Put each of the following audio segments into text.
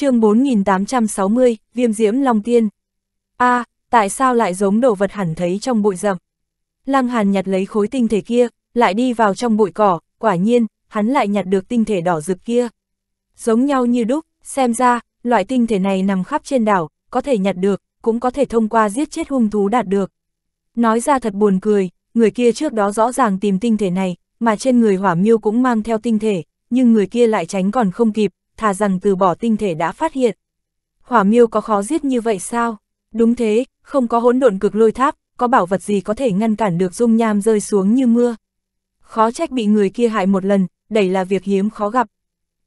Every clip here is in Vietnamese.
chương 4860, Viêm Diễm Long Tiên. a à, tại sao lại giống đồ vật hẳn thấy trong bụi rậm? Lăng Hàn nhặt lấy khối tinh thể kia, lại đi vào trong bụi cỏ, quả nhiên, hắn lại nhặt được tinh thể đỏ rực kia. Giống nhau như đúc, xem ra, loại tinh thể này nằm khắp trên đảo, có thể nhặt được, cũng có thể thông qua giết chết hung thú đạt được. Nói ra thật buồn cười, người kia trước đó rõ ràng tìm tinh thể này, mà trên người hỏa miêu cũng mang theo tinh thể, nhưng người kia lại tránh còn không kịp, thà rằng từ bỏ tinh thể đã phát hiện. Hỏa miêu có khó giết như vậy sao? Đúng thế, không có hỗn độn cực lôi tháp, có bảo vật gì có thể ngăn cản được dung nham rơi xuống như mưa. Khó trách bị người kia hại một lần, đẩy là việc hiếm khó gặp.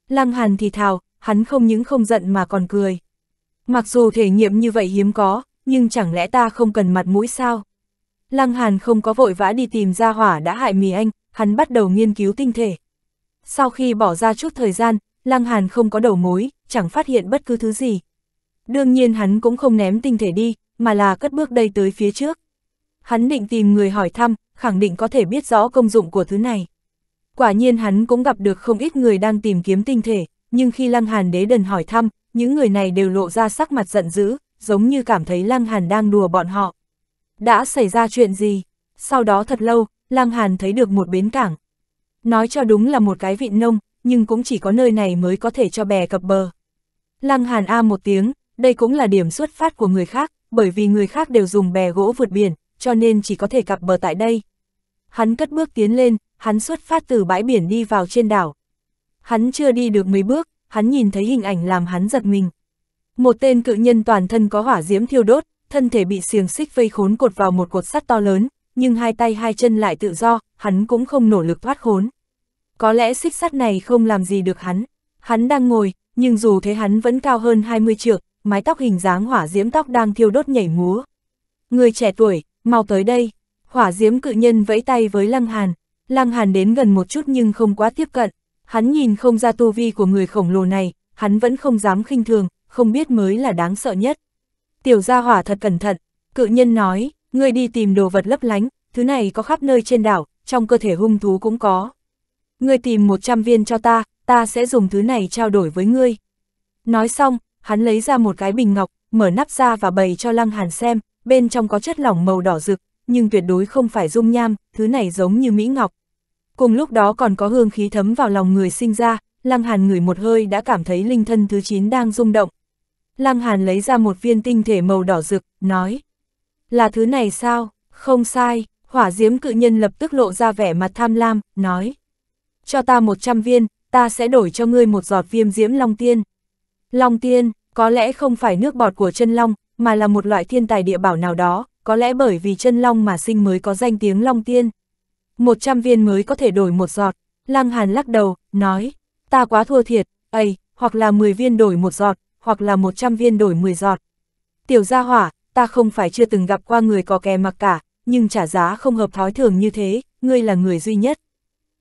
Lăng hàn thì thào, hắn không những không giận mà còn cười. Mặc dù thể nghiệm như vậy hiếm có, nhưng chẳng lẽ ta không cần mặt mũi sao? Lăng Hàn không có vội vã đi tìm ra hỏa đã hại mì anh, hắn bắt đầu nghiên cứu tinh thể. Sau khi bỏ ra chút thời gian, Lăng Hàn không có đầu mối, chẳng phát hiện bất cứ thứ gì. Đương nhiên hắn cũng không ném tinh thể đi, mà là cất bước đây tới phía trước. Hắn định tìm người hỏi thăm, khẳng định có thể biết rõ công dụng của thứ này. Quả nhiên hắn cũng gặp được không ít người đang tìm kiếm tinh thể, nhưng khi Lăng Hàn đế đần hỏi thăm, những người này đều lộ ra sắc mặt giận dữ, giống như cảm thấy Lăng Hàn đang đùa bọn họ. Đã xảy ra chuyện gì? Sau đó thật lâu, Lăng Hàn thấy được một bến cảng. Nói cho đúng là một cái vịn nông, nhưng cũng chỉ có nơi này mới có thể cho bè cập bờ. Lăng Hàn A một tiếng, đây cũng là điểm xuất phát của người khác, bởi vì người khác đều dùng bè gỗ vượt biển, cho nên chỉ có thể cập bờ tại đây. Hắn cất bước tiến lên, hắn xuất phát từ bãi biển đi vào trên đảo. Hắn chưa đi được mấy bước, hắn nhìn thấy hình ảnh làm hắn giật mình. Một tên cự nhân toàn thân có hỏa diễm thiêu đốt, thân thể bị xiềng xích vây khốn cột vào một cột sắt to lớn, nhưng hai tay hai chân lại tự do, hắn cũng không nổ lực thoát khốn có lẽ xích sắt này không làm gì được hắn. Hắn đang ngồi, nhưng dù thế hắn vẫn cao hơn 20 trượng, mái tóc hình dáng hỏa diễm tóc đang thiêu đốt nhảy múa. Người trẻ tuổi, mau tới đây. Hỏa diễm cự nhân vẫy tay với Lăng Hàn. Lăng Hàn đến gần một chút nhưng không quá tiếp cận. Hắn nhìn không ra tu vi của người khổng lồ này, hắn vẫn không dám khinh thường, không biết mới là đáng sợ nhất. Tiểu gia hỏa thật cẩn thận, cự nhân nói, người đi tìm đồ vật lấp lánh, thứ này có khắp nơi trên đảo, trong cơ thể hung thú cũng có ngươi tìm 100 viên cho ta, ta sẽ dùng thứ này trao đổi với ngươi. Nói xong, hắn lấy ra một cái bình ngọc, mở nắp ra và bày cho Lăng Hàn xem, bên trong có chất lỏng màu đỏ rực, nhưng tuyệt đối không phải dung nham, thứ này giống như mỹ ngọc. Cùng lúc đó còn có hương khí thấm vào lòng người sinh ra, Lăng Hàn ngửi một hơi đã cảm thấy linh thân thứ 9 đang rung động. Lăng Hàn lấy ra một viên tinh thể màu đỏ rực, nói. Là thứ này sao? Không sai, hỏa Diếm cự nhân lập tức lộ ra vẻ mặt tham lam, nói cho ta 100 viên, ta sẽ đổi cho ngươi một giọt viêm diễm long tiên. Long tiên, có lẽ không phải nước bọt của chân long, mà là một loại thiên tài địa bảo nào đó, có lẽ bởi vì chân long mà sinh mới có danh tiếng long tiên. 100 viên mới có thể đổi một giọt, Lăng Hàn lắc đầu, nói, ta quá thua thiệt, ấy, hoặc là 10 viên đổi một giọt, hoặc là 100 viên đổi 10 giọt. Tiểu gia hỏa, ta không phải chưa từng gặp qua người có kè mặc cả, nhưng trả giá không hợp thói thường như thế, ngươi là người duy nhất.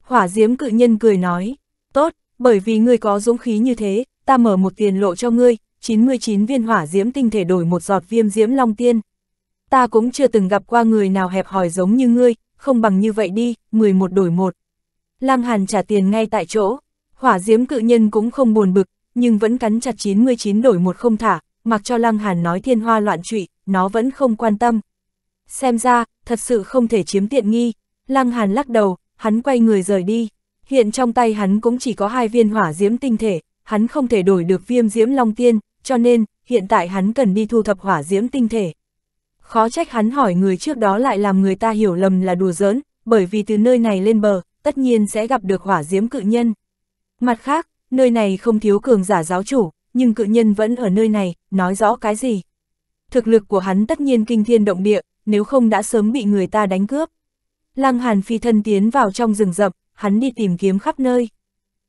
Hỏa diếm cự nhân cười nói, tốt, bởi vì ngươi có dũng khí như thế, ta mở một tiền lộ cho ngươi, 99 viên hỏa diễm tinh thể đổi một giọt viêm diễm long tiên. Ta cũng chưa từng gặp qua người nào hẹp hòi giống như ngươi, không bằng như vậy đi, 11 đổi một. Lăng Hàn trả tiền ngay tại chỗ, hỏa diễm cự nhân cũng không buồn bực, nhưng vẫn cắn chặt 99 đổi một không thả, mặc cho Lăng Hàn nói thiên hoa loạn trụy, nó vẫn không quan tâm. Xem ra, thật sự không thể chiếm tiện nghi, Lăng Hàn lắc đầu, hắn quay người rời đi. Hiện trong tay hắn cũng chỉ có hai viên hỏa diễm tinh thể, hắn không thể đổi được viêm diễm long tiên, cho nên, hiện tại hắn cần đi thu thập hỏa diễm tinh thể. Khó trách hắn hỏi người trước đó lại làm người ta hiểu lầm là đùa giỡn, bởi vì từ nơi này lên bờ, tất nhiên sẽ gặp được hỏa diễm cự nhân. Mặt khác, nơi này không thiếu cường giả giáo chủ, nhưng cự nhân vẫn ở nơi này, nói rõ cái gì. Thực lực của hắn tất nhiên kinh thiên động địa, nếu không đã sớm bị người ta đánh cướp. Lăng Hàn phi thân tiến vào trong rừng rậm, hắn đi tìm kiếm khắp nơi.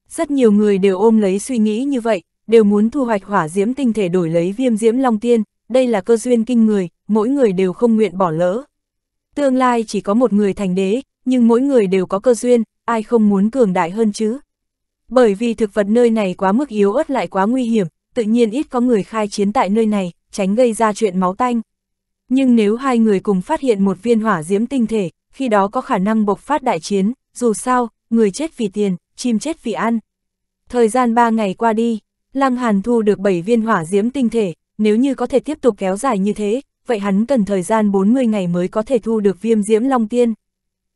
Rất nhiều người đều ôm lấy suy nghĩ như vậy, đều muốn thu hoạch hỏa diễm tinh thể đổi lấy viêm diễm long tiên, đây là cơ duyên kinh người, mỗi người đều không nguyện bỏ lỡ. Tương lai chỉ có một người thành đế, nhưng mỗi người đều có cơ duyên, ai không muốn cường đại hơn chứ. Bởi vì thực vật nơi này quá mức yếu ớt lại quá nguy hiểm, tự nhiên ít có người khai chiến tại nơi này, tránh gây ra chuyện máu tanh. Nhưng nếu hai người cùng phát hiện một viên hỏa diễm tinh thể, khi đó có khả năng bộc phát đại chiến, dù sao, người chết vì tiền, chim chết vì ăn. Thời gian ba ngày qua đi, Lăng Hàn thu được bảy viên hỏa diễm tinh thể, nếu như có thể tiếp tục kéo dài như thế, vậy hắn cần thời gian 40 ngày mới có thể thu được viêm diễm long tiên.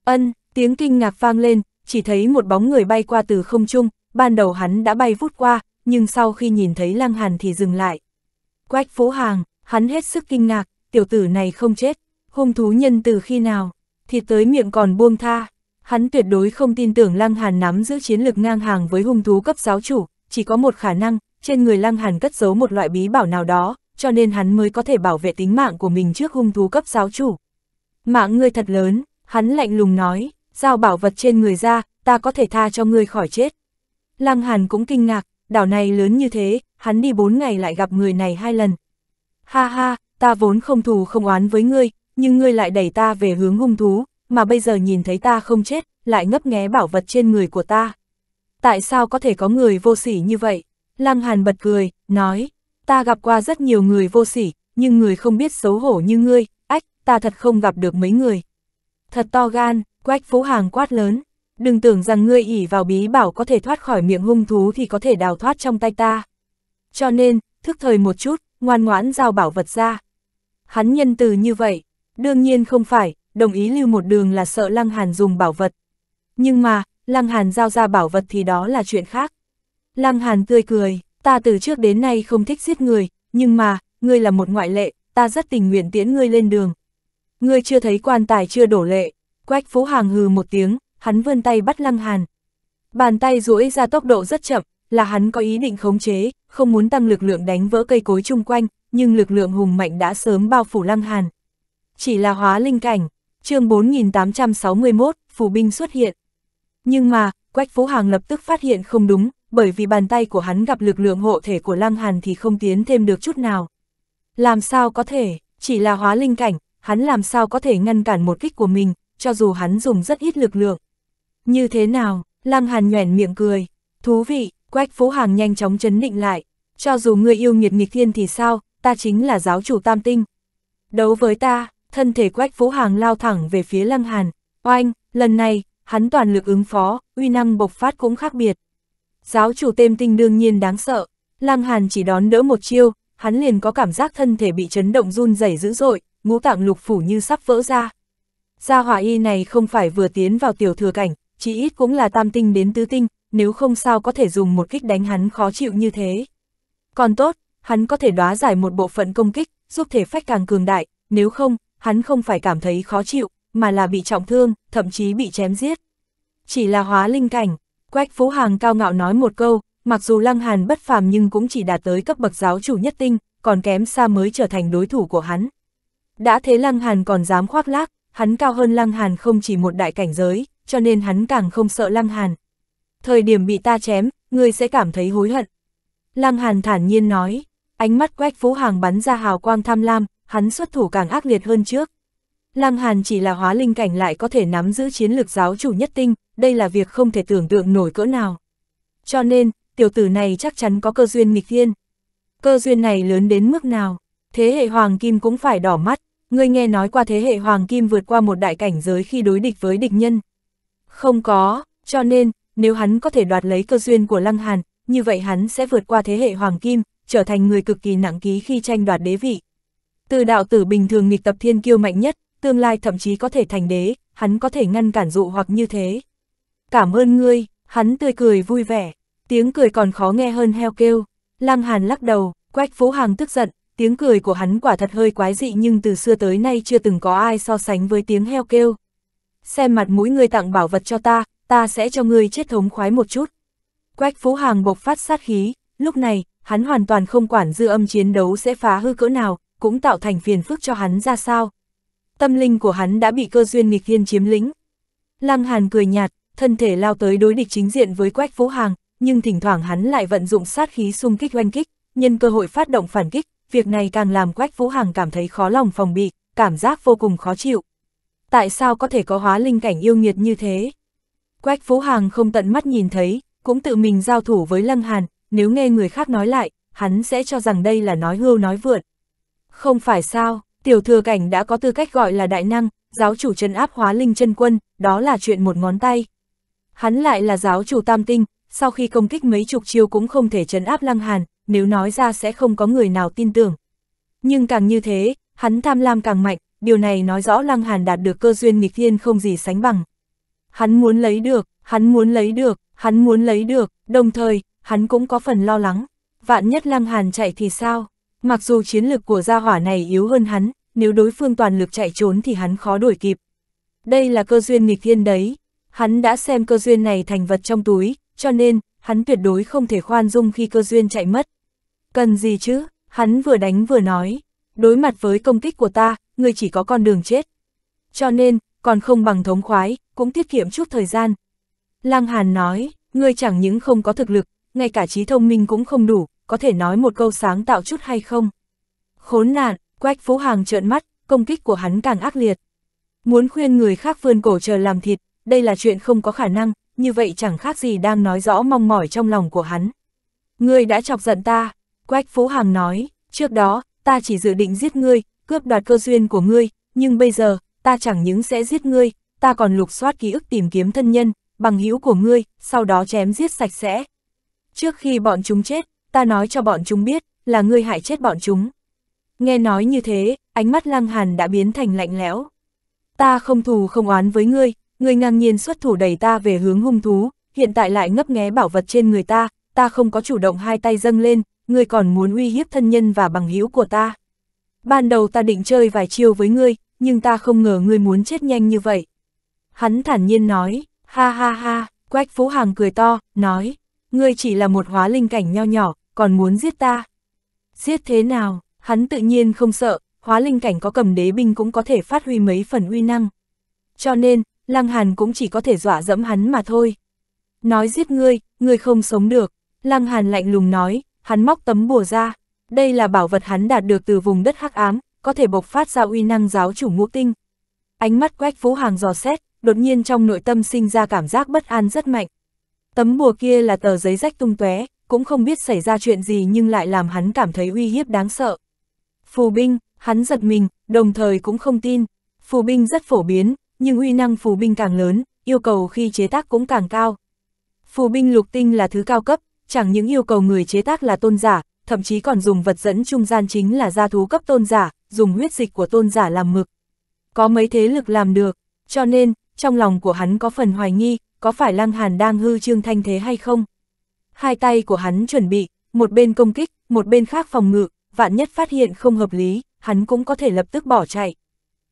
Ân, tiếng kinh ngạc vang lên, chỉ thấy một bóng người bay qua từ không trung, ban đầu hắn đã bay vút qua, nhưng sau khi nhìn thấy Lăng Hàn thì dừng lại. Quách Phú Hàng, hắn hết sức kinh ngạc, tiểu tử này không chết, hung thú nhân từ khi nào, thì tới miệng còn buông tha. Hắn tuyệt đối không tin tưởng Lăng Hàn nắm giữ chiến lực ngang hàng với hung thú cấp giáo chủ, chỉ có một khả năng, trên người Lăng Hàn cất giấu một loại bí bảo nào đó, cho nên hắn mới có thể bảo vệ tính mạng của mình trước hung thú cấp giáo chủ. Mạng ngươi thật lớn, hắn lạnh lùng nói, giao bảo vật trên người ra, ta có thể tha cho ngươi khỏi chết. Lăng Hàn cũng kinh ngạc, đảo này lớn như thế, hắn đi bốn ngày lại gặp người này hai lần. Ha ha, ta vốn không thù không oán với ngươi, nhưng ngươi lại đẩy ta về hướng hung thú, mà bây giờ nhìn thấy ta không chết, lại ngấp nghé bảo vật trên người của ta. Tại sao có thể có người vô sỉ như vậy? Lăng Hàn bật cười, nói, ta gặp qua rất nhiều người vô sỉ, nhưng người không biết xấu hổ như ngươi, ách, ta thật không gặp được mấy người. Thật to gan, quách phú hàng quát lớn, đừng tưởng rằng ngươi ỉ vào bí bảo có thể thoát khỏi miệng hung thú thì có thể đào thoát trong tay ta. Cho nên, thức thời một chút, ngoan ngoãn giao bảo vật ra, hắn nhân từ như vậy, đương nhiên không phải, đồng ý lưu một đường là sợ Lăng Hàn dùng bảo vật. Nhưng mà, Lăng Hàn giao ra bảo vật thì đó là chuyện khác. Lăng Hàn tươi cười, ta từ trước đến nay không thích giết người, nhưng mà, ngươi là một ngoại lệ, ta rất tình nguyện tiễn ngươi lên đường. Ngươi chưa thấy quan tài chưa đổ lệ, quách phú hàng hừ một tiếng, hắn vươn tay bắt Lăng Hàn. Bàn tay duỗi ra tốc độ rất chậm, là hắn có ý định khống chế, không muốn tăng lực lượng đánh vỡ cây cối chung quanh, nhưng lực lượng hùng mạnh đã sớm bao phủ lăng hàn. Chỉ là hóa linh cảnh, chương 4861, phù binh xuất hiện. Nhưng mà, Quách Phú Hàng lập tức phát hiện không đúng, bởi vì bàn tay của hắn gặp lực lượng hộ thể của lăng hàn thì không tiến thêm được chút nào. Làm sao có thể, chỉ là hóa linh cảnh, hắn làm sao có thể ngăn cản một kích của mình, cho dù hắn dùng rất ít lực lượng. Như thế nào, Lăng Hàn nhoẻn miệng cười, thú vị, Quách Phú Hàng nhanh chóng chấn định lại, cho dù người yêu nghiệt nghịch thiên thì sao, ta chính là giáo chủ tam tinh. Đấu với ta, thân thể quách vũ hàng lao thẳng về phía lăng hàn, oanh, lần này, hắn toàn lực ứng phó, uy năng bộc phát cũng khác biệt. Giáo chủ têm tinh đương nhiên đáng sợ, lăng hàn chỉ đón đỡ một chiêu, hắn liền có cảm giác thân thể bị chấn động run rẩy dữ dội, ngũ tạng lục phủ như sắp vỡ ra. Gia hỏa y này không phải vừa tiến vào tiểu thừa cảnh, chỉ ít cũng là tam tinh đến tứ tinh, nếu không sao có thể dùng một kích đánh hắn khó chịu như thế. Còn tốt, hắn có thể đoá giải một bộ phận công kích, giúp thể phách càng cường đại, nếu không, hắn không phải cảm thấy khó chịu, mà là bị trọng thương, thậm chí bị chém giết. Chỉ là hóa linh cảnh, Quách Phú Hàng cao ngạo nói một câu, mặc dù Lăng Hàn bất phàm nhưng cũng chỉ đạt tới cấp bậc giáo chủ nhất tinh, còn kém xa mới trở thành đối thủ của hắn. Đã thế Lăng Hàn còn dám khoác lác, hắn cao hơn Lăng Hàn không chỉ một đại cảnh giới, cho nên hắn càng không sợ Lăng Hàn. Thời điểm bị ta chém, người sẽ cảm thấy hối hận. Lăng Hàn thản nhiên nói, Ánh mắt Quách Phú Hàng bắn ra hào quang tham lam, hắn xuất thủ càng ác liệt hơn trước. Lăng Hàn chỉ là hóa linh cảnh lại có thể nắm giữ chiến lược giáo chủ nhất tinh, đây là việc không thể tưởng tượng nổi cỡ nào. Cho nên, tiểu tử này chắc chắn có cơ duyên nghịch thiên. Cơ duyên này lớn đến mức nào, thế hệ Hoàng Kim cũng phải đỏ mắt, ngươi nghe nói qua thế hệ Hoàng Kim vượt qua một đại cảnh giới khi đối địch với địch nhân. Không có, cho nên, nếu hắn có thể đoạt lấy cơ duyên của Lăng Hàn, như vậy hắn sẽ vượt qua thế hệ Hoàng Kim, trở thành người cực kỳ nặng ký khi tranh đoạt đế vị. Từ đạo tử bình thường nghịch tập thiên kiêu mạnh nhất, tương lai thậm chí có thể thành đế, hắn có thể ngăn cản dụ hoặc như thế. Cảm ơn ngươi, hắn tươi cười vui vẻ, tiếng cười còn khó nghe hơn heo kêu. Lăng Hàn lắc đầu, Quách Phú Hàng tức giận, tiếng cười của hắn quả thật hơi quái dị nhưng từ xưa tới nay chưa từng có ai so sánh với tiếng heo kêu. Xem mặt mũi ngươi tặng bảo vật cho ta, ta sẽ cho ngươi chết thống khoái một chút. Quách Phú Hàng bộc phát sát khí, lúc này, hắn hoàn toàn không quản dư âm chiến đấu sẽ phá hư cỡ nào, cũng tạo thành phiền phức cho hắn ra sao. Tâm linh của hắn đã bị cơ duyên nghịch thiên chiếm lĩnh. Lăng Hàn cười nhạt, thân thể lao tới đối địch chính diện với Quách Phú Hàng, nhưng thỉnh thoảng hắn lại vận dụng sát khí xung kích oanh kích, nhân cơ hội phát động phản kích, việc này càng làm Quách Phú Hàng cảm thấy khó lòng phòng bị, cảm giác vô cùng khó chịu. Tại sao có thể có hóa linh cảnh yêu nghiệt như thế? Quách Phú Hàng không tận mắt nhìn thấy, cũng tự mình giao thủ với Lăng Hàn, nếu nghe người khác nói lại, hắn sẽ cho rằng đây là nói hưu nói vượt. Không phải sao, tiểu thừa cảnh đã có tư cách gọi là đại năng, giáo chủ chân áp hóa linh chân quân, đó là chuyện một ngón tay. Hắn lại là giáo chủ tam tinh, sau khi công kích mấy chục chiêu cũng không thể chấn áp lăng hàn, nếu nói ra sẽ không có người nào tin tưởng. Nhưng càng như thế, hắn tham lam càng mạnh, điều này nói rõ lăng hàn đạt được cơ duyên nghịch thiên không gì sánh bằng. Hắn muốn lấy được, hắn muốn lấy được, hắn muốn lấy được, đồng thời, hắn cũng có phần lo lắng, vạn nhất Lăng Hàn chạy thì sao? Mặc dù chiến lực của gia hỏa này yếu hơn hắn, nếu đối phương toàn lực chạy trốn thì hắn khó đuổi kịp. Đây là cơ duyên nghịch thiên đấy, hắn đã xem cơ duyên này thành vật trong túi, cho nên, hắn tuyệt đối không thể khoan dung khi cơ duyên chạy mất. Cần gì chứ, hắn vừa đánh vừa nói, đối mặt với công kích của ta, người chỉ có con đường chết. Cho nên, còn không bằng thống khoái, cũng tiết kiệm chút thời gian. Lăng Hàn nói, ngươi chẳng những không có thực lực, ngay cả trí thông minh cũng không đủ, có thể nói một câu sáng tạo chút hay không. Khốn nạn, Quách Phú Hàng trợn mắt, công kích của hắn càng ác liệt. Muốn khuyên người khác vươn cổ chờ làm thịt, đây là chuyện không có khả năng, như vậy chẳng khác gì đang nói rõ mong mỏi trong lòng của hắn. Ngươi đã chọc giận ta, Quách Phú Hàng nói, trước đó, ta chỉ dự định giết ngươi, cướp đoạt cơ duyên của ngươi, nhưng bây giờ, ta chẳng những sẽ giết ngươi, ta còn lục soát ký ức tìm kiếm thân nhân, bằng hữu của ngươi, sau đó chém giết sạch sẽ, Trước khi bọn chúng chết, ta nói cho bọn chúng biết, là ngươi hại chết bọn chúng. Nghe nói như thế, ánh mắt lăng hàn đã biến thành lạnh lẽo. Ta không thù không oán với ngươi, ngươi ngang nhiên xuất thủ đẩy ta về hướng hung thú, hiện tại lại ngấp nghé bảo vật trên người ta, ta không có chủ động hai tay dâng lên, ngươi còn muốn uy hiếp thân nhân và bằng hữu của ta. Ban đầu ta định chơi vài chiêu với ngươi, nhưng ta không ngờ ngươi muốn chết nhanh như vậy. Hắn thản nhiên nói, ha ha ha, Quách Phú Hàng cười to, nói, ngươi chỉ là một hóa linh cảnh nho nhỏ, còn muốn giết ta. Giết thế nào, hắn tự nhiên không sợ, hóa linh cảnh có cầm đế binh cũng có thể phát huy mấy phần uy năng. Cho nên, Lăng Hàn cũng chỉ có thể dọa dẫm hắn mà thôi. Nói giết ngươi, ngươi không sống được, Lăng Hàn lạnh lùng nói, hắn móc tấm bùa ra. Đây là bảo vật hắn đạt được từ vùng đất hắc ám, có thể bộc phát ra uy năng giáo chủ ngũ tinh. Ánh mắt quách phú hàng dò xét, đột nhiên trong nội tâm sinh ra cảm giác bất an rất mạnh. Tấm bùa kia là tờ giấy rách tung tóe, cũng không biết xảy ra chuyện gì nhưng lại làm hắn cảm thấy uy hiếp đáng sợ. Phù binh, hắn giật mình, đồng thời cũng không tin. Phù binh rất phổ biến, nhưng uy năng phù binh càng lớn, yêu cầu khi chế tác cũng càng cao. Phù binh lục tinh là thứ cao cấp, chẳng những yêu cầu người chế tác là tôn giả, thậm chí còn dùng vật dẫn trung gian chính là gia thú cấp tôn giả, dùng huyết dịch của tôn giả làm mực. Có mấy thế lực làm được, cho nên, trong lòng của hắn có phần hoài nghi, có phải Lăng Hàn đang hư trương thanh thế hay không? Hai tay của hắn chuẩn bị, một bên công kích, một bên khác phòng ngự, vạn nhất phát hiện không hợp lý, hắn cũng có thể lập tức bỏ chạy.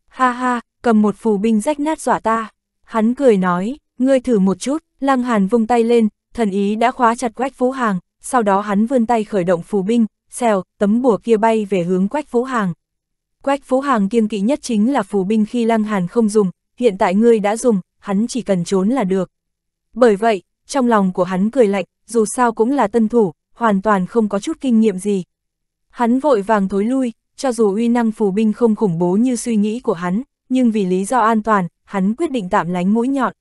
Ha ha, cầm một phù binh rách nát dọa ta. Hắn cười nói, ngươi thử một chút, Lăng Hàn vung tay lên, thần ý đã khóa chặt Quách Phú Hàng, sau đó hắn vươn tay khởi động phù binh, xèo, tấm bùa kia bay về hướng Quách Phú Hàng. Quách Phú Hàng kiêng kỵ nhất chính là phù binh khi Lăng Hàn không dùng, hiện tại ngươi đã dùng, hắn chỉ cần trốn là được. Bởi vậy, trong lòng của hắn cười lạnh, dù sao cũng là tân thủ, hoàn toàn không có chút kinh nghiệm gì. Hắn vội vàng thối lui, cho dù uy năng phù binh không khủng bố như suy nghĩ của hắn, nhưng vì lý do an toàn, hắn quyết định tạm lánh mũi nhọn.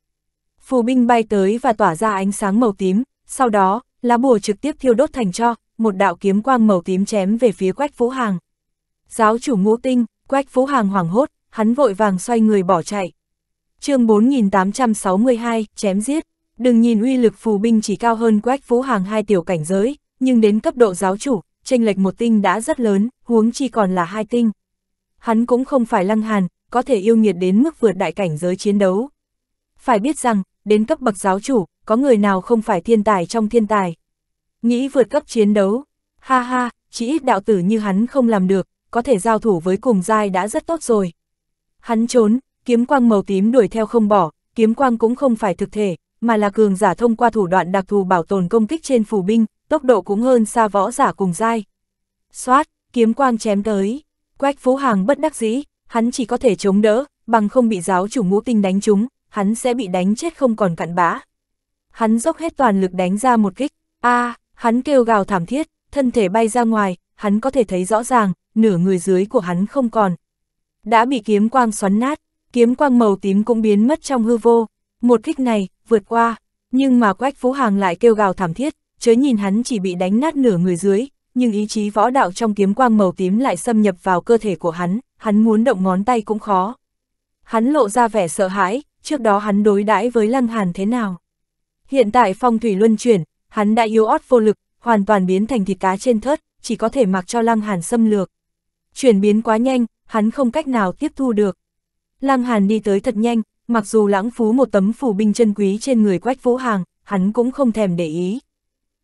Phù binh bay tới và tỏa ra ánh sáng màu tím, sau đó, lá bùa trực tiếp thiêu đốt thành cho, một đạo kiếm quang màu tím chém về phía Quách Phú Hàng. Giáo chủ ngũ tinh, Quách Phú Hàng hoảng hốt, hắn vội vàng xoay người bỏ chạy. chương 4862, chém giết. Đừng nhìn uy lực phù binh chỉ cao hơn quách phú hàng hai tiểu cảnh giới, nhưng đến cấp độ giáo chủ, tranh lệch một tinh đã rất lớn, huống chi còn là hai tinh. Hắn cũng không phải lăng hàn, có thể yêu nghiệt đến mức vượt đại cảnh giới chiến đấu. Phải biết rằng, đến cấp bậc giáo chủ, có người nào không phải thiên tài trong thiên tài. Nghĩ vượt cấp chiến đấu, ha ha, chỉ ít đạo tử như hắn không làm được, có thể giao thủ với cùng giai đã rất tốt rồi. Hắn trốn, kiếm quang màu tím đuổi theo không bỏ, kiếm quang cũng không phải thực thể, mà là cường giả thông qua thủ đoạn đặc thù bảo tồn công kích trên phù binh, tốc độ cũng hơn xa võ giả cùng dai. Xoát, kiếm quang chém tới, quách phú hàng bất đắc dĩ, hắn chỉ có thể chống đỡ, bằng không bị giáo chủ ngũ tinh đánh trúng, hắn sẽ bị đánh chết không còn cặn bã. Hắn dốc hết toàn lực đánh ra một kích, a hắn kêu gào thảm thiết, thân thể bay ra ngoài, hắn có thể thấy rõ ràng, nửa người dưới của hắn không còn. Đã bị kiếm quang xoắn nát, kiếm quang màu tím cũng biến mất trong hư vô. Một kích này, vượt qua, nhưng mà Quách Phú Hàng lại kêu gào thảm thiết, chớ nhìn hắn chỉ bị đánh nát nửa người dưới, nhưng ý chí võ đạo trong kiếm quang màu tím lại xâm nhập vào cơ thể của hắn, hắn muốn động ngón tay cũng khó. Hắn lộ ra vẻ sợ hãi, trước đó hắn đối đãi với Lăng Hàn thế nào. Hiện tại phong thủy luân chuyển, hắn đã yếu ót vô lực, hoàn toàn biến thành thịt cá trên thớt, chỉ có thể mặc cho Lăng Hàn xâm lược. Chuyển biến quá nhanh, hắn không cách nào tiếp thu được. Lăng Hàn đi tới thật nhanh, mặc dù lãng phú một tấm phù binh chân quý trên người quách vũ hàng, hắn cũng không thèm để ý.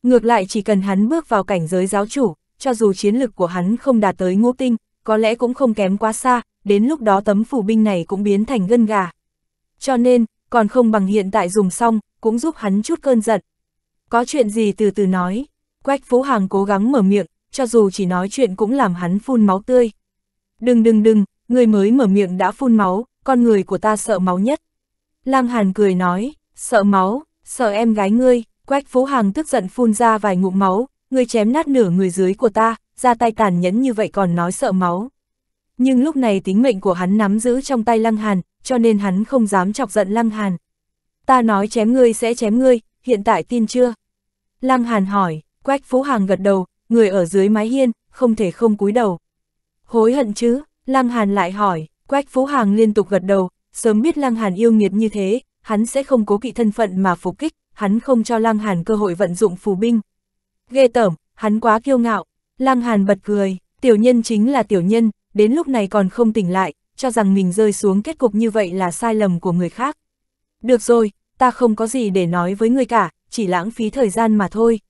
Ngược lại chỉ cần hắn bước vào cảnh giới giáo chủ, cho dù chiến lực của hắn không đạt tới ngô tinh, có lẽ cũng không kém quá xa, đến lúc đó tấm phù binh này cũng biến thành gân gà. Cho nên, còn không bằng hiện tại dùng xong, cũng giúp hắn chút cơn giận. Có chuyện gì từ từ nói, Quách Phú Hàng cố gắng mở miệng, cho dù chỉ nói chuyện cũng làm hắn phun máu tươi. Đừng đừng đừng, người mới mở miệng đã phun máu, con người của ta sợ máu nhất. Lăng Hàn cười nói, sợ máu, sợ em gái ngươi, quách phú Hằng tức giận phun ra vài ngụm máu, ngươi chém nát nửa người dưới của ta, ra tay tàn nhẫn như vậy còn nói sợ máu. Nhưng lúc này tính mệnh của hắn nắm giữ trong tay Lăng Hàn, cho nên hắn không dám chọc giận Lăng Hàn. Ta nói chém ngươi sẽ chém ngươi, hiện tại tin chưa? Lăng Hàn hỏi, Quách Phú Hằng gật đầu, người ở dưới mái hiên, không thể không cúi đầu. Hối hận chứ? Lăng Hàn lại hỏi, Quách Phú Hàng liên tục gật đầu, sớm biết Lăng Hàn yêu nghiệt như thế, hắn sẽ không cố kỵ thân phận mà phục kích, hắn không cho Lăng Hàn cơ hội vận dụng phù binh. Ghê tởm, hắn quá kiêu ngạo, Lăng Hàn bật cười, tiểu nhân chính là tiểu nhân, đến lúc này còn không tỉnh lại, cho rằng mình rơi xuống kết cục như vậy là sai lầm của người khác. Được rồi, ta không có gì để nói với người cả, chỉ lãng phí thời gian mà thôi.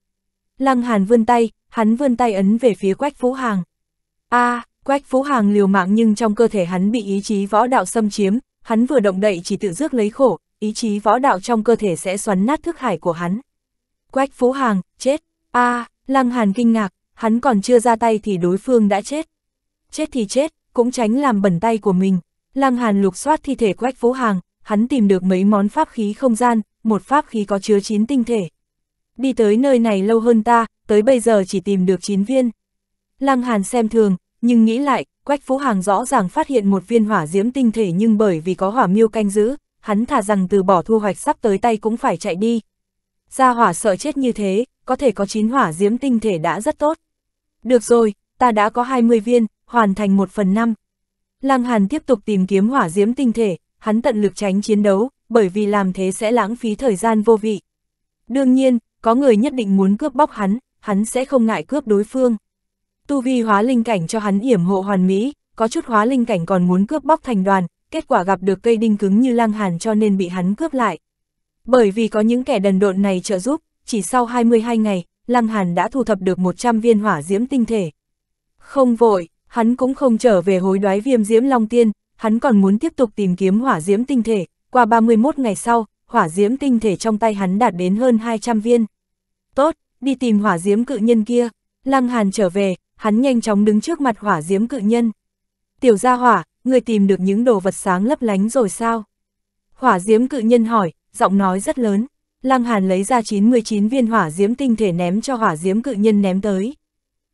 Lăng Hàn vươn tay, hắn vươn tay ấn về phía Quách Phú Hàng. a à, Quách Phú Hàng liều mạng nhưng trong cơ thể hắn bị ý chí võ đạo xâm chiếm, hắn vừa động đậy chỉ tự rước lấy khổ, ý chí võ đạo trong cơ thể sẽ xoắn nát thức hải của hắn. Quách Phú Hàng, chết, a à, Lăng Hàn kinh ngạc, hắn còn chưa ra tay thì đối phương đã chết. Chết thì chết, cũng tránh làm bẩn tay của mình. Lăng Hàn lục soát thi thể Quách Phú Hàng, hắn tìm được mấy món pháp khí không gian, một pháp khí có chứa 9 tinh thể. Đi tới nơi này lâu hơn ta, tới bây giờ chỉ tìm được 9 viên. Lăng Hàn xem thường, nhưng nghĩ lại, Quách Phú Hàng rõ ràng phát hiện một viên hỏa diễm tinh thể nhưng bởi vì có hỏa miêu canh giữ, hắn thà rằng từ bỏ thu hoạch sắp tới tay cũng phải chạy đi. Gia hỏa sợ chết như thế, có thể có 9 hỏa diễm tinh thể đã rất tốt. Được rồi, ta đã có 20 viên, hoàn thành 1 phần 5. Lăng Hàn tiếp tục tìm kiếm hỏa diễm tinh thể, hắn tận lực tránh chiến đấu, bởi vì làm thế sẽ lãng phí thời gian vô vị. Đương nhiên, có người nhất định muốn cướp bóc hắn, hắn sẽ không ngại cướp đối phương tu vi hóa linh cảnh cho hắn yểm hộ hoàn mỹ, có chút hóa linh cảnh còn muốn cướp bóc thành đoàn, kết quả gặp được cây đinh cứng như lang hàn cho nên bị hắn cướp lại. Bởi vì có những kẻ đần độn này trợ giúp, chỉ sau 22 ngày, Lang Hàn đã thu thập được 100 viên hỏa diễm tinh thể. Không vội, hắn cũng không trở về hối đoái viêm diễm Long Tiên, hắn còn muốn tiếp tục tìm kiếm hỏa diễm tinh thể, qua 31 ngày sau, hỏa diễm tinh thể trong tay hắn đạt đến hơn 200 viên. Tốt, đi tìm hỏa diễm cự nhân kia. Lăng Hàn trở về, hắn nhanh chóng đứng trước mặt hỏa diễm cự nhân. Tiểu gia hỏa, người tìm được những đồ vật sáng lấp lánh rồi sao? Hỏa diễm cự nhân hỏi, giọng nói rất lớn. Lăng Hàn lấy ra 99 viên hỏa diễm tinh thể ném cho hỏa diễm cự nhân ném tới.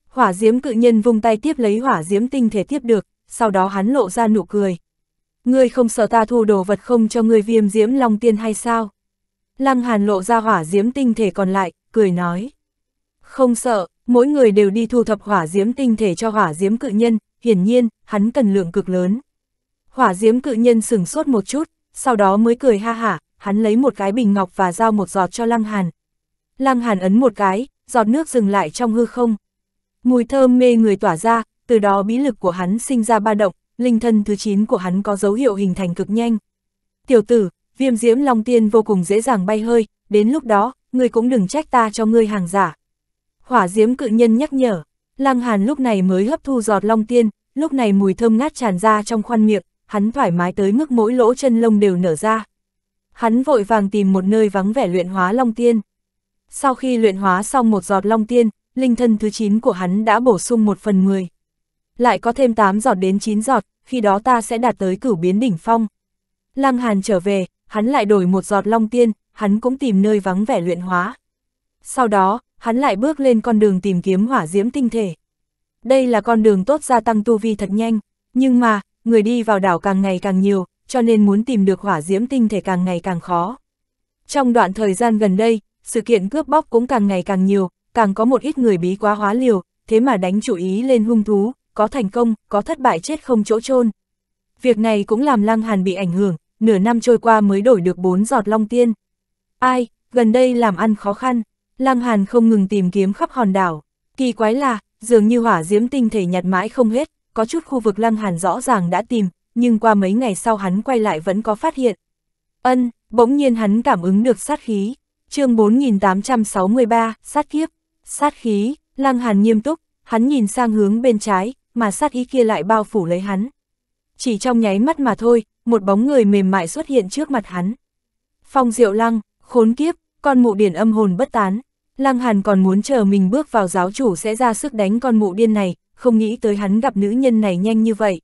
Hỏa diễm cự nhân vung tay tiếp lấy hỏa diễm tinh thể tiếp được, sau đó hắn lộ ra nụ cười. Ngươi không sợ ta thu đồ vật không cho ngươi viêm diễm long tiên hay sao? Lăng Hàn lộ ra hỏa diễm tinh thể còn lại, cười nói. Không sợ, mỗi người đều đi thu thập hỏa diễm tinh thể cho hỏa diễm cự nhân, hiển nhiên, hắn cần lượng cực lớn. Hỏa diễm cự nhân sừng sốt một chút, sau đó mới cười ha hả, hắn lấy một cái bình ngọc và giao một giọt cho Lăng Hàn. Lăng Hàn ấn một cái, giọt nước dừng lại trong hư không. Mùi thơm mê người tỏa ra, từ đó bí lực của hắn sinh ra ba động, linh thân thứ 9 của hắn có dấu hiệu hình thành cực nhanh. Tiểu tử, viêm diễm long tiên vô cùng dễ dàng bay hơi, đến lúc đó, ngươi cũng đừng trách ta cho ngươi hàng giả. Hỏa diễm cự nhân nhắc nhở, Lăng Hàn lúc này mới hấp thu giọt long tiên, lúc này mùi thơm ngát tràn ra trong khoan miệng, hắn thoải mái tới mức mỗi lỗ chân lông đều nở ra. Hắn vội vàng tìm một nơi vắng vẻ luyện hóa long tiên. Sau khi luyện hóa xong một giọt long tiên, linh thân thứ 9 của hắn đã bổ sung một phần 10. Lại có thêm 8 giọt đến 9 giọt, khi đó ta sẽ đạt tới cửu biến đỉnh phong. Lăng Hàn trở về, hắn lại đổi một giọt long tiên, hắn cũng tìm nơi vắng vẻ luyện hóa. Sau đó, hắn lại bước lên con đường tìm kiếm hỏa diễm tinh thể. Đây là con đường tốt gia tăng tu vi thật nhanh, nhưng mà, người đi vào đảo càng ngày càng nhiều, cho nên muốn tìm được hỏa diễm tinh thể càng ngày càng khó. Trong đoạn thời gian gần đây, sự kiện cướp bóc cũng càng ngày càng nhiều, càng có một ít người bí quá hóa liều, thế mà đánh chủ ý lên hung thú, có thành công, có thất bại chết không chỗ chôn. Việc này cũng làm Lăng Hàn bị ảnh hưởng, nửa năm trôi qua mới đổi được bốn giọt long tiên. Ai, gần đây làm ăn khó khăn. Lam Hàn không ngừng tìm kiếm khắp hòn đảo. Kỳ quái là, dường như hỏa diễm tinh thể nhặt mãi không hết, có chút khu vực Lam Hàn rõ ràng đã tìm, nhưng qua mấy ngày sau hắn quay lại vẫn có phát hiện. Ân, bỗng nhiên hắn cảm ứng được sát khí. chương 4863, sát kiếp. Sát khí, Lăng Hàn nghiêm túc, hắn nhìn sang hướng bên trái, mà sát ý kia lại bao phủ lấy hắn. Chỉ trong nháy mắt mà thôi, một bóng người mềm mại xuất hiện trước mặt hắn. Phong Diệu Lăng, khốn kiếp, con mụ điển âm hồn bất tán. Lăng Hàn còn muốn chờ mình bước vào giáo chủ sẽ ra sức đánh con mụ điên này, không nghĩ tới hắn gặp nữ nhân này nhanh như vậy.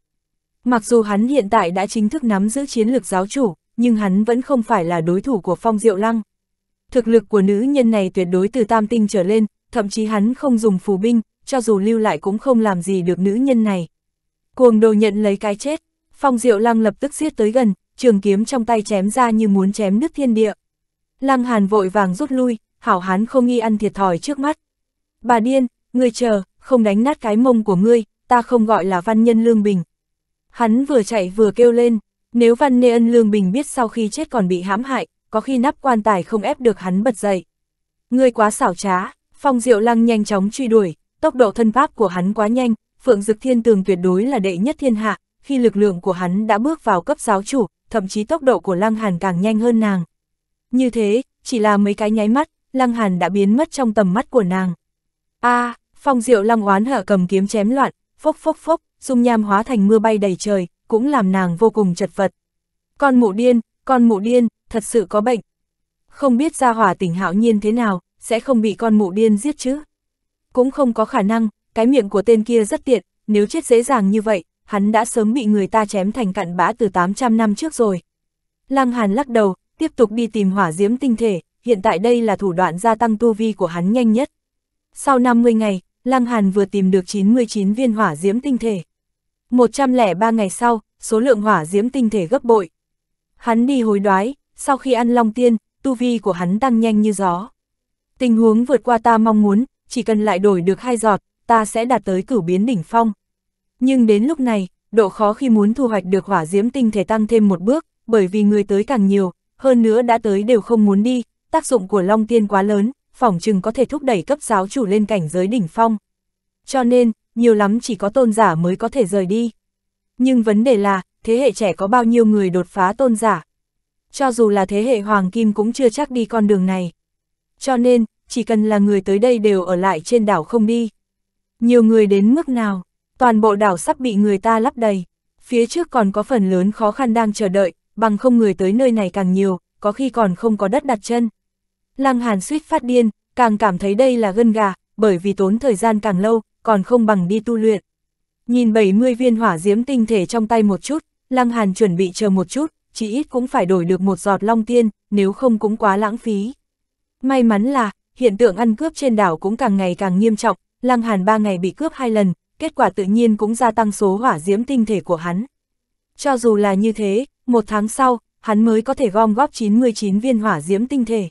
Mặc dù hắn hiện tại đã chính thức nắm giữ chiến lược giáo chủ, nhưng hắn vẫn không phải là đối thủ của Phong Diệu Lăng. Thực lực của nữ nhân này tuyệt đối từ tam tinh trở lên, thậm chí hắn không dùng phù binh, cho dù lưu lại cũng không làm gì được nữ nhân này. Cuồng đồ nhận lấy cái chết, Phong Diệu Lăng lập tức giết tới gần, trường kiếm trong tay chém ra như muốn chém nứt thiên địa. Lăng Hàn vội vàng rút lui, hảo hán không nghi ăn thiệt thòi trước mắt. Bà điên, ngươi chờ, không đánh nát cái mông của ngươi, ta không gọi là văn nhân Lương Bình. Hắn vừa chạy vừa kêu lên, nếu văn nê ân Lương Bình biết sau khi chết còn bị hãm hại, có khi nắp quan tài không ép được hắn bật dậy. Ngươi quá xảo trá, phong diệu lăng nhanh chóng truy đuổi, tốc độ thân pháp của hắn quá nhanh, Phượng Dực Thiên Tường tuyệt đối là đệ nhất thiên hạ, khi lực lượng của hắn đã bước vào cấp giáo chủ, thậm chí tốc độ của Lăng Hàn càng nhanh hơn nàng. Như thế, chỉ là mấy cái nháy mắt, Lăng Hàn đã biến mất trong tầm mắt của nàng. A, à, Phong Diệu Lăng oán hở cầm kiếm chém loạn, phốc phốc phốc, dung nham hóa thành mưa bay đầy trời, cũng làm nàng vô cùng chật vật. Con mụ điên, con mụ điên, thật sự có bệnh. Không biết ra hỏa tỉnh hạo nhiên thế nào, sẽ không bị con mụ điên giết chứ. Cũng không có khả năng, cái miệng của tên kia rất tiện, nếu chết dễ dàng như vậy, hắn đã sớm bị người ta chém thành cặn bã từ 800 năm trước rồi. Lăng Hàn lắc đầu, tiếp tục đi tìm hỏa diễm tinh thể, hiện tại đây là thủ đoạn gia tăng tu vi của hắn nhanh nhất. Sau 50 ngày, Lăng Hàn vừa tìm được 99 viên hỏa diễm tinh thể. 103 ngày sau, số lượng hỏa diễm tinh thể gấp bội. Hắn đi hối đoái, sau khi ăn long tiên, tu vi của hắn tăng nhanh như gió. Tình huống vượt qua ta mong muốn, chỉ cần lại đổi được hai giọt, ta sẽ đạt tới cửu biến đỉnh phong. Nhưng đến lúc này, độ khó khi muốn thu hoạch được hỏa diễm tinh thể tăng thêm một bước, bởi vì người tới càng nhiều, hơn nữa đã tới đều không muốn đi, tác dụng của Long Tiên quá lớn, phỏng chừng có thể thúc đẩy cấp giáo chủ lên cảnh giới đỉnh phong. Cho nên, nhiều lắm chỉ có tôn giả mới có thể rời đi. Nhưng vấn đề là, thế hệ trẻ có bao nhiêu người đột phá tôn giả? Cho dù là thế hệ Hoàng Kim cũng chưa chắc đi con đường này. Cho nên, chỉ cần là người tới đây đều ở lại trên đảo không đi. Nhiều người đến mức nào, toàn bộ đảo sắp bị người ta lắp đầy. Phía trước còn có phần lớn khó khăn đang chờ đợi, bằng không người tới nơi này càng nhiều, có khi còn không có đất đặt chân. Lăng Hàn suýt phát điên, càng cảm thấy đây là gân gà, bởi vì tốn thời gian càng lâu, còn không bằng đi tu luyện. Nhìn 70 viên hỏa diễm tinh thể trong tay một chút, Lăng Hàn chuẩn bị chờ một chút, chỉ ít cũng phải đổi được một giọt long tiên, nếu không cũng quá lãng phí. May mắn là, hiện tượng ăn cướp trên đảo cũng càng ngày càng nghiêm trọng, Lăng Hàn ba ngày bị cướp hai lần, kết quả tự nhiên cũng gia tăng số hỏa diễm tinh thể của hắn. Cho dù là như thế, một tháng sau, hắn mới có thể gom góp 99 viên hỏa diễm tinh thể.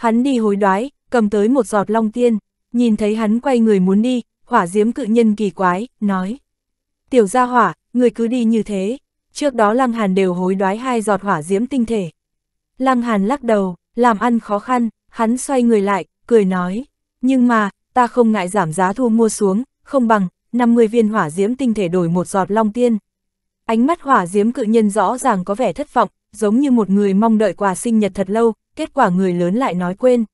Hắn đi hối đoái, cầm tới một giọt long tiên, nhìn thấy hắn quay người muốn đi, hỏa diễm cự nhân kỳ quái, nói. Tiểu gia hỏa, người cứ đi như thế. Trước đó Lăng Hàn đều hối đoái hai giọt hỏa diễm tinh thể. Lăng Hàn lắc đầu, làm ăn khó khăn, hắn xoay người lại, cười nói. Nhưng mà, ta không ngại giảm giá thu mua xuống, không bằng, 50 viên hỏa diễm tinh thể đổi một giọt long tiên. Ánh mắt hỏa diễm cự nhân rõ ràng có vẻ thất vọng, giống như một người mong đợi quà sinh nhật thật lâu, kết quả người lớn lại nói quên.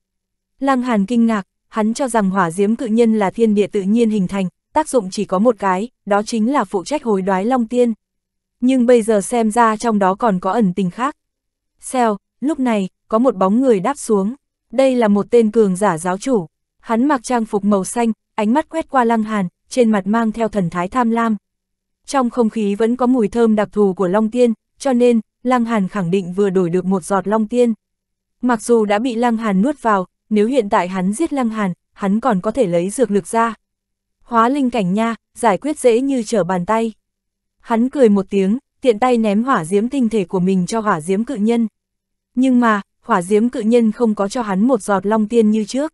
Lăng Hàn kinh ngạc, hắn cho rằng hỏa diễm cự nhân là thiên địa tự nhiên hình thành, tác dụng chỉ có một cái, đó chính là phụ trách hồi đoái Long Tiên. Nhưng bây giờ xem ra trong đó còn có ẩn tình khác. Xèo, lúc này, có một bóng người đáp xuống. Đây là một tên cường giả giáo chủ. Hắn mặc trang phục màu xanh, ánh mắt quét qua lăng hàn, trên mặt mang theo thần thái tham lam. Trong không khí vẫn có mùi thơm đặc thù của Long Tiên, cho nên, Lăng Hàn khẳng định vừa đổi được một giọt long tiên. Mặc dù đã bị Lăng Hàn nuốt vào, nếu hiện tại hắn giết Lăng Hàn, hắn còn có thể lấy dược lực ra. Hóa linh cảnh nha, giải quyết dễ như trở bàn tay. Hắn cười một tiếng, tiện tay ném hỏa diễm tinh thể của mình cho hỏa diễm cự nhân. Nhưng mà, hỏa diễm cự nhân không có cho hắn một giọt long tiên như trước.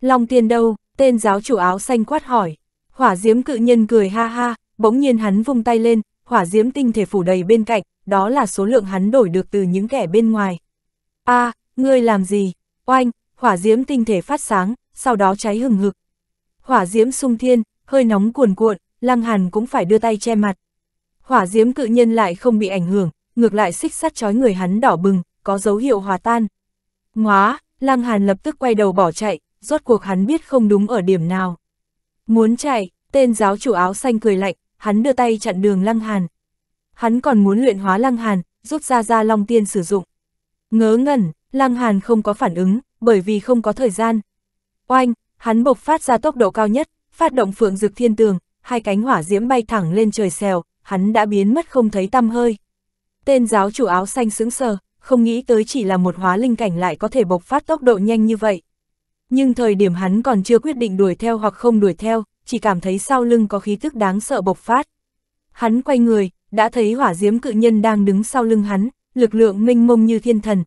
Long tiên đâu, tên giáo chủ áo xanh quát hỏi. Hỏa diễm cự nhân cười ha ha, bỗng nhiên hắn vung tay lên, hỏa diễm tinh thể phủ đầy bên cạnh, đó là số lượng hắn đổi được từ những kẻ bên ngoài. a à, ngươi làm gì? Oanh, hỏa diễm tinh thể phát sáng, sau đó cháy hừng hực. Hỏa diễm sung thiên, hơi nóng cuồn cuộn, lăng hàn cũng phải đưa tay che mặt. Hỏa diễm cự nhân lại không bị ảnh hưởng, ngược lại xích sắt chói người hắn đỏ bừng, có dấu hiệu hòa tan. Ngóa, lăng hàn lập tức quay đầu bỏ chạy, rốt cuộc hắn biết không đúng ở điểm nào. Muốn chạy, tên giáo chủ áo xanh cười lạnh, hắn đưa tay chặn đường lăng hàn hắn còn muốn luyện hóa lăng hàn, rút ra ra long tiên sử dụng. Ngớ ngẩn, lăng hàn không có phản ứng, bởi vì không có thời gian. Oanh, hắn bộc phát ra tốc độ cao nhất, phát động phượng dực thiên tường, hai cánh hỏa diễm bay thẳng lên trời xèo, hắn đã biến mất không thấy tăm hơi. Tên giáo chủ áo xanh sững sờ, không nghĩ tới chỉ là một hóa linh cảnh lại có thể bộc phát tốc độ nhanh như vậy. Nhưng thời điểm hắn còn chưa quyết định đuổi theo hoặc không đuổi theo, chỉ cảm thấy sau lưng có khí thức đáng sợ bộc phát. Hắn quay người, đã thấy hỏa diếm cự nhân đang đứng sau lưng hắn, lực lượng minh mông như thiên thần.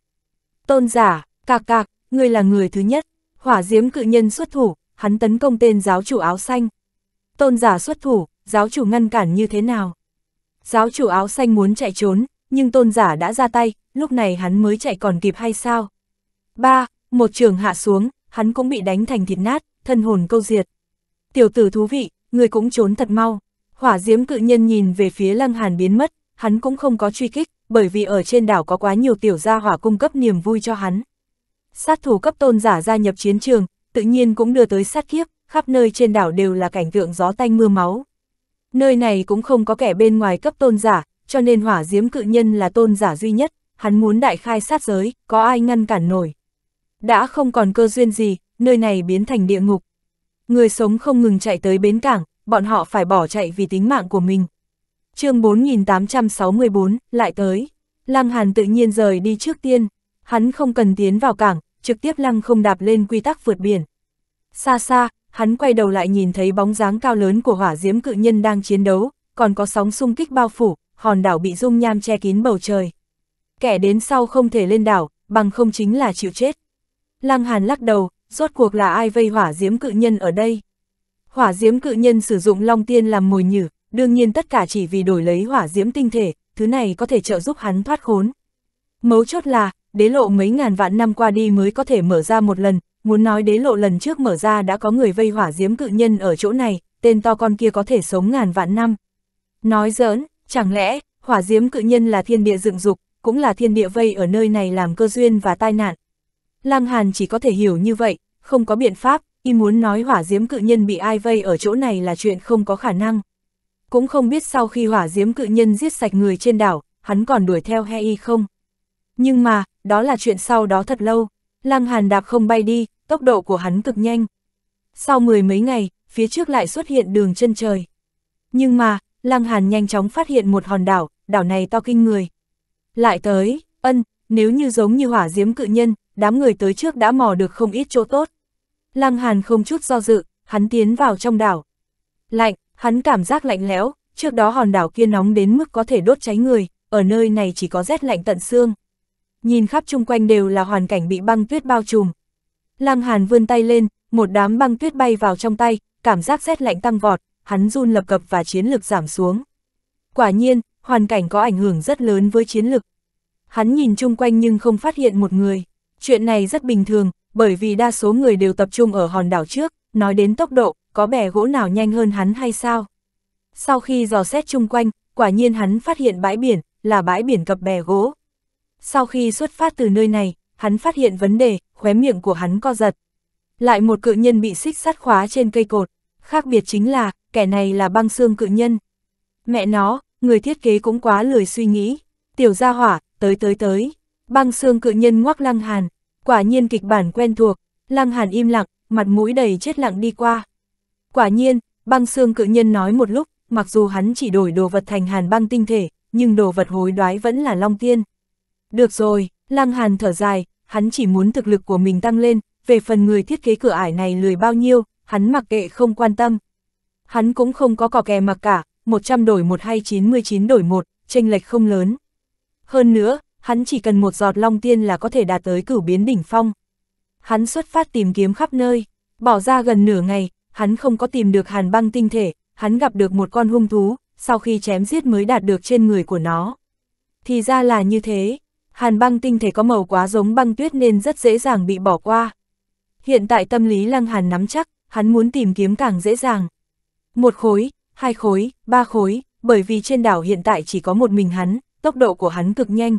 Tôn giả, cạc cạc, ngươi là người thứ nhất, hỏa diếm cự nhân xuất thủ, hắn tấn công tên giáo chủ áo xanh. Tôn giả xuất thủ, giáo chủ ngăn cản như thế nào? Giáo chủ áo xanh muốn chạy trốn, nhưng tôn giả đã ra tay, lúc này hắn mới chạy còn kịp hay sao? ba Một trường hạ xuống, hắn cũng bị đánh thành thịt nát, thân hồn câu diệt. Tiểu tử thú vị, người cũng trốn thật mau. Hỏa Diếm cự nhân nhìn về phía Lăng Hàn biến mất, hắn cũng không có truy kích, bởi vì ở trên đảo có quá nhiều tiểu gia hỏa cung cấp niềm vui cho hắn. Sát thủ cấp tôn giả gia nhập chiến trường, tự nhiên cũng đưa tới sát kiếp, khắp nơi trên đảo đều là cảnh tượng gió tanh mưa máu. Nơi này cũng không có kẻ bên ngoài cấp tôn giả, cho nên hỏa Diếm cự nhân là tôn giả duy nhất, hắn muốn đại khai sát giới, có ai ngăn cản nổi. Đã không còn cơ duyên gì, nơi này biến thành địa ngục. Người sống không ngừng chạy tới bến cảng, bọn họ phải bỏ chạy vì tính mạng của mình. chương 4864, lại tới. Lăng Hàn tự nhiên rời đi trước tiên. Hắn không cần tiến vào cảng, trực tiếp lăng không đạp lên quy tắc vượt biển. Xa xa, hắn quay đầu lại nhìn thấy bóng dáng cao lớn của hỏa diễm cự nhân đang chiến đấu, còn có sóng xung kích bao phủ, hòn đảo bị dung nham che kín bầu trời. Kẻ đến sau không thể lên đảo, bằng không chính là chịu chết. Lăng Hàn lắc đầu, rốt cuộc là ai vây hỏa diễm cự nhân ở đây? Hỏa diễm cự nhân sử dụng long tiên làm mồi nhử, đương nhiên tất cả chỉ vì đổi lấy hỏa diễm tinh thể, thứ này có thể trợ giúp hắn thoát khốn. Mấu chốt là, đế lộ mấy ngàn vạn năm qua đi mới có thể mở ra một lần, muốn nói đế lộ lần trước mở ra đã có người vây hỏa diễm cự nhân ở chỗ này, tên to con kia có thể sống ngàn vạn năm. Nói giỡn, chẳng lẽ, hỏa diễm cự nhân là thiên địa dựng dục, cũng là thiên địa vây ở nơi này làm cơ duyên và tai nạn. Lăng Hàn chỉ có thể hiểu như vậy, không có biện pháp, y muốn nói hỏa diễm cự nhân bị ai vây ở chỗ này là chuyện không có khả năng. Cũng không biết sau khi hỏa diễm cự nhân giết sạch người trên đảo, hắn còn đuổi theo he y không. Nhưng mà, đó là chuyện sau đó thật lâu, lăng hàn đạp không bay đi, tốc độ của hắn cực nhanh. Sau mười mấy ngày, phía trước lại xuất hiện đường chân trời. Nhưng mà, lăng hàn nhanh chóng phát hiện một hòn đảo, đảo này to kinh người. Lại tới, ân, nếu như giống như hỏa diễm cự nhân, đám người tới trước đã mò được không ít chỗ tốt. Lăng Hàn không chút do dự, hắn tiến vào trong đảo. Lạnh, hắn cảm giác lạnh lẽo, trước đó hòn đảo kia nóng đến mức có thể đốt cháy người, ở nơi này chỉ có rét lạnh tận xương. Nhìn khắp chung quanh đều là hoàn cảnh bị băng tuyết bao trùm. Lăng Hàn vươn tay lên, một đám băng tuyết bay vào trong tay, cảm giác rét lạnh tăng vọt, hắn run lập cập và chiến lực giảm xuống. Quả nhiên, hoàn cảnh có ảnh hưởng rất lớn với chiến lực. Hắn nhìn chung quanh nhưng không phát hiện một người. Chuyện này rất bình thường, bởi vì đa số người đều tập trung ở hòn đảo trước, nói đến tốc độ, có bè gỗ nào nhanh hơn hắn hay sao? Sau khi dò xét chung quanh, quả nhiên hắn phát hiện bãi biển, là bãi biển cập bè gỗ. Sau khi xuất phát từ nơi này, hắn phát hiện vấn đề, khóe miệng của hắn co giật. Lại một cự nhân bị xích sắt khóa trên cây cột, khác biệt chính là, kẻ này là băng xương cự nhân. Mẹ nó, người thiết kế cũng quá lười suy nghĩ, tiểu gia hỏa, tới tới tới, băng xương cự nhân ngoắc lăng hàn, Quả nhiên kịch bản quen thuộc, Lăng Hàn im lặng, mặt mũi đầy chết lặng đi qua. Quả nhiên, băng xương cự nhân nói một lúc, mặc dù hắn chỉ đổi đồ vật thành hàn băng tinh thể, nhưng đồ vật hối đoái vẫn là Long Tiên. Được rồi, Lăng Hàn thở dài, hắn chỉ muốn thực lực của mình tăng lên, về phần người thiết kế cửa ải này lười bao nhiêu, hắn mặc kệ không quan tâm. Hắn cũng không có cò kè mặc cả, 100 đổi 1 hay 99 đổi 1, tranh lệch không lớn. Hơn nữa, hắn chỉ cần một giọt long tiên là có thể đạt tới cửu biến đỉnh phong. Hắn xuất phát tìm kiếm khắp nơi, bỏ ra gần nửa ngày, hắn không có tìm được hàn băng tinh thể, hắn gặp được một con hung thú, sau khi chém giết mới đạt được trên người của nó. Thì ra là như thế, hàn băng tinh thể có màu quá giống băng tuyết nên rất dễ dàng bị bỏ qua. Hiện tại tâm lý lăng hàn nắm chắc, hắn muốn tìm kiếm càng dễ dàng. Một khối, hai khối, ba khối, bởi vì trên đảo hiện tại chỉ có một mình hắn, tốc độ của hắn cực nhanh,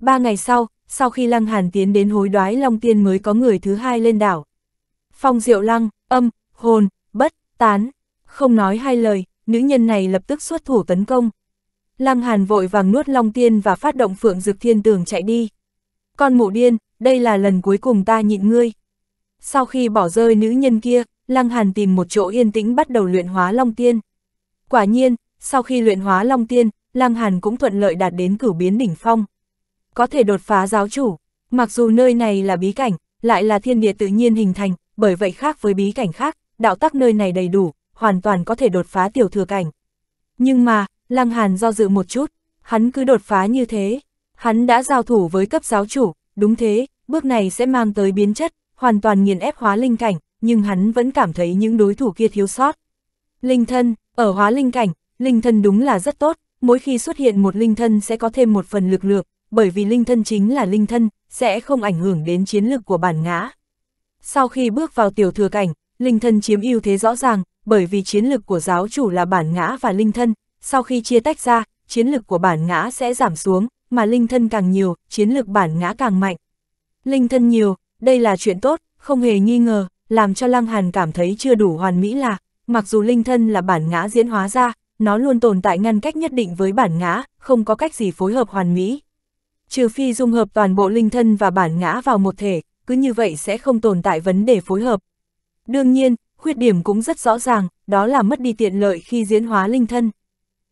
Ba ngày sau, sau khi Lăng Hàn tiến đến hối đoái Long Tiên mới có người thứ hai lên đảo. Phong Diệu Lăng, âm, hồn, bất, tán, không nói hai lời, nữ nhân này lập tức xuất thủ tấn công. Lăng Hàn vội vàng nuốt Long Tiên và phát động Phượng dược Thiên Tường chạy đi. Con mụ điên, đây là lần cuối cùng ta nhịn ngươi. Sau khi bỏ rơi nữ nhân kia, Lăng Hàn tìm một chỗ yên tĩnh bắt đầu luyện hóa Long Tiên. Quả nhiên, sau khi luyện hóa Long Tiên, Lăng Hàn cũng thuận lợi đạt đến cử biến đỉnh phong có thể đột phá giáo chủ. Mặc dù nơi này là bí cảnh, lại là thiên địa tự nhiên hình thành, bởi vậy khác với bí cảnh khác, đạo tắc nơi này đầy đủ, hoàn toàn có thể đột phá tiểu thừa cảnh. Nhưng mà, Lăng Hàn do dự một chút, hắn cứ đột phá như thế. Hắn đã giao thủ với cấp giáo chủ, đúng thế, bước này sẽ mang tới biến chất, hoàn toàn nghiền ép hóa linh cảnh, nhưng hắn vẫn cảm thấy những đối thủ kia thiếu sót. Linh thân, ở hóa linh cảnh, linh thân đúng là rất tốt, mỗi khi xuất hiện một linh thân sẽ có thêm một phần lực lượng, bởi vì linh thân chính là linh thân, sẽ không ảnh hưởng đến chiến lược của bản ngã. Sau khi bước vào tiểu thừa cảnh, linh thân chiếm ưu thế rõ ràng, bởi vì chiến lược của giáo chủ là bản ngã và linh thân, sau khi chia tách ra, chiến lược của bản ngã sẽ giảm xuống, mà linh thân càng nhiều, chiến lược bản ngã càng mạnh. Linh thân nhiều, đây là chuyện tốt, không hề nghi ngờ, làm cho Lăng Hàn cảm thấy chưa đủ hoàn mỹ là, mặc dù linh thân là bản ngã diễn hóa ra, nó luôn tồn tại ngăn cách nhất định với bản ngã, không có cách gì phối hợp hoàn mỹ. Trừ phi dung hợp toàn bộ linh thân và bản ngã vào một thể, cứ như vậy sẽ không tồn tại vấn đề phối hợp. Đương nhiên, khuyết điểm cũng rất rõ ràng, đó là mất đi tiện lợi khi diễn hóa linh thân.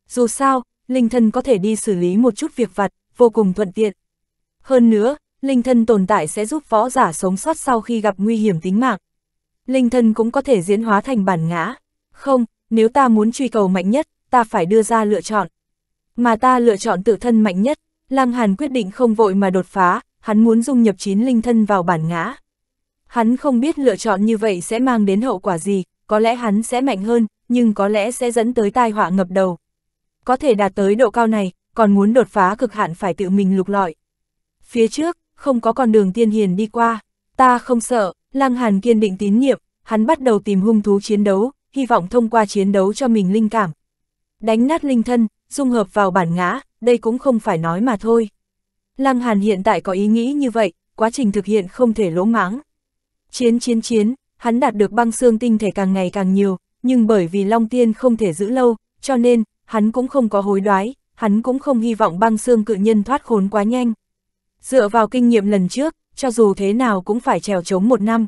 Dù sao, linh thân có thể đi xử lý một chút việc vặt, vô cùng thuận tiện. Hơn nữa, linh thân tồn tại sẽ giúp võ giả sống sót sau khi gặp nguy hiểm tính mạng. Linh thân cũng có thể diễn hóa thành bản ngã. Không, nếu ta muốn truy cầu mạnh nhất, ta phải đưa ra lựa chọn. Mà ta lựa chọn tự thân mạnh nhất, Lăng Hàn quyết định không vội mà đột phá, hắn muốn dung nhập chín linh thân vào bản ngã. Hắn không biết lựa chọn như vậy sẽ mang đến hậu quả gì, có lẽ hắn sẽ mạnh hơn, nhưng có lẽ sẽ dẫn tới tai họa ngập đầu. Có thể đạt tới độ cao này, còn muốn đột phá cực hạn phải tự mình lục lọi. Phía trước, không có con đường tiên hiền đi qua, ta không sợ, Lăng Hàn kiên định tín nhiệm, hắn bắt đầu tìm hung thú chiến đấu, hy vọng thông qua chiến đấu cho mình linh cảm. Đánh nát linh thân, dung hợp vào bản ngã, đây cũng không phải nói mà thôi. Lăng Hàn hiện tại có ý nghĩ như vậy, quá trình thực hiện không thể lỗ mãng. Chiến chiến chiến, hắn đạt được băng xương tinh thể càng ngày càng nhiều, nhưng bởi vì Long Tiên không thể giữ lâu, cho nên, hắn cũng không có hối đoái, hắn cũng không hy vọng băng xương cự nhân thoát khốn quá nhanh. Dựa vào kinh nghiệm lần trước, cho dù thế nào cũng phải trèo chống một năm.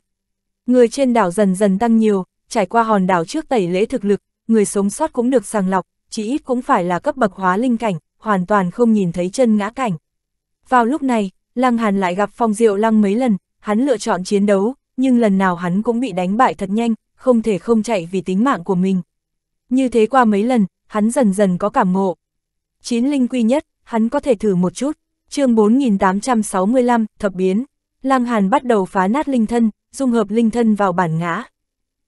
Người trên đảo dần dần tăng nhiều, trải qua hòn đảo trước tẩy lễ thực lực, người sống sót cũng được sàng lọc, chỉ ít cũng phải là cấp bậc hóa linh cảnh hoàn toàn không nhìn thấy chân ngã cảnh. Vào lúc này, Lăng Hàn lại gặp Phong Diệu Lăng mấy lần, hắn lựa chọn chiến đấu, nhưng lần nào hắn cũng bị đánh bại thật nhanh, không thể không chạy vì tính mạng của mình. Như thế qua mấy lần, hắn dần dần có cảm ngộ. Chín linh quy nhất, hắn có thể thử một chút. Chương 4865, thập biến. Lăng Hàn bắt đầu phá nát linh thân, dung hợp linh thân vào bản ngã.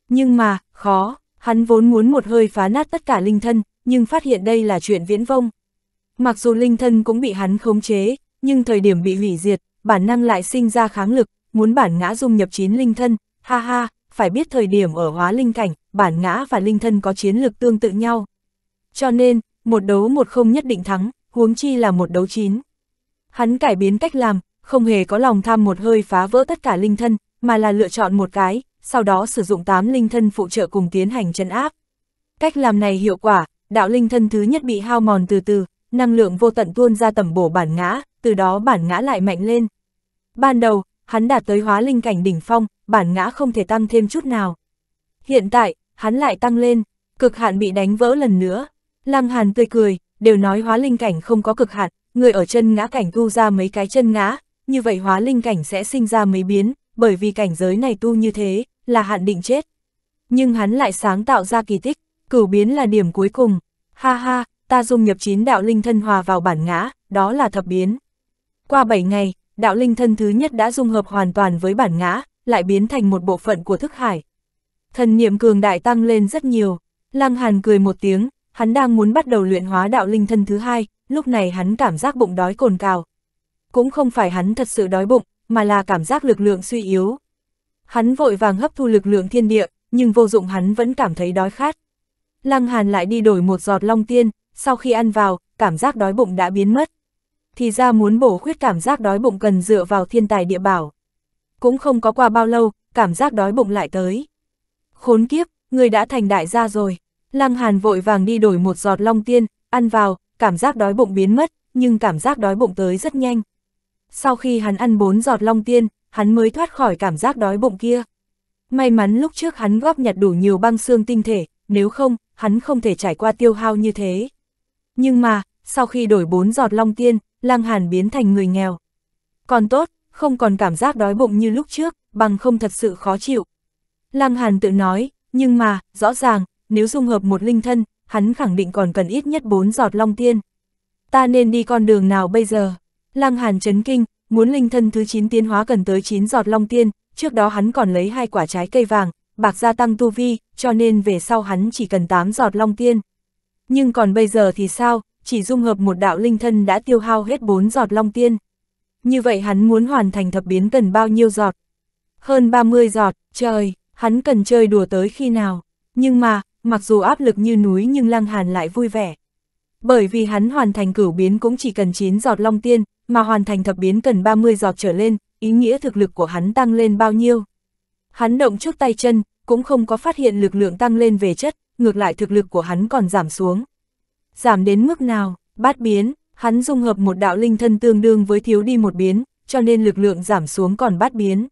Nhưng mà, khó, hắn vốn muốn một hơi phá nát tất cả linh thân, nhưng phát hiện đây là chuyện viễn vông. Mặc dù linh thân cũng bị hắn khống chế, nhưng thời điểm bị hủy diệt, bản năng lại sinh ra kháng lực, muốn bản ngã dung nhập chín linh thân, ha ha, phải biết thời điểm ở hóa linh cảnh, bản ngã và linh thân có chiến lực tương tự nhau. Cho nên, một đấu một không nhất định thắng, huống chi là một đấu chín. Hắn cải biến cách làm, không hề có lòng tham một hơi phá vỡ tất cả linh thân, mà là lựa chọn một cái, sau đó sử dụng tám linh thân phụ trợ cùng tiến hành chân áp. Cách làm này hiệu quả, đạo linh thân thứ nhất bị hao mòn từ từ, năng lượng vô tận tuôn ra tầm bổ bản ngã, từ đó bản ngã lại mạnh lên. Ban đầu, hắn đạt tới hóa linh cảnh đỉnh phong, bản ngã không thể tăng thêm chút nào. Hiện tại, hắn lại tăng lên, cực hạn bị đánh vỡ lần nữa. Lăng Hàn tươi cười, đều nói hóa linh cảnh không có cực hạn, người ở chân ngã cảnh tu ra mấy cái chân ngã, như vậy hóa linh cảnh sẽ sinh ra mấy biến, bởi vì cảnh giới này tu như thế, là hạn định chết. Nhưng hắn lại sáng tạo ra kỳ tích, cửu biến là điểm cuối cùng. Ha ha, ta dung nhập chín đạo linh thân hòa vào bản ngã, đó là thập biến. Qua 7 ngày, đạo linh thân thứ nhất đã dung hợp hoàn toàn với bản ngã, lại biến thành một bộ phận của thức hải. Thần niệm cường đại tăng lên rất nhiều, Lăng Hàn cười một tiếng, hắn đang muốn bắt đầu luyện hóa đạo linh thân thứ hai, lúc này hắn cảm giác bụng đói cồn cào. Cũng không phải hắn thật sự đói bụng, mà là cảm giác lực lượng suy yếu. Hắn vội vàng hấp thu lực lượng thiên địa, nhưng vô dụng hắn vẫn cảm thấy đói khát. Lăng Hàn lại đi đổi một giọt long tiên, sau khi ăn vào, cảm giác đói bụng đã biến mất. Thì ra muốn bổ khuyết cảm giác đói bụng cần dựa vào thiên tài địa bảo. Cũng không có qua bao lâu, cảm giác đói bụng lại tới. Khốn kiếp, người đã thành đại gia rồi. Lăng Hàn vội vàng đi đổi một giọt long tiên, ăn vào, cảm giác đói bụng biến mất, nhưng cảm giác đói bụng tới rất nhanh. Sau khi hắn ăn bốn giọt long tiên, hắn mới thoát khỏi cảm giác đói bụng kia. May mắn lúc trước hắn góp nhặt đủ nhiều băng xương tinh thể, nếu không, hắn không thể trải qua tiêu hao như thế. Nhưng mà, sau khi đổi bốn giọt long tiên, Lang Hàn biến thành người nghèo. Còn tốt, không còn cảm giác đói bụng như lúc trước, bằng không thật sự khó chịu. Lang Hàn tự nói, nhưng mà, rõ ràng, nếu dung hợp một linh thân, hắn khẳng định còn cần ít nhất bốn giọt long tiên. Ta nên đi con đường nào bây giờ? Lang Hàn chấn kinh, muốn linh thân thứ 9 tiến hóa cần tới 9 giọt long tiên, trước đó hắn còn lấy hai quả trái cây vàng, bạc gia tăng tu vi, cho nên về sau hắn chỉ cần 8 giọt long tiên. Nhưng còn bây giờ thì sao, chỉ dung hợp một đạo linh thân đã tiêu hao hết bốn giọt long tiên. Như vậy hắn muốn hoàn thành thập biến cần bao nhiêu giọt? Hơn 30 giọt, trời, hắn cần chơi đùa tới khi nào? Nhưng mà, mặc dù áp lực như núi nhưng Lăng Hàn lại vui vẻ. Bởi vì hắn hoàn thành cửu biến cũng chỉ cần 9 giọt long tiên, mà hoàn thành thập biến cần 30 giọt trở lên, ý nghĩa thực lực của hắn tăng lên bao nhiêu. Hắn động trước tay chân, cũng không có phát hiện lực lượng tăng lên về chất, ngược lại thực lực của hắn còn giảm xuống. Giảm đến mức nào, bát biến, hắn dung hợp một đạo linh thân tương đương với thiếu đi một biến, cho nên lực lượng giảm xuống còn bát biến.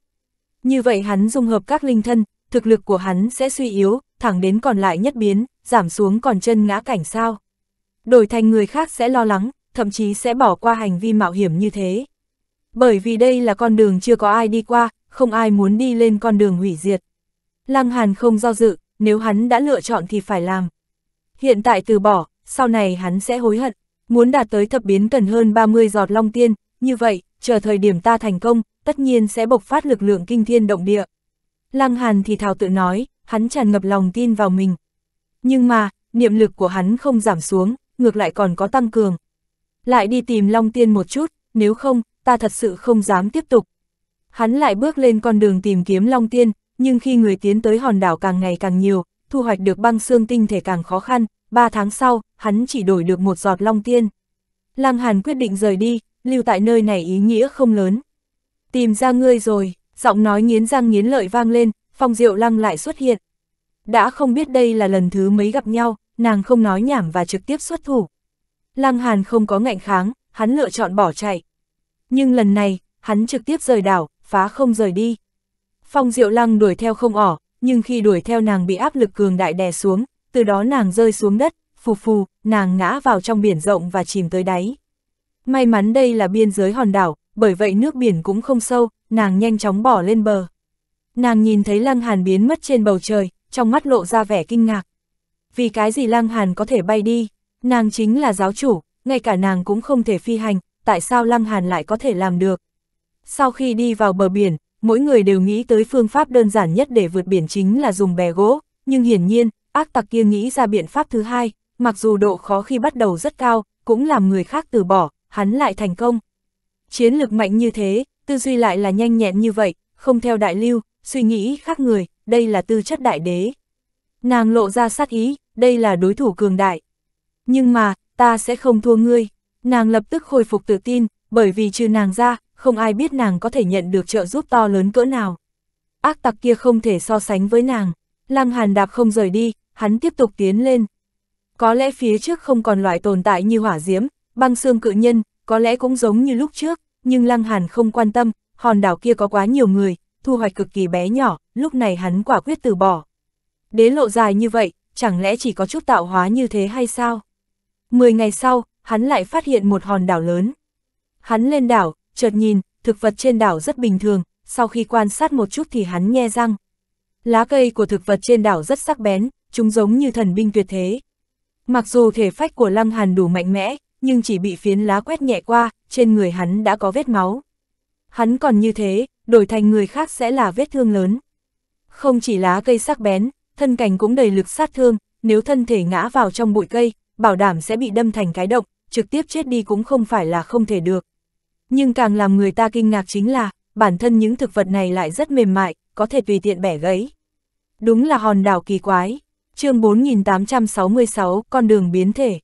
Như vậy hắn dung hợp các linh thân, thực lực của hắn sẽ suy yếu, thẳng đến còn lại nhất biến, giảm xuống còn chân ngã cảnh sao. Đổi thành người khác sẽ lo lắng, thậm chí sẽ bỏ qua hành vi mạo hiểm như thế. Bởi vì đây là con đường chưa có ai đi qua, không ai muốn đi lên con đường hủy diệt. Lăng Hàn không do dự, nếu hắn đã lựa chọn thì phải làm. Hiện tại từ bỏ, sau này hắn sẽ hối hận, muốn đạt tới thập biến cần hơn 30 giọt long tiên, như vậy, chờ thời điểm ta thành công, tất nhiên sẽ bộc phát lực lượng kinh thiên động địa. Lăng Hàn thì thào tự nói, hắn tràn ngập lòng tin vào mình. Nhưng mà, niệm lực của hắn không giảm xuống, ngược lại còn có tăng cường. Lại đi tìm Long Tiên một chút, nếu không, ta thật sự không dám tiếp tục. Hắn lại bước lên con đường tìm kiếm Long Tiên, nhưng khi người tiến tới hòn đảo càng ngày càng nhiều, thu hoạch được băng xương tinh thể càng khó khăn, ba tháng sau, hắn chỉ đổi được một giọt long tiên. Lăng Hàn quyết định rời đi, lưu tại nơi này ý nghĩa không lớn. Tìm ra ngươi rồi, giọng nói nghiến răng nghiến lợi vang lên, phong diệu lăng lại xuất hiện. Đã không biết đây là lần thứ mấy gặp nhau, nàng không nói nhảm và trực tiếp xuất thủ. Lăng Hàn không có ngạnh kháng, hắn lựa chọn bỏ chạy. Nhưng lần này, hắn trực tiếp rời đảo, phá không rời đi. Phong Diệu Lăng đuổi theo không ỏ, nhưng khi đuổi theo nàng bị áp lực cường đại đè xuống, từ đó nàng rơi xuống đất, phù phù, nàng ngã vào trong biển rộng và chìm tới đáy. May mắn đây là biên giới hòn đảo, bởi vậy nước biển cũng không sâu, nàng nhanh chóng bỏ lên bờ. Nàng nhìn thấy Lăng Hàn biến mất trên bầu trời, trong mắt lộ ra vẻ kinh ngạc. Vì cái gì Lăng Hàn có thể bay đi, nàng chính là giáo chủ, ngay cả nàng cũng không thể phi hành, tại sao Lăng Hàn lại có thể làm được. Sau khi đi vào bờ biển, mỗi người đều nghĩ tới phương pháp đơn giản nhất để vượt biển chính là dùng bè gỗ, nhưng hiển nhiên, ác tặc kia nghĩ ra biện pháp thứ hai, mặc dù độ khó khi bắt đầu rất cao, cũng làm người khác từ bỏ, hắn lại thành công. Chiến lược mạnh như thế, tư duy lại là nhanh nhẹn như vậy, không theo đại lưu, suy nghĩ khác người, đây là tư chất đại đế. Nàng lộ ra sát ý, đây là đối thủ cường đại. Nhưng mà, ta sẽ không thua ngươi. Nàng lập tức khôi phục tự tin, bởi vì trừ nàng ra, không ai biết nàng có thể nhận được trợ giúp to lớn cỡ nào. Ác tặc kia không thể so sánh với nàng, Lăng Hàn đạp không rời đi, hắn tiếp tục tiến lên. Có lẽ phía trước không còn loại tồn tại như hỏa diễm, băng xương cự nhân, có lẽ cũng giống như lúc trước, nhưng Lăng Hàn không quan tâm, hòn đảo kia có quá nhiều người, thu hoạch cực kỳ bé nhỏ, lúc này hắn quả quyết từ bỏ. Đế lộ dài như vậy, chẳng lẽ chỉ có chút tạo hóa như thế hay sao? Mười ngày sau, hắn lại phát hiện một hòn đảo lớn. Hắn lên đảo, chợt nhìn, thực vật trên đảo rất bình thường, sau khi quan sát một chút thì hắn nghe răng. Lá cây của thực vật trên đảo rất sắc bén, chúng giống như thần binh tuyệt thế. Mặc dù thể phách của Lăng Hàn đủ mạnh mẽ, nhưng chỉ bị phiến lá quét nhẹ qua, trên người hắn đã có vết máu. Hắn còn như thế, đổi thành người khác sẽ là vết thương lớn. Không chỉ lá cây sắc bén, thân cành cũng đầy lực sát thương, nếu thân thể ngã vào trong bụi cây, bảo đảm sẽ bị đâm thành cái động, trực tiếp chết đi cũng không phải là không thể được. Nhưng càng làm người ta kinh ngạc chính là, bản thân những thực vật này lại rất mềm mại, có thể tùy tiện bẻ gãy. Đúng là hòn đảo kỳ quái. chương 4866, con đường biến thể.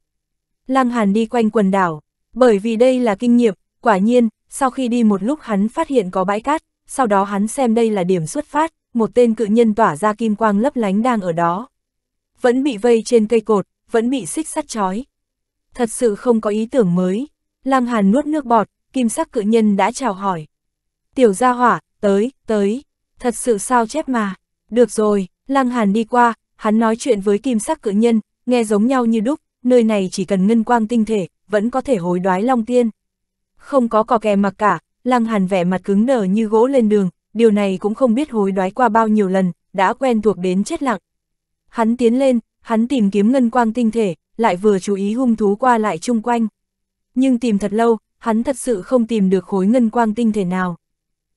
Lăng Hàn đi quanh quần đảo, bởi vì đây là kinh nghiệm, quả nhiên, sau khi đi một lúc hắn phát hiện có bãi cát, sau đó hắn xem đây là điểm xuất phát, một tên cự nhân tỏa ra kim quang lấp lánh đang ở đó. Vẫn bị vây trên cây cột, vẫn bị xích sắt chói. Thật sự không có ý tưởng mới. Lăng Hàn nuốt nước bọt, kim sắc cự nhân đã chào hỏi. Tiểu gia hỏa, tới, tới, thật sự sao chép mà. Được rồi, Lăng Hàn đi qua, hắn nói chuyện với kim sắc cự nhân, nghe giống nhau như đúc, nơi này chỉ cần ngân quang tinh thể, vẫn có thể hối đoái long tiên. Không có cò kè mặc cả, Lăng Hàn vẻ mặt cứng đờ như gỗ lên đường, điều này cũng không biết hối đoái qua bao nhiêu lần, đã quen thuộc đến chết lặng. Hắn tiến lên, hắn tìm kiếm ngân quang tinh thể, lại vừa chú ý hung thú qua lại chung quanh. Nhưng tìm thật lâu, hắn thật sự không tìm được khối ngân quang tinh thể nào.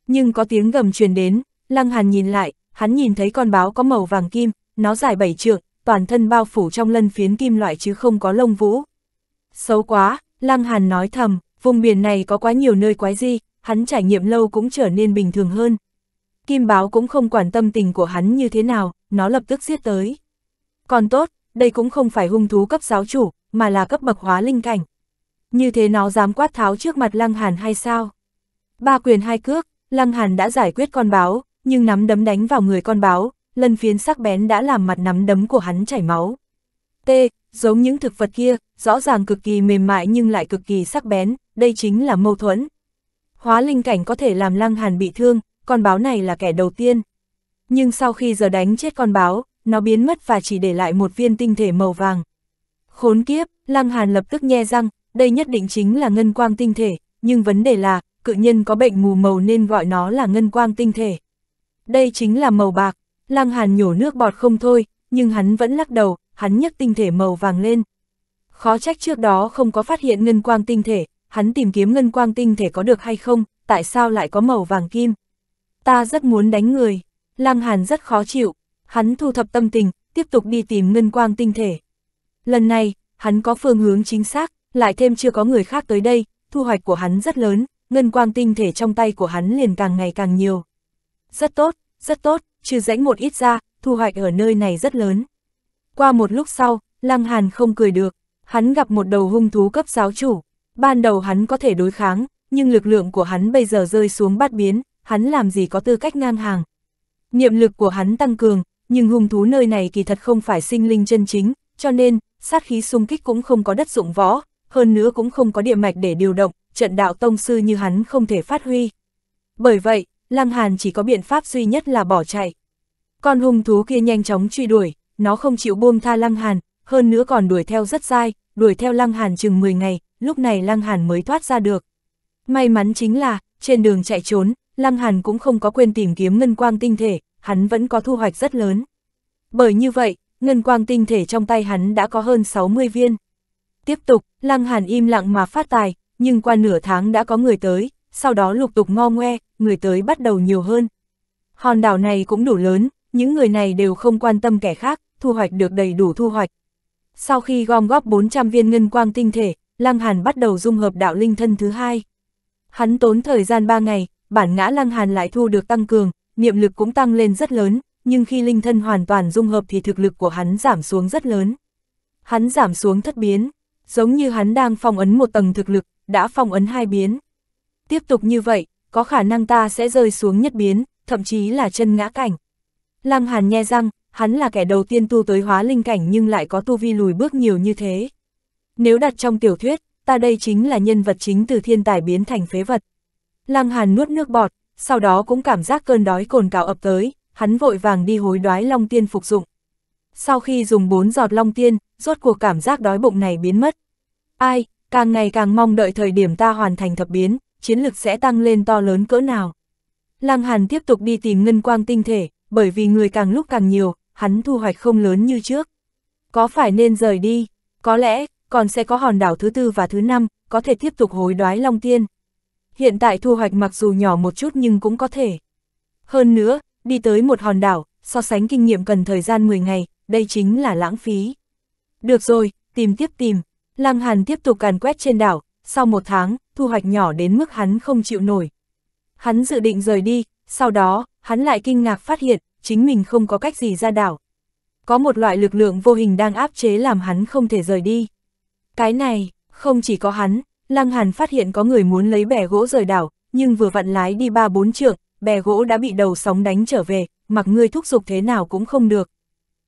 Nhưng có tiếng gầm truyền đến, Lăng Hàn nhìn lại, hắn nhìn thấy con báo có màu vàng kim, nó dài bảy trượng, toàn thân bao phủ trong lân phiến kim loại chứ không có lông vũ. Xấu quá, Lăng Hàn nói thầm, vùng biển này có quá nhiều nơi quái di, hắn trải nghiệm lâu cũng trở nên bình thường hơn. Kim báo cũng không quản tâm tình của hắn như thế nào, nó lập tức giết tới. Còn tốt, đây cũng không phải hung thú cấp giáo chủ, mà là cấp bậc hóa linh cảnh như thế nó dám quát tháo trước mặt Lăng Hàn hay sao? Ba quyền hai cước, Lăng Hàn đã giải quyết con báo, nhưng nắm đấm đánh vào người con báo, lần phiến sắc bén đã làm mặt nắm đấm của hắn chảy máu. T, giống những thực vật kia, rõ ràng cực kỳ mềm mại nhưng lại cực kỳ sắc bén, đây chính là mâu thuẫn. Hóa linh cảnh có thể làm Lăng Hàn bị thương, con báo này là kẻ đầu tiên. Nhưng sau khi giờ đánh chết con báo, nó biến mất và chỉ để lại một viên tinh thể màu vàng. Khốn kiếp, Lăng Hàn lập tức nhe răng, đây nhất định chính là ngân quang tinh thể, nhưng vấn đề là, cự nhân có bệnh mù màu nên gọi nó là ngân quang tinh thể. Đây chính là màu bạc, lang Hàn nhổ nước bọt không thôi, nhưng hắn vẫn lắc đầu, hắn nhấc tinh thể màu vàng lên. Khó trách trước đó không có phát hiện ngân quang tinh thể, hắn tìm kiếm ngân quang tinh thể có được hay không, tại sao lại có màu vàng kim. Ta rất muốn đánh người, lang Hàn rất khó chịu, hắn thu thập tâm tình, tiếp tục đi tìm ngân quang tinh thể. Lần này, hắn có phương hướng chính xác, lại thêm chưa có người khác tới đây, thu hoạch của hắn rất lớn, ngân quang tinh thể trong tay của hắn liền càng ngày càng nhiều. Rất tốt, rất tốt, trừ rãnh một ít ra, thu hoạch ở nơi này rất lớn. Qua một lúc sau, Lăng Hàn không cười được, hắn gặp một đầu hung thú cấp giáo chủ, ban đầu hắn có thể đối kháng, nhưng lực lượng của hắn bây giờ rơi xuống bát biến, hắn làm gì có tư cách ngang hàng. Niệm lực của hắn tăng cường, nhưng hung thú nơi này kỳ thật không phải sinh linh chân chính, cho nên, sát khí xung kích cũng không có đất dụng võ, hơn nữa cũng không có địa mạch để điều động, trận đạo tông sư như hắn không thể phát huy. Bởi vậy, Lăng Hàn chỉ có biện pháp duy nhất là bỏ chạy. Con hung thú kia nhanh chóng truy đuổi, nó không chịu buông tha Lăng Hàn, hơn nữa còn đuổi theo rất dai, đuổi theo Lăng Hàn chừng 10 ngày, lúc này Lăng Hàn mới thoát ra được. May mắn chính là, trên đường chạy trốn, Lăng Hàn cũng không có quên tìm kiếm ngân quang tinh thể, hắn vẫn có thu hoạch rất lớn. Bởi như vậy, ngân quang tinh thể trong tay hắn đã có hơn 60 viên. Tiếp tục, Lăng Hàn im lặng mà phát tài, nhưng qua nửa tháng đã có người tới, sau đó lục tục ngo ngoe, người tới bắt đầu nhiều hơn. Hòn đảo này cũng đủ lớn, những người này đều không quan tâm kẻ khác, thu hoạch được đầy đủ thu hoạch. Sau khi gom góp 400 viên ngân quang tinh thể, Lăng Hàn bắt đầu dung hợp đạo linh thân thứ hai. Hắn tốn thời gian 3 ngày, bản ngã Lăng Hàn lại thu được tăng cường, niệm lực cũng tăng lên rất lớn, nhưng khi linh thân hoàn toàn dung hợp thì thực lực của hắn giảm xuống rất lớn. Hắn giảm xuống thất biến. Giống như hắn đang phong ấn một tầng thực lực, đã phong ấn hai biến. Tiếp tục như vậy, có khả năng ta sẽ rơi xuống nhất biến, thậm chí là chân ngã cảnh. Lăng Hàn nghe răng, hắn là kẻ đầu tiên tu tới hóa linh cảnh nhưng lại có tu vi lùi bước nhiều như thế. Nếu đặt trong tiểu thuyết, ta đây chính là nhân vật chính từ thiên tài biến thành phế vật. Lăng Hàn nuốt nước bọt, sau đó cũng cảm giác cơn đói cồn cào ập tới, hắn vội vàng đi hối đoái Long Tiên phục dụng. Sau khi dùng bốn giọt long tiên, rốt cuộc cảm giác đói bụng này biến mất. Ai, càng ngày càng mong đợi thời điểm ta hoàn thành thập biến, chiến lực sẽ tăng lên to lớn cỡ nào. Lăng Hàn tiếp tục đi tìm ngân quang tinh thể, bởi vì người càng lúc càng nhiều, hắn thu hoạch không lớn như trước. Có phải nên rời đi? Có lẽ, còn sẽ có hòn đảo thứ tư và thứ năm, có thể tiếp tục hối đoái Long Tiên. Hiện tại thu hoạch mặc dù nhỏ một chút nhưng cũng có thể. Hơn nữa, đi tới một hòn đảo, so sánh kinh nghiệm cần thời gian 10 ngày, đây chính là lãng phí. Được rồi, tìm tiếp tìm. Lăng Hàn tiếp tục càn quét trên đảo, sau một tháng, thu hoạch nhỏ đến mức hắn không chịu nổi. Hắn dự định rời đi, sau đó, hắn lại kinh ngạc phát hiện, chính mình không có cách gì ra đảo. Có một loại lực lượng vô hình đang áp chế làm hắn không thể rời đi. Cái này, không chỉ có hắn, Lăng Hàn phát hiện có người muốn lấy bè gỗ rời đảo, nhưng vừa vặn lái đi ba bốn trượng, bè gỗ đã bị đầu sóng đánh trở về, mặc người thúc giục thế nào cũng không được.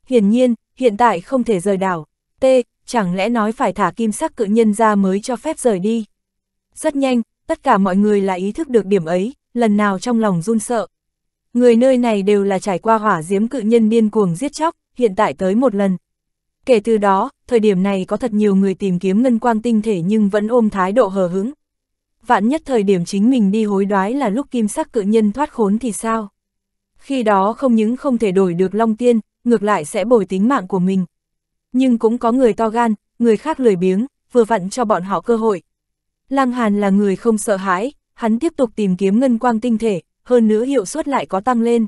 Hiển nhiên, hiện tại không thể rời đảo. T, chẳng lẽ nói phải thả kim sắc cự nhân ra mới cho phép rời đi. Rất nhanh, tất cả mọi người là ý thức được điểm ấy, lần nào trong lòng run sợ. Người nơi này đều là trải qua hỏa diếm cự nhân điên cuồng giết chóc, hiện tại tới một lần. Kể từ đó, thời điểm này có thật nhiều người tìm kiếm ngân quang tinh thể nhưng vẫn ôm thái độ hờ hững. Vạn nhất thời điểm chính mình đi hối đoái là lúc kim sắc cự nhân thoát khốn thì sao? Khi đó không những không thể đổi được Long Tiên, ngược lại sẽ bồi tính mạng của mình. Nhưng cũng có người to gan, người khác lười biếng, vừa vặn cho bọn họ cơ hội. Lăng Hàn là người không sợ hãi, hắn tiếp tục tìm kiếm ngân quang tinh thể, hơn nữa hiệu suất lại có tăng lên.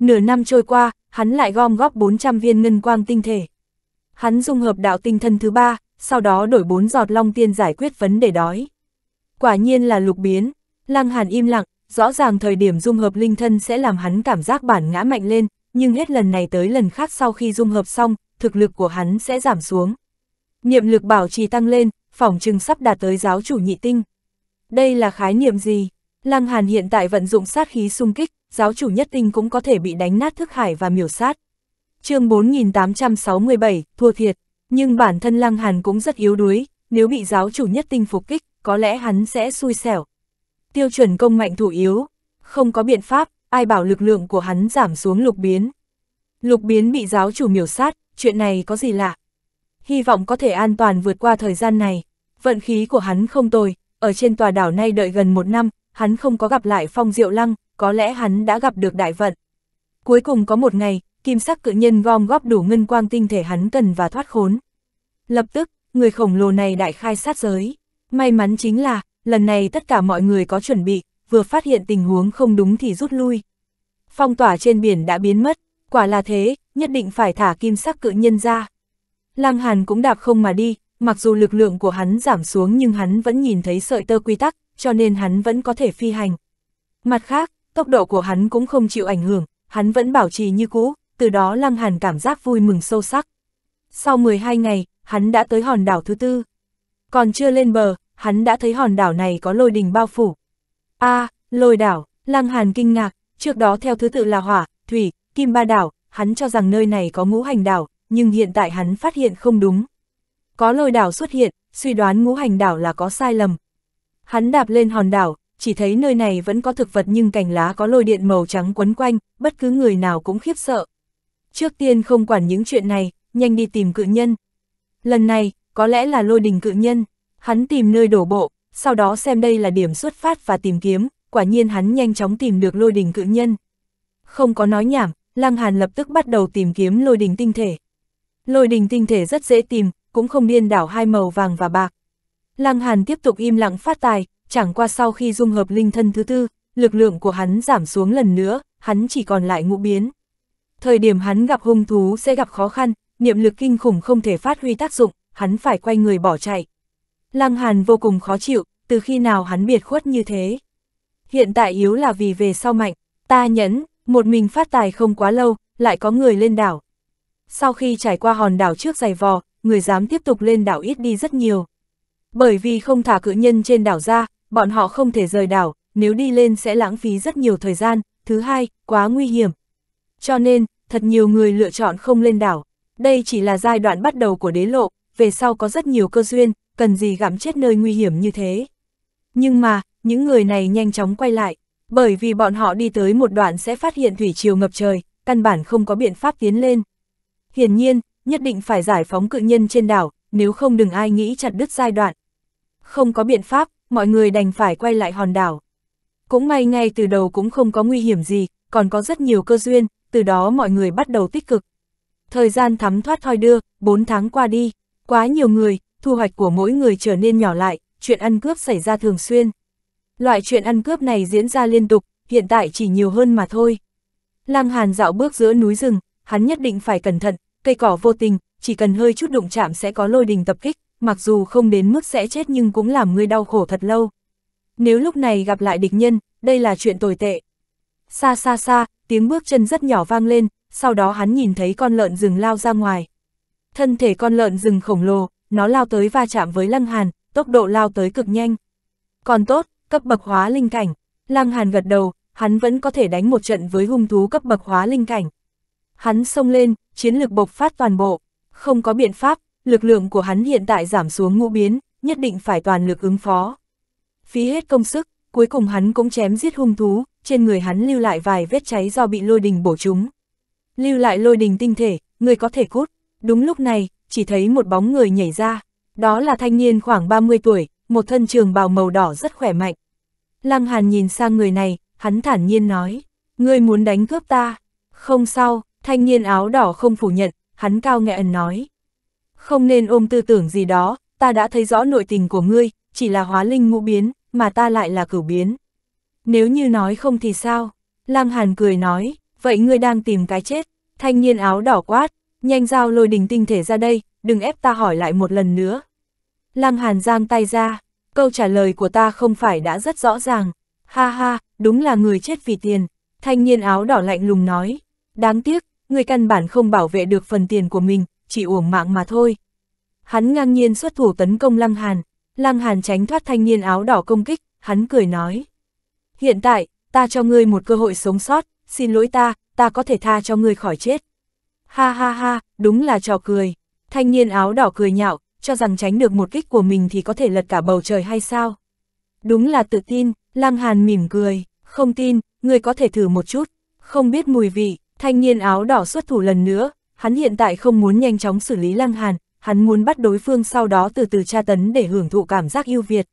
Nửa năm trôi qua, hắn lại gom góp 400 viên ngân quang tinh thể. Hắn dung hợp đạo tinh thân thứ ba, sau đó đổi bốn giọt long tiên giải quyết vấn đề đói. Quả nhiên là lục biến, Lăng Hàn im lặng, rõ ràng thời điểm dung hợp linh thân sẽ làm hắn cảm giác bản ngã mạnh lên, nhưng hết lần này tới lần khác sau khi dung hợp xong, thực lực của hắn sẽ giảm xuống. Niệm lực bảo trì tăng lên, phỏng chừng sắp đạt tới giáo chủ nhị tinh. Đây là khái niệm gì? Lăng Hàn hiện tại vận dụng sát khí xung kích, giáo chủ nhất tinh cũng có thể bị đánh nát thức hải và miểu sát. chương 4867, thua thiệt, nhưng bản thân Lăng Hàn cũng rất yếu đuối, nếu bị giáo chủ nhất tinh phục kích, có lẽ hắn sẽ xui xẻo. Tiêu chuẩn công mạnh thủ yếu, không có biện pháp, ai bảo lực lượng của hắn giảm xuống lục biến. Lục biến bị giáo chủ miểu sát, chuyện này có gì lạ. Hy vọng có thể an toàn vượt qua thời gian này. Vận khí của hắn không tồi, ở trên tòa đảo nay đợi gần một năm, hắn không có gặp lại phong diệu lăng, có lẽ hắn đã gặp được đại vận. Cuối cùng có một ngày, kim sắc cự nhân gom góp đủ ngân quang tinh thể hắn cần và thoát khốn. Lập tức, người khổng lồ này đại khai sát giới. May mắn chính là, lần này tất cả mọi người có chuẩn bị, vừa phát hiện tình huống không đúng thì rút lui. Phong tỏa trên biển đã biến mất, quả là thế, nhất định phải thả kim sắc cự nhân ra. Lăng Hàn cũng đạp không mà đi, mặc dù lực lượng của hắn giảm xuống nhưng hắn vẫn nhìn thấy sợi tơ quy tắc, cho nên hắn vẫn có thể phi hành. Mặt khác, tốc độ của hắn cũng không chịu ảnh hưởng, hắn vẫn bảo trì như cũ, từ đó Lăng Hàn cảm giác vui mừng sâu sắc. Sau 12 ngày, hắn đã tới hòn đảo thứ tư. Còn chưa lên bờ, hắn đã thấy hòn đảo này có lôi đình bao phủ, a à, lôi đảo, Lăng Hàn kinh ngạc, trước đó theo thứ tự là hỏa, thủy, kim ba đảo, hắn cho rằng nơi này có ngũ hành đảo, nhưng hiện tại hắn phát hiện không đúng. Có lôi đảo xuất hiện, suy đoán ngũ hành đảo là có sai lầm. Hắn đạp lên hòn đảo, chỉ thấy nơi này vẫn có thực vật nhưng cành lá có lôi điện màu trắng quấn quanh, bất cứ người nào cũng khiếp sợ. Trước tiên không quản những chuyện này, nhanh đi tìm cự nhân. Lần này, có lẽ là lôi đình cự nhân, hắn tìm nơi đổ bộ, sau đó xem đây là điểm xuất phát và tìm kiếm, quả nhiên hắn nhanh chóng tìm được lôi đình cự nhân. Không có nói nhảm, Lăng Hàn lập tức bắt đầu tìm kiếm lôi đình tinh thể. Lôi đình tinh thể rất dễ tìm, cũng không điên đảo hai màu vàng và bạc. Lăng Hàn tiếp tục im lặng phát tài, chẳng qua sau khi dung hợp linh thân thứ tư, lực lượng của hắn giảm xuống lần nữa, hắn chỉ còn lại ngũ biến. Thời điểm hắn gặp hung thú sẽ gặp khó khăn, niệm lực kinh khủng không thể phát huy tác dụng, hắn phải quay người bỏ chạy. Lăng Hàn vô cùng khó chịu, từ khi nào hắn biệt khuất như thế. Hiện tại yếu là vì về sau mạnh, ta nhẫn, một mình phát tài không quá lâu, lại có người lên đảo. Sau khi trải qua hòn đảo trước giày vò, người dám tiếp tục lên đảo ít đi rất nhiều. Bởi vì không thả cự nhân trên đảo ra, bọn họ không thể rời đảo, nếu đi lên sẽ lãng phí rất nhiều thời gian, thứ hai, quá nguy hiểm. Cho nên, thật nhiều người lựa chọn không lên đảo. Đây chỉ là giai đoạn bắt đầu của đế lộ, về sau có rất nhiều cơ duyên, cần gì gặm chết nơi nguy hiểm như thế. Nhưng mà, những người này nhanh chóng quay lại, bởi vì bọn họ đi tới một đoạn sẽ phát hiện thủy chiều ngập trời, căn bản không có biện pháp tiến lên. Hiển nhiên, nhất định phải giải phóng cự nhân trên đảo, nếu không đừng ai nghĩ chặt đứt giai đoạn. Không có biện pháp, mọi người đành phải quay lại hòn đảo. Cũng may ngay từ đầu cũng không có nguy hiểm gì, còn có rất nhiều cơ duyên, từ đó mọi người bắt đầu tích cực. Thời gian thắm thoát thoi đưa, 4 tháng qua đi, quá nhiều người, thu hoạch của mỗi người trở nên nhỏ lại, chuyện ăn cướp xảy ra thường xuyên. Loại chuyện ăn cướp này diễn ra liên tục, hiện tại chỉ nhiều hơn mà thôi. Lăng Hàn dạo bước giữa núi rừng, hắn nhất định phải cẩn thận, cây cỏ vô tình, chỉ cần hơi chút đụng chạm sẽ có lôi đình tập kích, mặc dù không đến mức sẽ chết nhưng cũng làm người đau khổ thật lâu. Nếu lúc này gặp lại địch nhân, đây là chuyện tồi tệ. Xa xa xa, tiếng bước chân rất nhỏ vang lên, sau đó hắn nhìn thấy con lợn rừng lao ra ngoài. Thân thể con lợn rừng khổng lồ, nó lao tới va chạm với Lăng Hàn, tốc độ lao tới cực nhanh. Còn tốt, cấp bậc hóa linh cảnh, Lăng Hàn gật đầu, hắn vẫn có thể đánh một trận với hung thú cấp bậc hóa linh cảnh. Hắn xông lên, chiến lược bộc phát toàn bộ, không có biện pháp, lực lượng của hắn hiện tại giảm xuống ngũ biến, nhất định phải toàn lực ứng phó. Phí hết công sức, cuối cùng hắn cũng chém giết hung thú, trên người hắn lưu lại vài vết cháy do bị lôi đình bổ chúng. Lưu lại lôi đình tinh thể, người có thể cút. Đúng lúc này, chỉ thấy một bóng người nhảy ra, đó là thanh niên khoảng 30 tuổi, một thân trường bào màu đỏ rất khỏe mạnh. Lăng Hàn nhìn sang người này, hắn thản nhiên nói, ngươi muốn đánh cướp ta, không sao, thanh niên áo đỏ không phủ nhận, hắn cao nghẹn nói. Không nên ôm tư tưởng gì đó, ta đã thấy rõ nội tình của ngươi, chỉ là hóa linh ngũ biến, mà ta lại là cửu biến. Nếu như nói không thì sao? Lăng Hàn cười nói, vậy ngươi đang tìm cái chết. Thanh niên áo đỏ quát, Nhanh giao lôi đình tinh thể ra đây, đừng ép ta hỏi lại một lần nữa. Lăng Hàn giang tay ra, câu trả lời của ta không phải đã rất rõ ràng. Ha ha, đúng là người chết vì tiền. Thanh niên áo đỏ lạnh lùng nói. Đáng tiếc, người căn bản không bảo vệ được phần tiền của mình, chỉ uổng mạng mà thôi. Hắn ngang nhiên xuất thủ tấn công Lăng Hàn. Lăng Hàn tránh thoát thanh niên áo đỏ công kích, hắn cười nói. Hiện tại, ta cho ngươi một cơ hội sống sót, xin lỗi ta, ta có thể tha cho ngươi khỏi chết. Ha ha ha, đúng là trò cười. Thanh niên áo đỏ cười nhạo, cho rằng tránh được một kích của mình thì có thể lật cả bầu trời hay sao? Đúng là tự tin, Lăng Hàn mỉm cười, không tin, người có thể thử một chút. Không biết mùi vị, thanh niên áo đỏ xuất thủ lần nữa, hắn hiện tại không muốn nhanh chóng xử lý Lăng Hàn, hắn muốn bắt đối phương sau đó từ từ tra tấn để hưởng thụ cảm giác yêu Việt.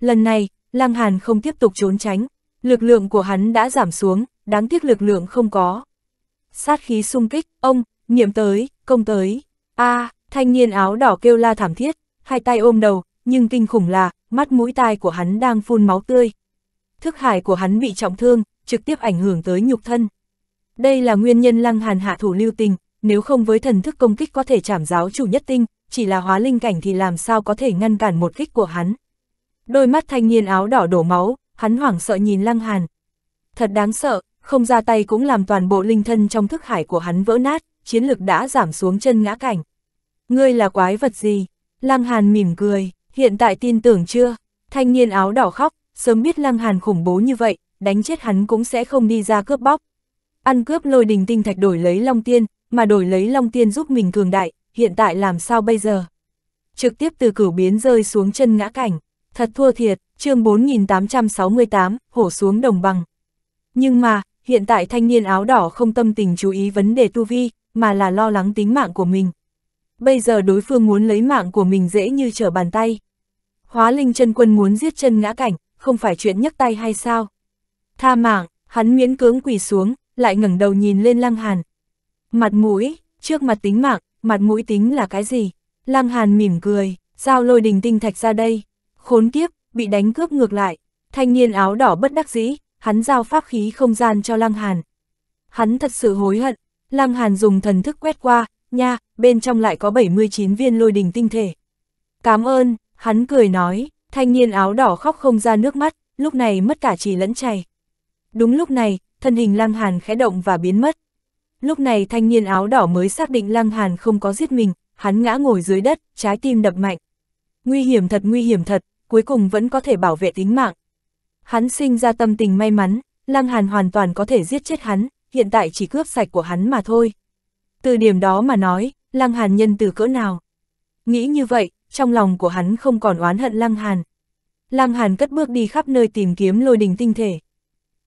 Lần này, Lăng Hàn không tiếp tục trốn tránh, lực lượng của hắn đã giảm xuống, đáng tiếc lực lượng không có. Sát khí sung kích, ông, niệm tới, công tới. a à, thanh niên áo đỏ kêu la thảm thiết, hai tay ôm đầu, nhưng kinh khủng là, mắt mũi tai của hắn đang phun máu tươi. Thức hải của hắn bị trọng thương, trực tiếp ảnh hưởng tới nhục thân. Đây là nguyên nhân lăng hàn hạ thủ lưu tình, nếu không với thần thức công kích có thể chảm giáo chủ nhất tinh, chỉ là hóa linh cảnh thì làm sao có thể ngăn cản một kích của hắn. Đôi mắt thanh niên áo đỏ đổ máu, hắn hoảng sợ nhìn lăng hàn. Thật đáng sợ, không ra tay cũng làm toàn bộ linh thân trong thức hải của hắn vỡ nát chiến lực đã giảm xuống chân ngã cảnh. Ngươi là quái vật gì? Lăng Hàn mỉm cười, hiện tại tin tưởng chưa? Thanh niên áo đỏ khóc, sớm biết Lăng Hàn khủng bố như vậy, đánh chết hắn cũng sẽ không đi ra cướp bóc. Ăn cướp lôi đình tinh thạch đổi lấy Long Tiên, mà đổi lấy Long Tiên giúp mình cường đại, hiện tại làm sao bây giờ? Trực tiếp từ cửu biến rơi xuống chân ngã cảnh, thật thua thiệt, chương 4868, hổ xuống đồng bằng. Nhưng mà, hiện tại thanh niên áo đỏ không tâm tình chú ý vấn đề tu vi, mà là lo lắng tính mạng của mình. Bây giờ đối phương muốn lấy mạng của mình dễ như trở bàn tay. Hóa linh chân quân muốn giết chân ngã cảnh, không phải chuyện nhấc tay hay sao? Tha mạng, hắn miễn cưỡng quỳ xuống, lại ngẩng đầu nhìn lên Lăng Hàn. Mặt mũi, trước mặt tính mạng, mặt mũi tính là cái gì? Lăng Hàn mỉm cười, giao lôi đình tinh thạch ra đây. Khốn kiếp, bị đánh cướp ngược lại. Thanh niên áo đỏ bất đắc dĩ, hắn giao pháp khí không gian cho Lăng Hàn. Hắn thật sự hối hận, Lam Hàn dùng thần thức quét qua, nha, bên trong lại có 79 viên lôi đình tinh thể. Cảm ơn, hắn cười nói, thanh niên áo đỏ khóc không ra nước mắt, lúc này mất cả trì lẫn chày. Đúng lúc này, thân hình Lăng Hàn khẽ động và biến mất. Lúc này thanh niên áo đỏ mới xác định Lăng Hàn không có giết mình, hắn ngã ngồi dưới đất, trái tim đập mạnh. Nguy hiểm thật nguy hiểm thật, cuối cùng vẫn có thể bảo vệ tính mạng. Hắn sinh ra tâm tình may mắn, Lăng Hàn hoàn toàn có thể giết chết hắn, hiện tại chỉ cướp sạch của hắn mà thôi. Từ điểm đó mà nói, Lăng Hàn nhân từ cỡ nào? Nghĩ như vậy, trong lòng của hắn không còn oán hận Lăng Hàn. Lăng Hàn cất bước đi khắp nơi tìm kiếm lôi đình tinh thể.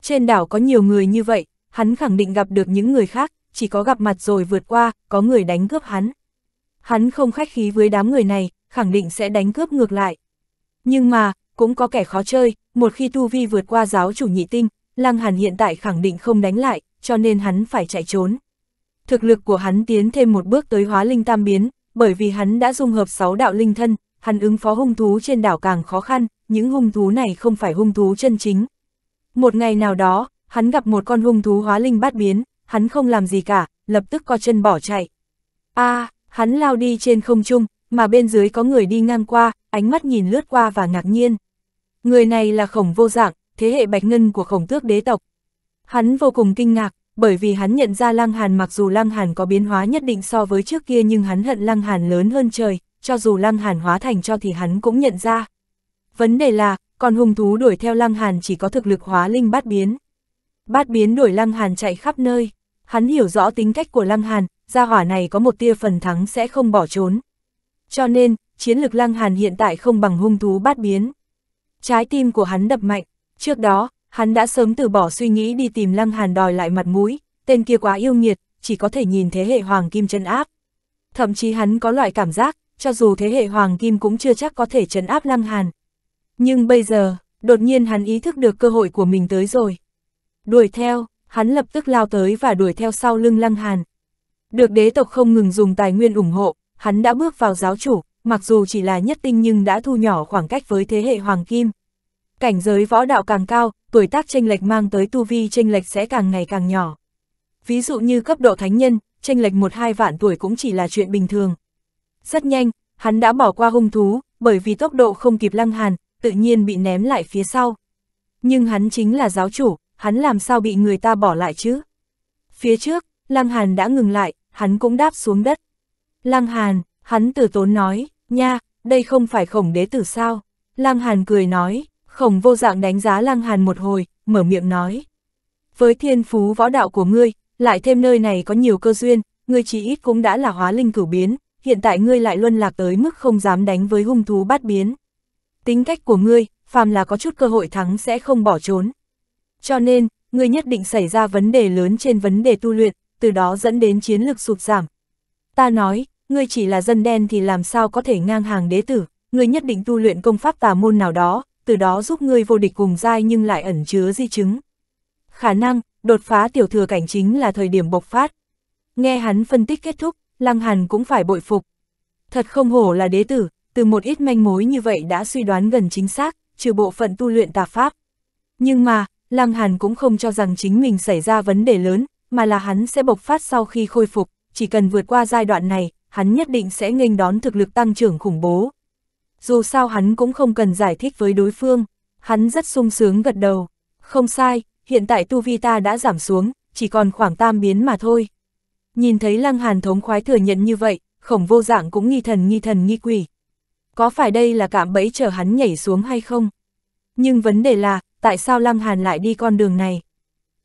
Trên đảo có nhiều người như vậy, hắn khẳng định gặp được những người khác, chỉ có gặp mặt rồi vượt qua, có người đánh cướp hắn. Hắn không khách khí với đám người này, khẳng định sẽ đánh cướp ngược lại. Nhưng mà, cũng có kẻ khó chơi, một khi tu vi vượt qua giáo chủ nhị tinh, Lăng Hàn hiện tại khẳng định không đánh lại, cho nên hắn phải chạy trốn. Thực lực của hắn tiến thêm một bước tới hóa linh tam biến, bởi vì hắn đã dung hợp 6 đạo linh thân, hắn ứng phó hung thú trên đảo càng khó khăn, những hung thú này không phải hung thú chân chính. Một ngày nào đó, hắn gặp một con hung thú hóa linh bát biến, hắn không làm gì cả, lập tức co chân bỏ chạy. a à, hắn lao đi trên không trung, mà bên dưới có người đi ngang qua, ánh mắt nhìn lướt qua và ngạc nhiên. Người này là khổng vô dạng, thế hệ bạch ngân của khổng tước đế tộc, Hắn vô cùng kinh ngạc, bởi vì hắn nhận ra Lăng Hàn mặc dù Lăng Hàn có biến hóa nhất định so với trước kia nhưng hắn hận Lăng Hàn lớn hơn trời, cho dù Lăng Hàn hóa thành cho thì hắn cũng nhận ra. Vấn đề là, còn hung thú đuổi theo Lăng Hàn chỉ có thực lực hóa linh bát biến. Bát biến đuổi Lăng Hàn chạy khắp nơi, hắn hiểu rõ tính cách của Lăng Hàn, gia hỏa này có một tia phần thắng sẽ không bỏ trốn. Cho nên, chiến lực Lăng Hàn hiện tại không bằng hung thú bát biến. Trái tim của hắn đập mạnh, trước đó, Hắn đã sớm từ bỏ suy nghĩ đi tìm Lăng Hàn đòi lại mặt mũi, tên kia quá yêu nghiệt, chỉ có thể nhìn thế hệ Hoàng Kim chân áp. Thậm chí hắn có loại cảm giác, cho dù thế hệ Hoàng Kim cũng chưa chắc có thể trấn áp Lăng Hàn. Nhưng bây giờ, đột nhiên hắn ý thức được cơ hội của mình tới rồi. Đuổi theo, hắn lập tức lao tới và đuổi theo sau lưng Lăng Hàn. Được đế tộc không ngừng dùng tài nguyên ủng hộ, hắn đã bước vào giáo chủ, mặc dù chỉ là nhất tinh nhưng đã thu nhỏ khoảng cách với thế hệ Hoàng Kim. Cảnh giới võ đạo càng cao, tuổi tác chênh lệch mang tới tu vi chênh lệch sẽ càng ngày càng nhỏ. Ví dụ như cấp độ thánh nhân, chênh lệch một hai vạn tuổi cũng chỉ là chuyện bình thường. Rất nhanh, hắn đã bỏ qua hung thú, bởi vì tốc độ không kịp lăng hàn, tự nhiên bị ném lại phía sau. Nhưng hắn chính là giáo chủ, hắn làm sao bị người ta bỏ lại chứ? Phía trước, lăng hàn đã ngừng lại, hắn cũng đáp xuống đất. Lăng hàn, hắn từ tốn nói, nha, đây không phải khổng đế tử sao? Lăng hàn cười nói, Khổng vô dạng đánh giá Lăng Hàn một hồi, mở miệng nói. Với thiên phú võ đạo của ngươi, lại thêm nơi này có nhiều cơ duyên, ngươi chỉ ít cũng đã là hóa linh cửu biến, hiện tại ngươi lại luân lạc tới mức không dám đánh với hung thú bát biến. Tính cách của ngươi, phàm là có chút cơ hội thắng sẽ không bỏ trốn. Cho nên, ngươi nhất định xảy ra vấn đề lớn trên vấn đề tu luyện, từ đó dẫn đến chiến lực sụt giảm. Ta nói, ngươi chỉ là dân đen thì làm sao có thể ngang hàng đế tử, ngươi nhất định tu luyện công pháp tà môn nào đó, từ đó giúp ngươi vô địch cùng giai nhưng lại ẩn chứa di chứng. Khả năng, đột phá tiểu thừa cảnh chính là thời điểm bộc phát. Nghe hắn phân tích kết thúc, Lăng Hàn cũng phải bội phục. Thật không hổ là đế tử, từ một ít manh mối như vậy đã suy đoán gần chính xác, trừ bộ phận tu luyện tà pháp. Nhưng mà, Lăng Hàn cũng không cho rằng chính mình xảy ra vấn đề lớn, mà là hắn sẽ bộc phát sau khi khôi phục, chỉ cần vượt qua giai đoạn này, hắn nhất định sẽ nghênh đón thực lực tăng trưởng khủng bố, dù sao hắn cũng không cần giải thích với đối phương, hắn rất sung sướng gật đầu. Không sai, hiện tại tu vi ta đã giảm xuống, chỉ còn khoảng tam biến mà thôi. Nhìn thấy Lăng Hàn thống khoái thừa nhận như vậy, khổng vô dạng cũng nghi thần nghi thần nghi quỷ. Có phải đây là cạm bẫy chờ hắn nhảy xuống hay không? Nhưng vấn đề là, tại sao Lăng Hàn lại đi con đường này?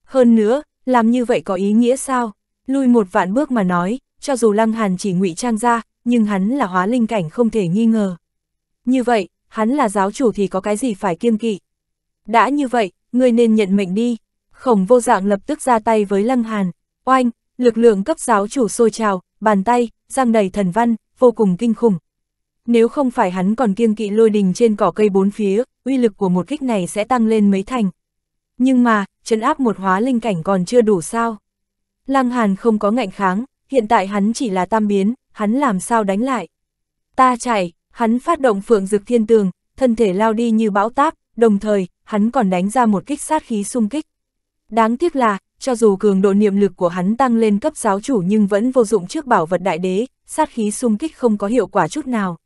Hơn nữa, làm như vậy có ý nghĩa sao? Lui một vạn bước mà nói, cho dù Lăng Hàn chỉ ngụy trang ra, nhưng hắn là hóa linh cảnh không thể nghi ngờ. Như vậy, hắn là giáo chủ thì có cái gì phải kiêng kỵ. Đã như vậy, ngươi nên nhận mệnh đi. Khổng vô dạng lập tức ra tay với Lăng Hàn. Oanh, lực lượng cấp giáo chủ sôi trào, bàn tay, răng đầy thần văn, vô cùng kinh khủng. Nếu không phải hắn còn kiêng kỵ lôi đình trên cỏ cây bốn phía, uy lực của một kích này sẽ tăng lên mấy thành. Nhưng mà, chấn áp một hóa linh cảnh còn chưa đủ sao. Lăng Hàn không có ngạnh kháng, hiện tại hắn chỉ là tam biến, hắn làm sao đánh lại. Ta chạy, Hắn phát động phượng dực thiên tường, thân thể lao đi như bão táp, đồng thời, hắn còn đánh ra một kích sát khí xung kích. Đáng tiếc là, cho dù cường độ niệm lực của hắn tăng lên cấp giáo chủ nhưng vẫn vô dụng trước bảo vật đại đế, sát khí xung kích không có hiệu quả chút nào.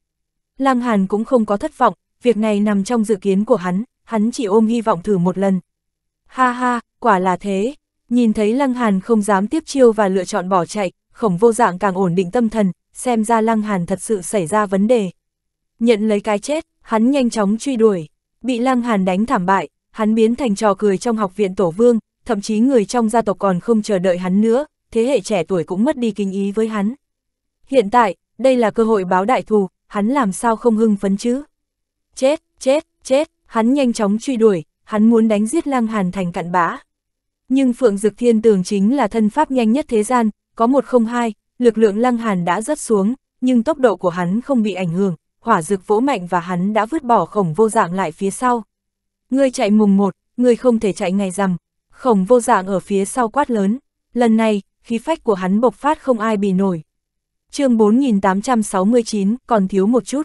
Lăng Hàn cũng không có thất vọng, việc này nằm trong dự kiến của hắn, hắn chỉ ôm hy vọng thử một lần. Ha ha, quả là thế. Nhìn thấy Lăng Hàn không dám tiếp chiêu và lựa chọn bỏ chạy, khổng vô dạng càng ổn định tâm thần, xem ra Lăng Hàn thật sự xảy ra vấn đề. Nhận lấy cái chết, hắn nhanh chóng truy đuổi. Bị Lăng Hàn đánh thảm bại, hắn biến thành trò cười trong học viện Tổ Vương, thậm chí người trong gia tộc còn không chờ đợi hắn nữa, thế hệ trẻ tuổi cũng mất đi kinh ý với hắn. Hiện tại, đây là cơ hội báo đại thù, hắn làm sao không hưng phấn chứ? Chết, chết, chết, hắn nhanh chóng truy đuổi, hắn muốn đánh giết Lăng Hàn thành cặn bã. Nhưng Phượng Dực Thiên Tường chính là thân pháp nhanh nhất thế gian, có một không hai, lực lượng Lăng Hàn đã rất xuống, nhưng tốc độ của hắn không bị ảnh hưởng, hỏa dược vỗ mạnh và hắn đã vứt bỏ khổng vô dạng lại phía sau. Ngươi chạy mùng một, ngươi không thể chạy ngày rằm. Khổng vô dạng ở phía sau quát lớn, lần này, khí phách của hắn bộc phát không ai bị nổi. chương 4869 còn thiếu một chút.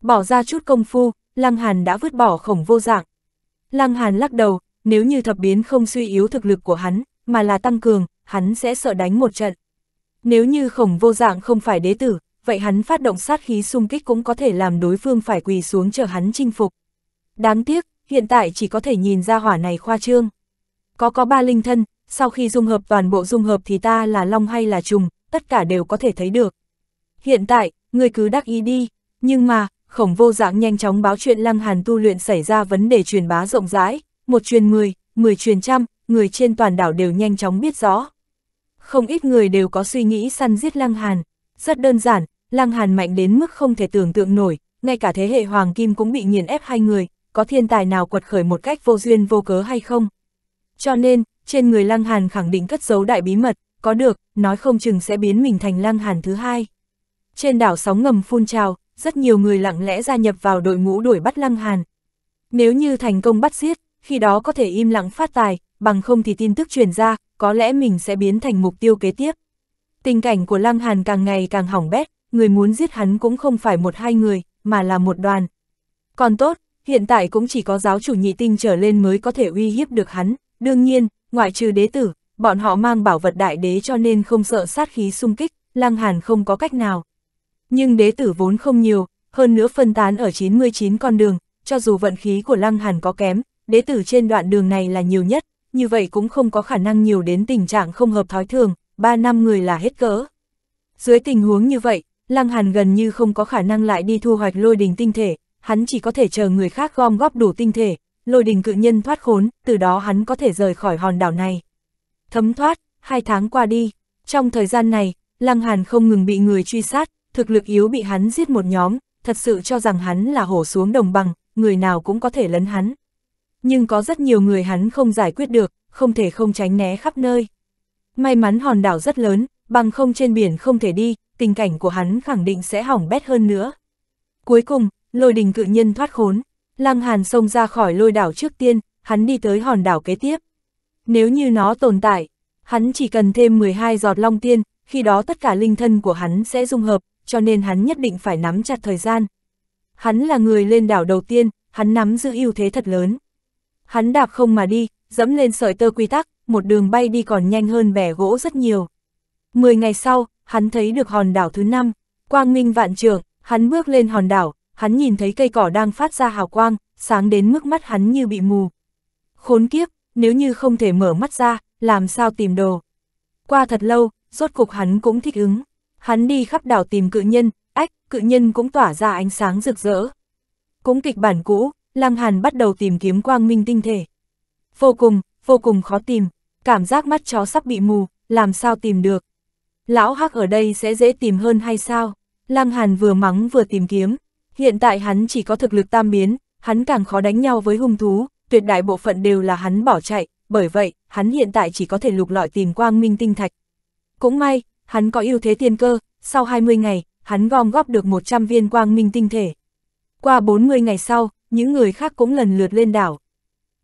Bỏ ra chút công phu, Lăng Hàn đã vứt bỏ khổng vô dạng. Lăng Hàn lắc đầu, nếu như thập biến không suy yếu thực lực của hắn, mà là tăng cường, hắn sẽ sợ đánh một trận. Nếu như khổng vô dạng không phải đế tử, vậy hắn phát động sát khí xung kích cũng có thể làm đối phương phải quỳ xuống chờ hắn chinh phục. Đáng tiếc, hiện tại chỉ có thể nhìn ra hỏa này khoa trương. Có có ba linh thân, sau khi dung hợp toàn bộ dung hợp thì ta là long hay là trùng, tất cả đều có thể thấy được. Hiện tại, người cứ đắc ý đi, nhưng mà, khổng vô dạng nhanh chóng báo chuyện lăng hàn tu luyện xảy ra vấn đề truyền bá rộng rãi, một truyền mười, mười truyền trăm, người trên toàn đảo đều nhanh chóng biết rõ. Không ít người đều có suy nghĩ săn giết lăng hàn. Rất đơn giản, Lăng Hàn mạnh đến mức không thể tưởng tượng nổi, ngay cả thế hệ Hoàng Kim cũng bị nghiền ép hai người, có thiên tài nào quật khởi một cách vô duyên vô cớ hay không. Cho nên, trên người Lăng Hàn khẳng định cất giấu đại bí mật, có được, nói không chừng sẽ biến mình thành Lăng Hàn thứ hai. Trên đảo sóng ngầm phun trào, rất nhiều người lặng lẽ gia nhập vào đội ngũ đuổi bắt Lăng Hàn. Nếu như thành công bắt giết, khi đó có thể im lặng phát tài, bằng không thì tin tức truyền ra, có lẽ mình sẽ biến thành mục tiêu kế tiếp. Tình cảnh của Lăng Hàn càng ngày càng hỏng bét, người muốn giết hắn cũng không phải một hai người, mà là một đoàn. Còn tốt, hiện tại cũng chỉ có giáo chủ nhị tinh trở lên mới có thể uy hiếp được hắn, đương nhiên, ngoại trừ đế tử, bọn họ mang bảo vật đại đế cho nên không sợ sát khí xung kích, Lăng Hàn không có cách nào. Nhưng đế tử vốn không nhiều, hơn nữa phân tán ở 99 con đường, cho dù vận khí của Lăng Hàn có kém, đế tử trên đoạn đường này là nhiều nhất, như vậy cũng không có khả năng nhiều đến tình trạng không hợp thói thường, ba năm người là hết cỡ. Dưới tình huống như vậy, Lăng Hàn gần như không có khả năng lại đi thu hoạch lôi đình tinh thể, hắn chỉ có thể chờ người khác gom góp đủ tinh thể, lôi đình cự nhân thoát khốn, từ đó hắn có thể rời khỏi hòn đảo này. Thấm thoát, hai tháng qua đi, trong thời gian này, Lăng Hàn không ngừng bị người truy sát, thực lực yếu bị hắn giết một nhóm, thật sự cho rằng hắn là hổ xuống đồng bằng, người nào cũng có thể lấn hắn. Nhưng có rất nhiều người hắn không giải quyết được, không thể không tránh né khắp nơi. May mắn hòn đảo rất lớn, bằng không trên biển không thể đi, tình cảnh của hắn khẳng định sẽ hỏng bét hơn nữa. Cuối cùng, lôi đình cự nhân thoát khốn, Lăng Hàn xông ra khỏi lôi đảo trước tiên, hắn đi tới hòn đảo kế tiếp. Nếu như nó tồn tại, hắn chỉ cần thêm 12 giọt long tiên, khi đó tất cả linh thân của hắn sẽ dung hợp, cho nên hắn nhất định phải nắm chặt thời gian. Hắn là người lên đảo đầu tiên, hắn nắm giữ ưu thế thật lớn. Hắn đạp không mà đi, dẫm lên sợi tơ quy tắc, một đường bay đi còn nhanh hơn bẻ gỗ rất nhiều. Mười ngày sau, hắn thấy được hòn đảo thứ năm, quang minh vạn trường, hắn bước lên hòn đảo, hắn nhìn thấy cây cỏ đang phát ra hào quang, sáng đến mức mắt hắn như bị mù. Khốn kiếp, nếu như không thể mở mắt ra, làm sao tìm đồ. Qua thật lâu, rốt cục hắn cũng thích ứng. Hắn đi khắp đảo tìm cự nhân, ách, cự nhân cũng tỏa ra ánh sáng rực rỡ. Cũng kịch bản cũ, Lăng Hàn bắt đầu tìm kiếm quang minh tinh thể. Vô cùng, vô cùng khó tìm cảm giác mắt chó sắp bị mù, làm sao tìm được. Lão Hắc ở đây sẽ dễ tìm hơn hay sao? Lăng Hàn vừa mắng vừa tìm kiếm, hiện tại hắn chỉ có thực lực tam biến, hắn càng khó đánh nhau với hung thú, tuyệt đại bộ phận đều là hắn bỏ chạy, bởi vậy, hắn hiện tại chỉ có thể lục lọi tìm quang minh tinh thạch. Cũng may, hắn có ưu thế tiên cơ, sau 20 ngày, hắn gom góp được 100 viên quang minh tinh thể. Qua 40 ngày sau, những người khác cũng lần lượt lên đảo.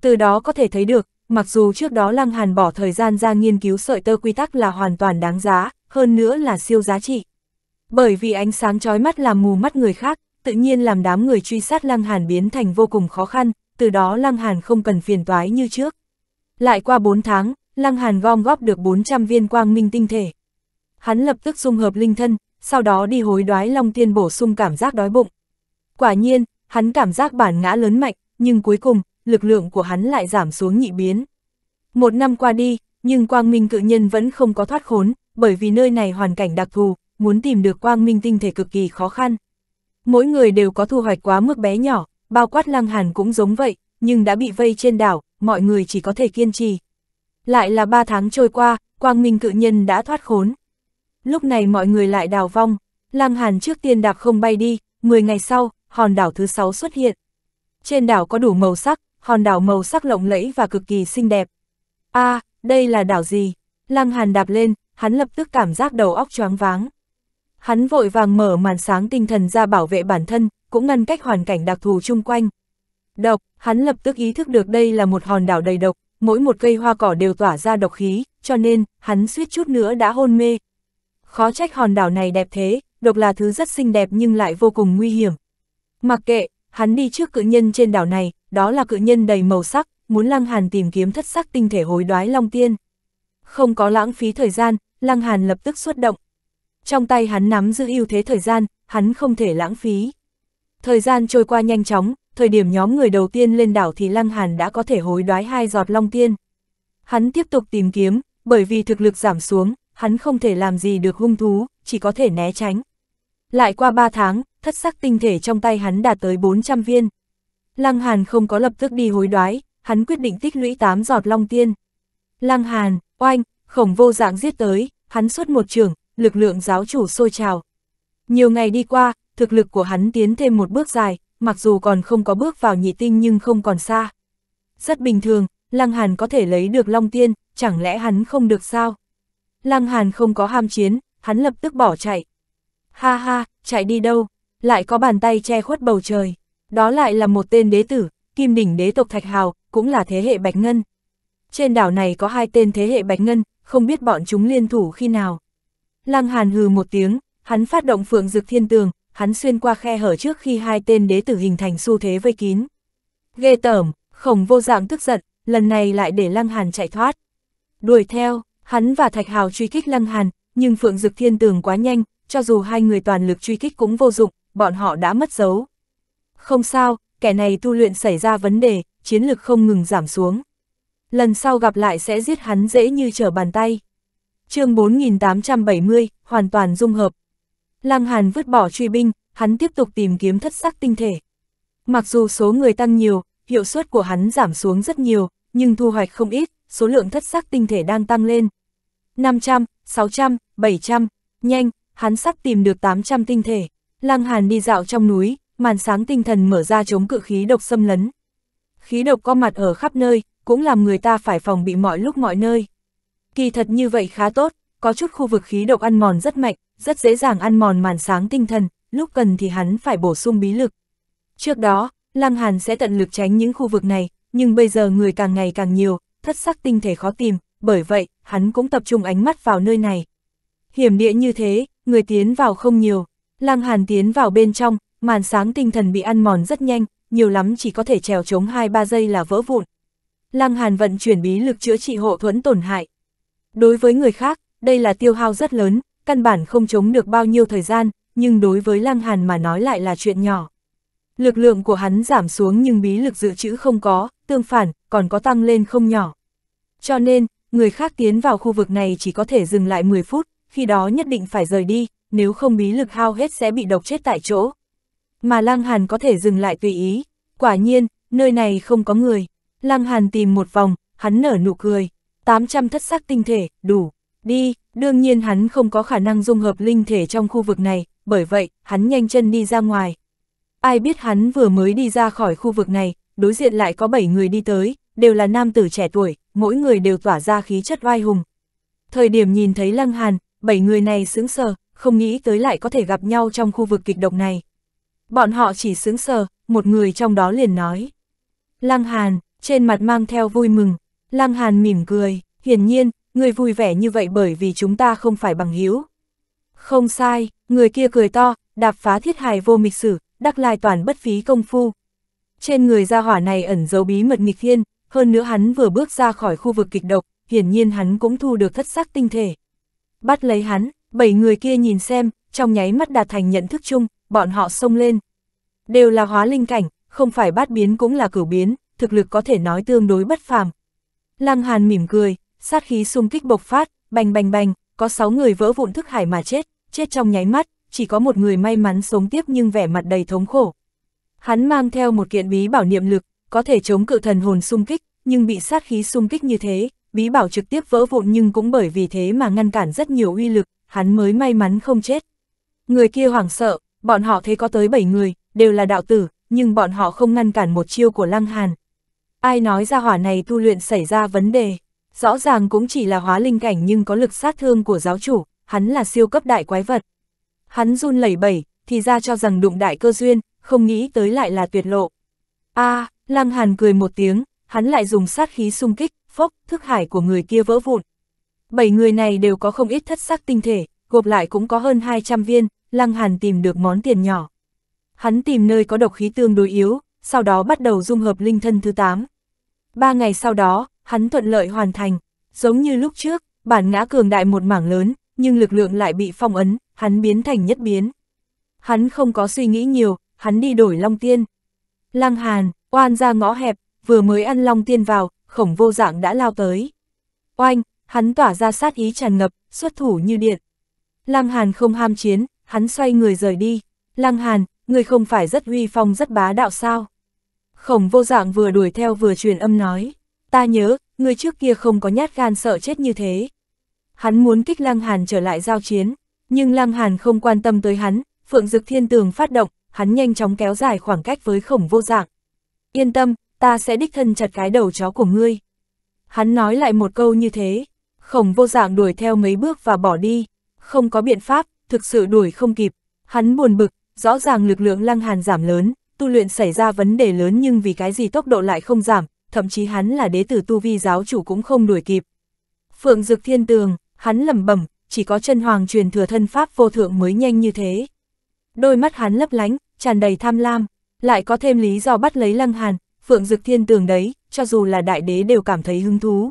Từ đó có thể thấy được, Mặc dù trước đó Lăng Hàn bỏ thời gian ra nghiên cứu sợi tơ quy tắc là hoàn toàn đáng giá, hơn nữa là siêu giá trị. Bởi vì ánh sáng chói mắt làm mù mắt người khác, tự nhiên làm đám người truy sát Lăng Hàn biến thành vô cùng khó khăn, từ đó Lăng Hàn không cần phiền toái như trước. Lại qua 4 tháng, Lăng Hàn gom góp được 400 viên quang minh tinh thể. Hắn lập tức dung hợp linh thân, sau đó đi hối đoái Long Tiên bổ sung cảm giác đói bụng. Quả nhiên, hắn cảm giác bản ngã lớn mạnh, nhưng cuối cùng, lực lượng của hắn lại giảm xuống nhị biến. Một năm qua đi, nhưng quang minh cự nhân vẫn không có thoát khốn, bởi vì nơi này hoàn cảnh đặc thù, muốn tìm được quang minh tinh thể cực kỳ khó khăn. Mỗi người đều có thu hoạch quá mức bé nhỏ, bao quát lăng hàn cũng giống vậy, nhưng đã bị vây trên đảo, mọi người chỉ có thể kiên trì. Lại là ba tháng trôi qua, quang minh cự nhân đã thoát khốn. Lúc này mọi người lại đào vong, lăng hàn trước tiên đạp không bay đi, 10 ngày sau, hòn đảo thứ sáu xuất hiện. Trên đảo có đủ màu sắc, hòn đảo màu sắc lộng lẫy và cực kỳ xinh đẹp. a à, đây là đảo gì? Lăng Hàn đạp lên, hắn lập tức cảm giác đầu óc choáng váng. Hắn vội vàng mở màn sáng tinh thần ra bảo vệ bản thân, cũng ngăn cách hoàn cảnh đặc thù chung quanh. Độc, hắn lập tức ý thức được đây là một hòn đảo đầy độc, mỗi một cây hoa cỏ đều tỏa ra độc khí, cho nên, hắn suýt chút nữa đã hôn mê. Khó trách hòn đảo này đẹp thế, độc là thứ rất xinh đẹp nhưng lại vô cùng nguy hiểm. Mặc kệ, Hắn đi trước cự nhân trên đảo này, đó là cự nhân đầy màu sắc, muốn Lăng Hàn tìm kiếm thất sắc tinh thể hối đoái Long Tiên. Không có lãng phí thời gian, Lăng Hàn lập tức xuất động. Trong tay hắn nắm giữ ưu thế thời gian, hắn không thể lãng phí. Thời gian trôi qua nhanh chóng, thời điểm nhóm người đầu tiên lên đảo thì Lăng Hàn đã có thể hối đoái hai giọt Long Tiên. Hắn tiếp tục tìm kiếm, bởi vì thực lực giảm xuống, hắn không thể làm gì được hung thú, chỉ có thể né tránh. Lại qua ba tháng, thất sắc tinh thể trong tay hắn đạt tới 400 viên. Lăng Hàn không có lập tức đi hối đoái, hắn quyết định tích lũy 8 giọt long tiên. Lăng Hàn, oanh, khổng vô dạng giết tới, hắn xuất một trường, lực lượng giáo chủ sôi trào. Nhiều ngày đi qua, thực lực của hắn tiến thêm một bước dài, mặc dù còn không có bước vào nhị tinh nhưng không còn xa. Rất bình thường, Lăng Hàn có thể lấy được Long Tiên, chẳng lẽ hắn không được sao? Lăng Hàn không có ham chiến, hắn lập tức bỏ chạy. Ha ha, chạy đi đâu? lại có bàn tay che khuất bầu trời. Đó lại là một tên đế tử, kim đỉnh đế tộc Thạch Hào, cũng là thế hệ Bạch Ngân. Trên đảo này có hai tên thế hệ Bạch Ngân, không biết bọn chúng liên thủ khi nào. Lăng Hàn hừ một tiếng, hắn phát động phượng dực thiên tường, hắn xuyên qua khe hở trước khi hai tên đế tử hình thành xu thế vây kín. Ghê tởm, khổng vô dạng tức giận, lần này lại để Lăng Hàn chạy thoát. Đuổi theo, hắn và Thạch Hào truy kích Lăng Hàn, nhưng phượng dực thiên tường quá nhanh, cho dù hai người toàn lực truy kích cũng vô dụng, bọn họ đã mất dấu. Không sao, kẻ này tu luyện xảy ra vấn đề, chiến lực không ngừng giảm xuống. Lần sau gặp lại sẽ giết hắn dễ như trở bàn tay. chương 4870, hoàn toàn dung hợp. Lăng Hàn vứt bỏ truy binh, hắn tiếp tục tìm kiếm thất sắc tinh thể. Mặc dù số người tăng nhiều, hiệu suất của hắn giảm xuống rất nhiều, nhưng thu hoạch không ít, số lượng thất sắc tinh thể đang tăng lên. 500, 600, 700, nhanh, hắn sắp tìm được 800 tinh thể. Lăng Hàn đi dạo trong núi, màn sáng tinh thần mở ra chống cự khí độc xâm lấn. Khí độc có mặt ở khắp nơi, cũng làm người ta phải phòng bị mọi lúc mọi nơi. Kỳ thật như vậy khá tốt, có chút khu vực khí độc ăn mòn rất mạnh, rất dễ dàng ăn mòn màn sáng tinh thần, lúc cần thì hắn phải bổ sung bí lực. Trước đó, Lăng Hàn sẽ tận lực tránh những khu vực này, nhưng bây giờ người càng ngày càng nhiều, thất sắc tinh thể khó tìm, bởi vậy, hắn cũng tập trung ánh mắt vào nơi này. Hiểm địa như thế, người tiến vào không nhiều, Lăng Hàn tiến vào bên trong, màn sáng tinh thần bị ăn mòn rất nhanh, nhiều lắm chỉ có thể trèo chống 2-3 giây là vỡ vụn. Lăng Hàn vận chuyển bí lực chữa trị hộ thuẫn tổn hại. Đối với người khác, đây là tiêu hao rất lớn, căn bản không chống được bao nhiêu thời gian, nhưng đối với Lăng Hàn mà nói lại là chuyện nhỏ. Lực lượng của hắn giảm xuống nhưng bí lực dự trữ không có, tương phản, còn có tăng lên không nhỏ. Cho nên, người khác tiến vào khu vực này chỉ có thể dừng lại 10 phút, khi đó nhất định phải rời đi, nếu không bí lực hao hết sẽ bị độc chết tại chỗ. Mà Lăng Hàn có thể dừng lại tùy ý. Quả nhiên, nơi này không có người. Lăng Hàn tìm một vòng, hắn nở nụ cười. 800 thất sắc tinh thể, đủ. Đi, đương nhiên hắn không có khả năng dung hợp linh thể trong khu vực này, bởi vậy, hắn nhanh chân đi ra ngoài. Ai biết hắn vừa mới đi ra khỏi khu vực này, đối diện lại có 7 người đi tới, đều là nam tử trẻ tuổi, mỗi người đều tỏa ra khí chất oai hùng. Thời điểm nhìn thấy Lăng Hàn, 7 người này sững sờ, không nghĩ tới lại có thể gặp nhau trong khu vực kịch độc này. Bọn họ chỉ sướng sờ, một người trong đó liền nói. Lăng Hàn, trên mặt mang theo vui mừng, Lăng Hàn mỉm cười, hiển nhiên, người vui vẻ như vậy bởi vì chúng ta không phải bằng hữu. Không sai, người kia cười to, đạp phá thiết hài vô mịch sử, đắc lai toàn bất phí công phu. Trên người gia hỏa này ẩn dấu bí mật nghịch thiên, hơn nữa hắn vừa bước ra khỏi khu vực kịch độc, hiển nhiên hắn cũng thu được thất sắc tinh thể. Bắt lấy hắn, Bảy người kia nhìn xem, trong nháy mắt đạt thành nhận thức chung, bọn họ xông lên. Đều là hóa linh cảnh, không phải bát biến cũng là cửu biến, thực lực có thể nói tương đối bất phàm. Lăng Hàn mỉm cười, sát khí xung kích bộc phát, bành bành bành, có sáu người vỡ vụn thức hải mà chết, chết trong nháy mắt, chỉ có một người may mắn sống tiếp nhưng vẻ mặt đầy thống khổ. Hắn mang theo một kiện bí bảo niệm lực, có thể chống cự thần hồn xung kích, nhưng bị sát khí xung kích như thế, bí bảo trực tiếp vỡ vụn nhưng cũng bởi vì thế mà ngăn cản rất nhiều uy lực, hắn mới may mắn không chết. Người kia hoảng sợ, bọn họ thấy có tới 7 người, đều là đạo tử, nhưng bọn họ không ngăn cản một chiêu của Lăng Hàn. Ai nói ra hỏa này tu luyện xảy ra vấn đề, rõ ràng cũng chỉ là hóa linh cảnh nhưng có lực sát thương của giáo chủ, hắn là siêu cấp đại quái vật. Hắn run lẩy bẩy, thì ra cho rằng đụng đại cơ duyên, không nghĩ tới lại là tuyệt lộ. a à, Lăng Hàn cười một tiếng, hắn lại dùng sát khí xung kích, phốc, thức hải của người kia vỡ vụn. Bảy người này đều có không ít thất sắc tinh thể, gộp lại cũng có hơn 200 viên, Lăng Hàn tìm được món tiền nhỏ. Hắn tìm nơi có độc khí tương đối yếu, sau đó bắt đầu dung hợp linh thân thứ 8. Ba ngày sau đó, hắn thuận lợi hoàn thành, giống như lúc trước, bản ngã cường đại một mảng lớn, nhưng lực lượng lại bị phong ấn, hắn biến thành nhất biến. Hắn không có suy nghĩ nhiều, hắn đi đổi Long Tiên. Lăng Hàn, oan ra ngõ hẹp, vừa mới ăn Long Tiên vào, khổng vô dạng đã lao tới. Oanh, hắn tỏa ra sát ý tràn ngập, xuất thủ như điện. Lăng Hàn không ham chiến, hắn xoay người rời đi. Lăng Hàn, người không phải rất uy phong rất bá đạo sao? Khổng vô dạng vừa đuổi theo vừa truyền âm nói. Ta nhớ, người trước kia không có nhát gan sợ chết như thế. Hắn muốn kích Lăng Hàn trở lại giao chiến, nhưng Lăng Hàn không quan tâm tới hắn, Phượng Dực Thiên Tường phát động, hắn nhanh chóng kéo dài khoảng cách với khổng vô dạng. Yên tâm, ta sẽ đích thân chặt cái đầu chó của ngươi. Hắn nói lại một câu như thế, Khổng vô dạng đuổi theo mấy bước và bỏ đi, không có biện pháp, thực sự đuổi không kịp. Hắn buồn bực, rõ ràng lực lượng lăng hàn giảm lớn, tu luyện xảy ra vấn đề lớn nhưng vì cái gì tốc độ lại không giảm, thậm chí hắn là đế tử tu vi giáo chủ cũng không đuổi kịp. Phượng Dực Thiên Tường, hắn lẩm bẩm, chỉ có chân hoàng truyền thừa thân pháp vô thượng mới nhanh như thế. Đôi mắt hắn lấp lánh, tràn đầy tham lam, lại có thêm lý do bắt lấy Lăng Hàn, Phượng Dực Thiên Tường đấy, cho dù là đại đế đều cảm thấy hứng thú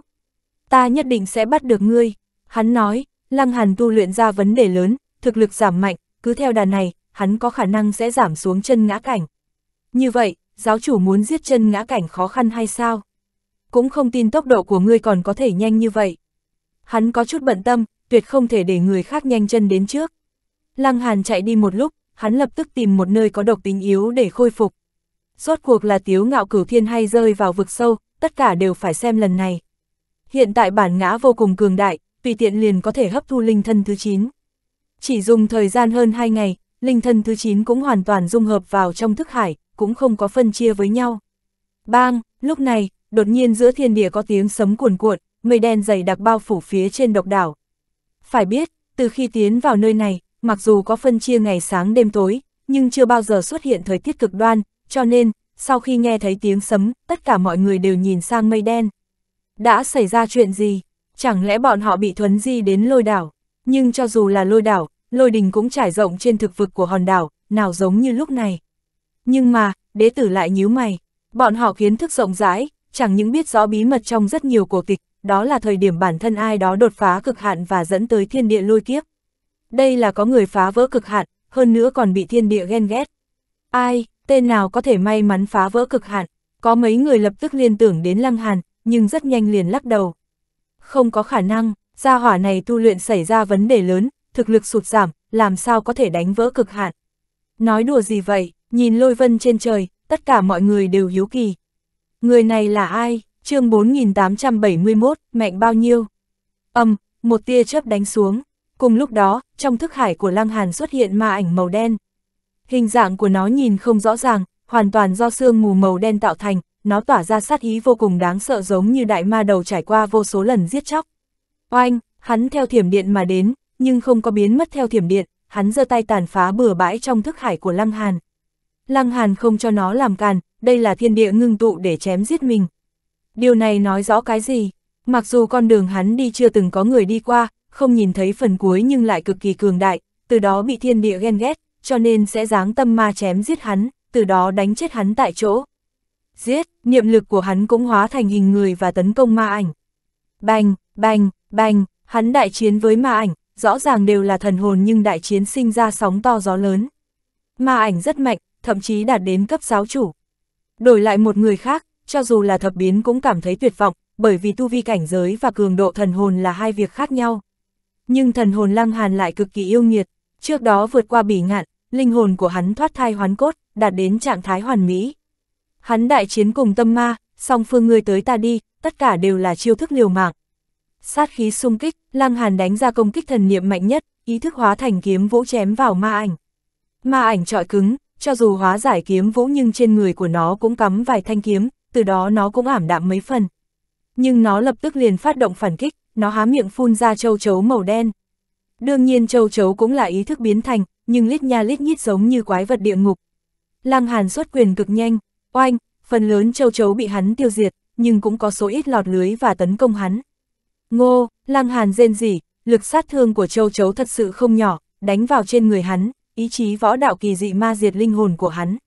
ta nhất định sẽ bắt được ngươi. Hắn nói, Lăng Hàn tu luyện ra vấn đề lớn, thực lực giảm mạnh, cứ theo đà này, hắn có khả năng sẽ giảm xuống chân ngã cảnh. Như vậy, giáo chủ muốn giết chân ngã cảnh khó khăn hay sao? Cũng không tin tốc độ của ngươi còn có thể nhanh như vậy. Hắn có chút bận tâm, tuyệt không thể để người khác nhanh chân đến trước. Lăng Hàn chạy đi một lúc, hắn lập tức tìm một nơi có độc tính yếu để khôi phục. Rốt cuộc là tiếu ngạo cửu thiên hay rơi vào vực sâu, tất cả đều phải xem lần này. Hiện tại bản ngã vô cùng cường đại, tùy tiện liền có thể hấp thu linh thân thứ 9. Chỉ dùng thời gian hơn 2 ngày, linh thân thứ 9 cũng hoàn toàn dung hợp vào trong thức hải, cũng không có phân chia với nhau. Bang, lúc này, đột nhiên giữa thiên địa có tiếng sấm cuồn cuộn, mây đen dày đặc bao phủ phía trên độc đảo. Phải biết, từ khi tiến vào nơi này, mặc dù có phân chia ngày sáng đêm tối, nhưng chưa bao giờ xuất hiện thời tiết cực đoan, cho nên, sau khi nghe thấy tiếng sấm, tất cả mọi người đều nhìn sang mây đen. Đã xảy ra chuyện gì? Chẳng lẽ bọn họ bị thuấn di đến lôi đảo? Nhưng cho dù là lôi đảo, lôi đình cũng trải rộng trên thực vực của hòn đảo, nào giống như lúc này. Nhưng mà, đế tử lại nhíu mày. Bọn họ kiến thức rộng rãi, chẳng những biết rõ bí mật trong rất nhiều cổ tịch, đó là thời điểm bản thân ai đó đột phá cực hạn và dẫn tới thiên địa lôi kiếp. Đây là có người phá vỡ cực hạn, hơn nữa còn bị thiên địa ghen ghét. Ai, tên nào có thể may mắn phá vỡ cực hạn? Có mấy người lập tức liên tưởng đến Lăng Hàn, nhưng rất nhanh liền lắc đầu. Không có khả năng, gia hỏa này tu luyện xảy ra vấn đề lớn, thực lực sụt giảm, làm sao có thể đánh vỡ cực hạn. Nói đùa gì vậy, nhìn lôi vân trên trời, tất cả mọi người đều hiếu kỳ. Người này là ai? chương 4871, mạnh bao nhiêu? Âm, một tia chớp đánh xuống. Cùng lúc đó, trong thức hải của Lăng Hàn xuất hiện ma ảnh màu đen. Hình dạng của nó nhìn không rõ ràng, hoàn toàn do sương mù màu đen tạo thành, nó tỏa ra sát ý vô cùng đáng sợ giống như đại ma đầu trải qua vô số lần giết chóc. Oanh, hắn theo thiểm điện mà đến, nhưng không có biến mất theo thiểm điện, hắn giơ tay tàn phá bừa bãi trong thức hải của Lăng Hàn. Lăng Hàn không cho nó làm càn, đây là thiên địa ngưng tụ để chém giết mình. Điều này nói rõ cái gì? Mặc dù con đường hắn đi chưa từng có người đi qua, không nhìn thấy phần cuối nhưng lại cực kỳ cường đại, từ đó bị thiên địa ghen ghét, cho nên sẽ giáng tâm ma chém giết hắn, từ đó đánh chết hắn tại chỗ giết, niệm lực của hắn cũng hóa thành hình người và tấn công ma ảnh. Bành, bành, bành, hắn đại chiến với ma ảnh, rõ ràng đều là thần hồn nhưng đại chiến sinh ra sóng to gió lớn. Ma ảnh rất mạnh, thậm chí đạt đến cấp giáo chủ. Đổi lại một người khác, cho dù là thập biến cũng cảm thấy tuyệt vọng, bởi vì tu vi cảnh giới và cường độ thần hồn là hai việc khác nhau. Nhưng thần hồn lăng hàn lại cực kỳ yêu nghiệt, trước đó vượt qua bỉ ngạn, linh hồn của hắn thoát thai hoán cốt, đạt đến trạng thái hoàn mỹ. Hắn đại chiến cùng tâm ma, song phương người tới ta đi, tất cả đều là chiêu thức liều mạng. Sát khí xung kích, Lăng Hàn đánh ra công kích thần niệm mạnh nhất, ý thức hóa thành kiếm vũ chém vào ma ảnh. Ma ảnh trọi cứng, cho dù hóa giải kiếm vũ nhưng trên người của nó cũng cắm vài thanh kiếm, từ đó nó cũng ảm đạm mấy phần. Nhưng nó lập tức liền phát động phản kích, nó há miệng phun ra châu chấu màu đen. Đương nhiên châu chấu cũng là ý thức biến thành, nhưng lít nha lít nhít giống như quái vật địa ngục. Lăng Hàn xuất quyền cực nhanh, Oanh, phần lớn châu chấu bị hắn tiêu diệt, nhưng cũng có số ít lọt lưới và tấn công hắn. Ngô, lang Hàn rên rỉ, lực sát thương của châu chấu thật sự không nhỏ, đánh vào trên người hắn, ý chí võ đạo kỳ dị ma diệt linh hồn của hắn.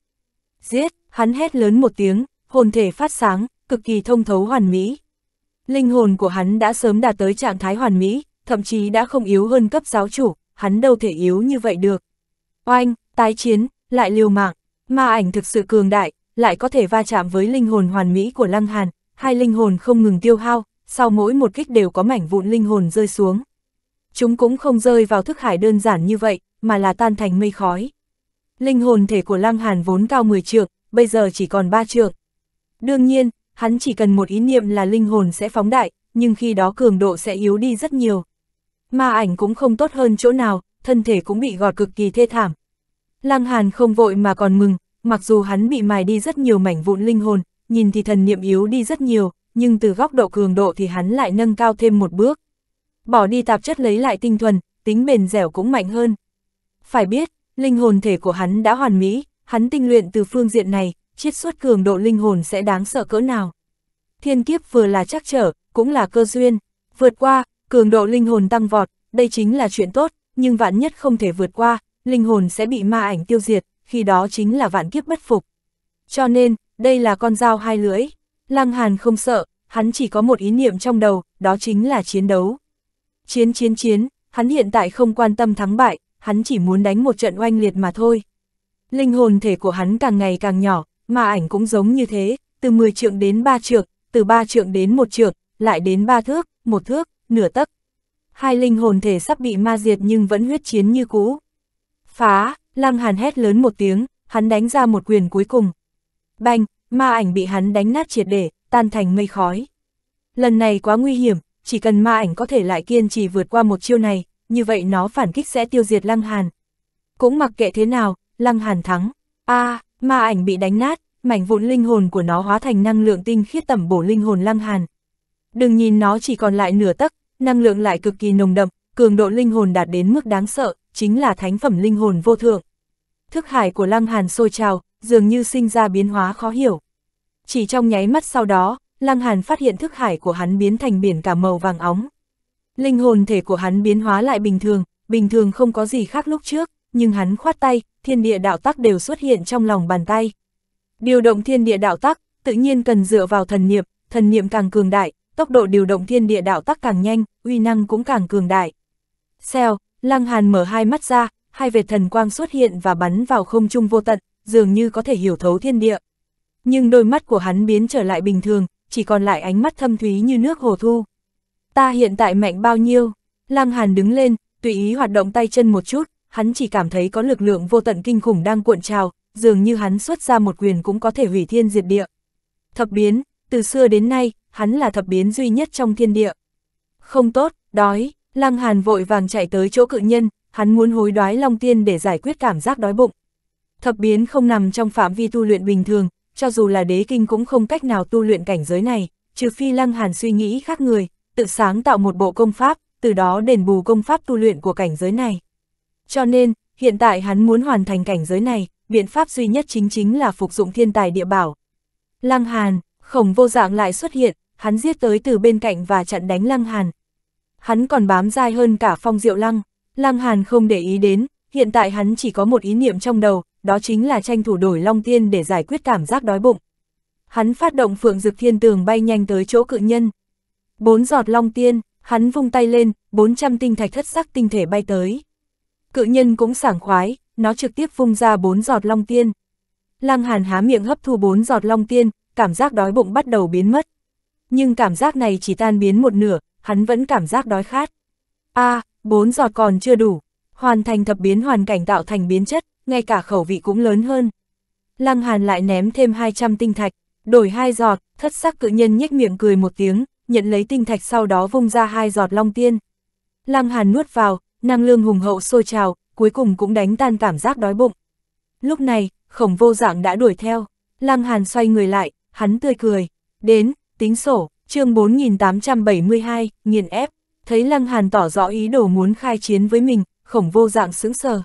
Giết, hắn hét lớn một tiếng, hồn thể phát sáng, cực kỳ thông thấu hoàn mỹ. Linh hồn của hắn đã sớm đạt tới trạng thái hoàn mỹ, thậm chí đã không yếu hơn cấp giáo chủ, hắn đâu thể yếu như vậy được. Oanh, tái chiến, lại liều mạng, ma ảnh thực sự cường đại, lại có thể va chạm với linh hồn hoàn mỹ của Lăng Hàn, hai linh hồn không ngừng tiêu hao, sau mỗi một kích đều có mảnh vụn linh hồn rơi xuống. Chúng cũng không rơi vào thức hải đơn giản như vậy, mà là tan thành mây khói. Linh hồn thể của Lăng Hàn vốn cao 10 trượng, bây giờ chỉ còn 3 trượng. Đương nhiên, hắn chỉ cần một ý niệm là linh hồn sẽ phóng đại, nhưng khi đó cường độ sẽ yếu đi rất nhiều. Ma ảnh cũng không tốt hơn chỗ nào, thân thể cũng bị gọt cực kỳ thê thảm. Lăng Hàn không vội mà còn mừng, Mặc dù hắn bị mài đi rất nhiều mảnh vụn linh hồn, nhìn thì thần niệm yếu đi rất nhiều, nhưng từ góc độ cường độ thì hắn lại nâng cao thêm một bước. Bỏ đi tạp chất lấy lại tinh thuần, tính bền dẻo cũng mạnh hơn. Phải biết, linh hồn thể của hắn đã hoàn mỹ, hắn tinh luyện từ phương diện này, chiết xuất cường độ linh hồn sẽ đáng sợ cỡ nào. Thiên kiếp vừa là chắc trở, cũng là cơ duyên. Vượt qua, cường độ linh hồn tăng vọt, đây chính là chuyện tốt, nhưng vạn nhất không thể vượt qua, linh hồn sẽ bị ma ảnh tiêu diệt, khi đó chính là vạn kiếp bất phục. Cho nên, đây là con dao hai lưỡi. Lăng Hàn không sợ, hắn chỉ có một ý niệm trong đầu, đó chính là chiến đấu. Chiến chiến chiến, hắn hiện tại không quan tâm thắng bại, hắn chỉ muốn đánh một trận oanh liệt mà thôi. Linh hồn thể của hắn càng ngày càng nhỏ, mà ảnh cũng giống như thế, từ 10 trượng đến 3 trượng, từ 3 trượng đến 1 trượng, lại đến 3 thước, 1 thước, nửa tấc. Hai linh hồn thể sắp bị ma diệt nhưng vẫn huyết chiến như cũ. Phá, Lăng Hàn hét lớn một tiếng, hắn đánh ra một quyền cuối cùng. Bành, ma ảnh bị hắn đánh nát triệt để, tan thành mây khói. Lần này quá nguy hiểm, chỉ cần ma ảnh có thể lại kiên trì vượt qua một chiêu này, như vậy nó phản kích sẽ tiêu diệt Lăng Hàn. Cũng mặc kệ thế nào, Lăng Hàn thắng. A, à, ma ảnh bị đánh nát, mảnh vụn linh hồn của nó hóa thành năng lượng tinh khiết tẩm bổ linh hồn Lăng Hàn. Đừng nhìn nó chỉ còn lại nửa tấc, năng lượng lại cực kỳ nồng đậm, cường độ linh hồn đạt đến mức đáng sợ, chính là thánh phẩm linh hồn vô thượng thức hải của Lăng Hàn sôi trào, dường như sinh ra biến hóa khó hiểu. Chỉ trong nháy mắt sau đó, Lăng Hàn phát hiện thức hải của hắn biến thành biển cả màu vàng óng. Linh hồn thể của hắn biến hóa lại bình thường, bình thường không có gì khác lúc trước, nhưng hắn khoát tay, thiên địa đạo tắc đều xuất hiện trong lòng bàn tay. Điều động thiên địa đạo tắc, tự nhiên cần dựa vào thần niệm, thần niệm càng cường đại, tốc độ điều động thiên địa đạo tắc càng nhanh, uy năng cũng càng cường đại. xeo Lăng Hàn mở hai mắt ra, hai vệt thần quang xuất hiện và bắn vào không trung vô tận, dường như có thể hiểu thấu thiên địa. Nhưng đôi mắt của hắn biến trở lại bình thường, chỉ còn lại ánh mắt thâm thúy như nước hồ thu. Ta hiện tại mạnh bao nhiêu? Lăng Hàn đứng lên, tùy ý hoạt động tay chân một chút, hắn chỉ cảm thấy có lực lượng vô tận kinh khủng đang cuộn trào, dường như hắn xuất ra một quyền cũng có thể hủy thiên diệt địa. Thập biến, từ xưa đến nay, hắn là thập biến duy nhất trong thiên địa. Không tốt, đói, Lăng Hàn vội vàng chạy tới chỗ cự nhân, hắn muốn hối đoái Long Tiên để giải quyết cảm giác đói bụng. Thập biến không nằm trong phạm vi tu luyện bình thường, cho dù là đế kinh cũng không cách nào tu luyện cảnh giới này, trừ phi Lăng Hàn suy nghĩ khác người, tự sáng tạo một bộ công pháp, từ đó đền bù công pháp tu luyện của cảnh giới này. Cho nên, hiện tại hắn muốn hoàn thành cảnh giới này, biện pháp duy nhất chính chính là phục dụng thiên tài địa bảo. Lăng Hàn, khổng vô dạng lại xuất hiện, hắn giết tới từ bên cạnh và chặn đánh Lăng Hàn. Hắn còn bám dai hơn cả phong diệu lăng. Lam Hàn không để ý đến, hiện tại hắn chỉ có một ý niệm trong đầu, đó chính là tranh thủ đổi Long Tiên để giải quyết cảm giác đói bụng. Hắn phát động Phượng Dực Thiên Tường bay nhanh tới chỗ cự nhân. Bốn giọt Long Tiên, hắn vung tay lên, 400 tinh thạch thất sắc tinh thể bay tới. Cự nhân cũng sảng khoái, nó trực tiếp vung ra bốn giọt Long Tiên. Lăng Hàn há miệng hấp thu bốn giọt Long Tiên, cảm giác đói bụng bắt đầu biến mất. Nhưng cảm giác này chỉ tan biến một nửa, hắn vẫn cảm giác đói khát. A, à, bốn giọt còn chưa đủ, hoàn thành thập biến hoàn cảnh tạo thành biến chất, ngay cả khẩu vị cũng lớn hơn. Lăng Hàn lại ném thêm 200 tinh thạch, đổi hai giọt, thất sắc cự nhân nhếch miệng cười một tiếng, nhận lấy tinh thạch sau đó vung ra hai giọt long tiên. Lăng Hàn nuốt vào, năng lương hùng hậu sôi trào, cuối cùng cũng đánh tan cảm giác đói bụng. Lúc này, khổng vô dạng đã đuổi theo, Lăng Hàn xoay người lại, hắn tươi cười, đến, tính sổ, chương 4872, nghiền ép. Thấy Lăng Hàn tỏ rõ ý đồ muốn khai chiến với mình, khổng vô dạng sững sờ.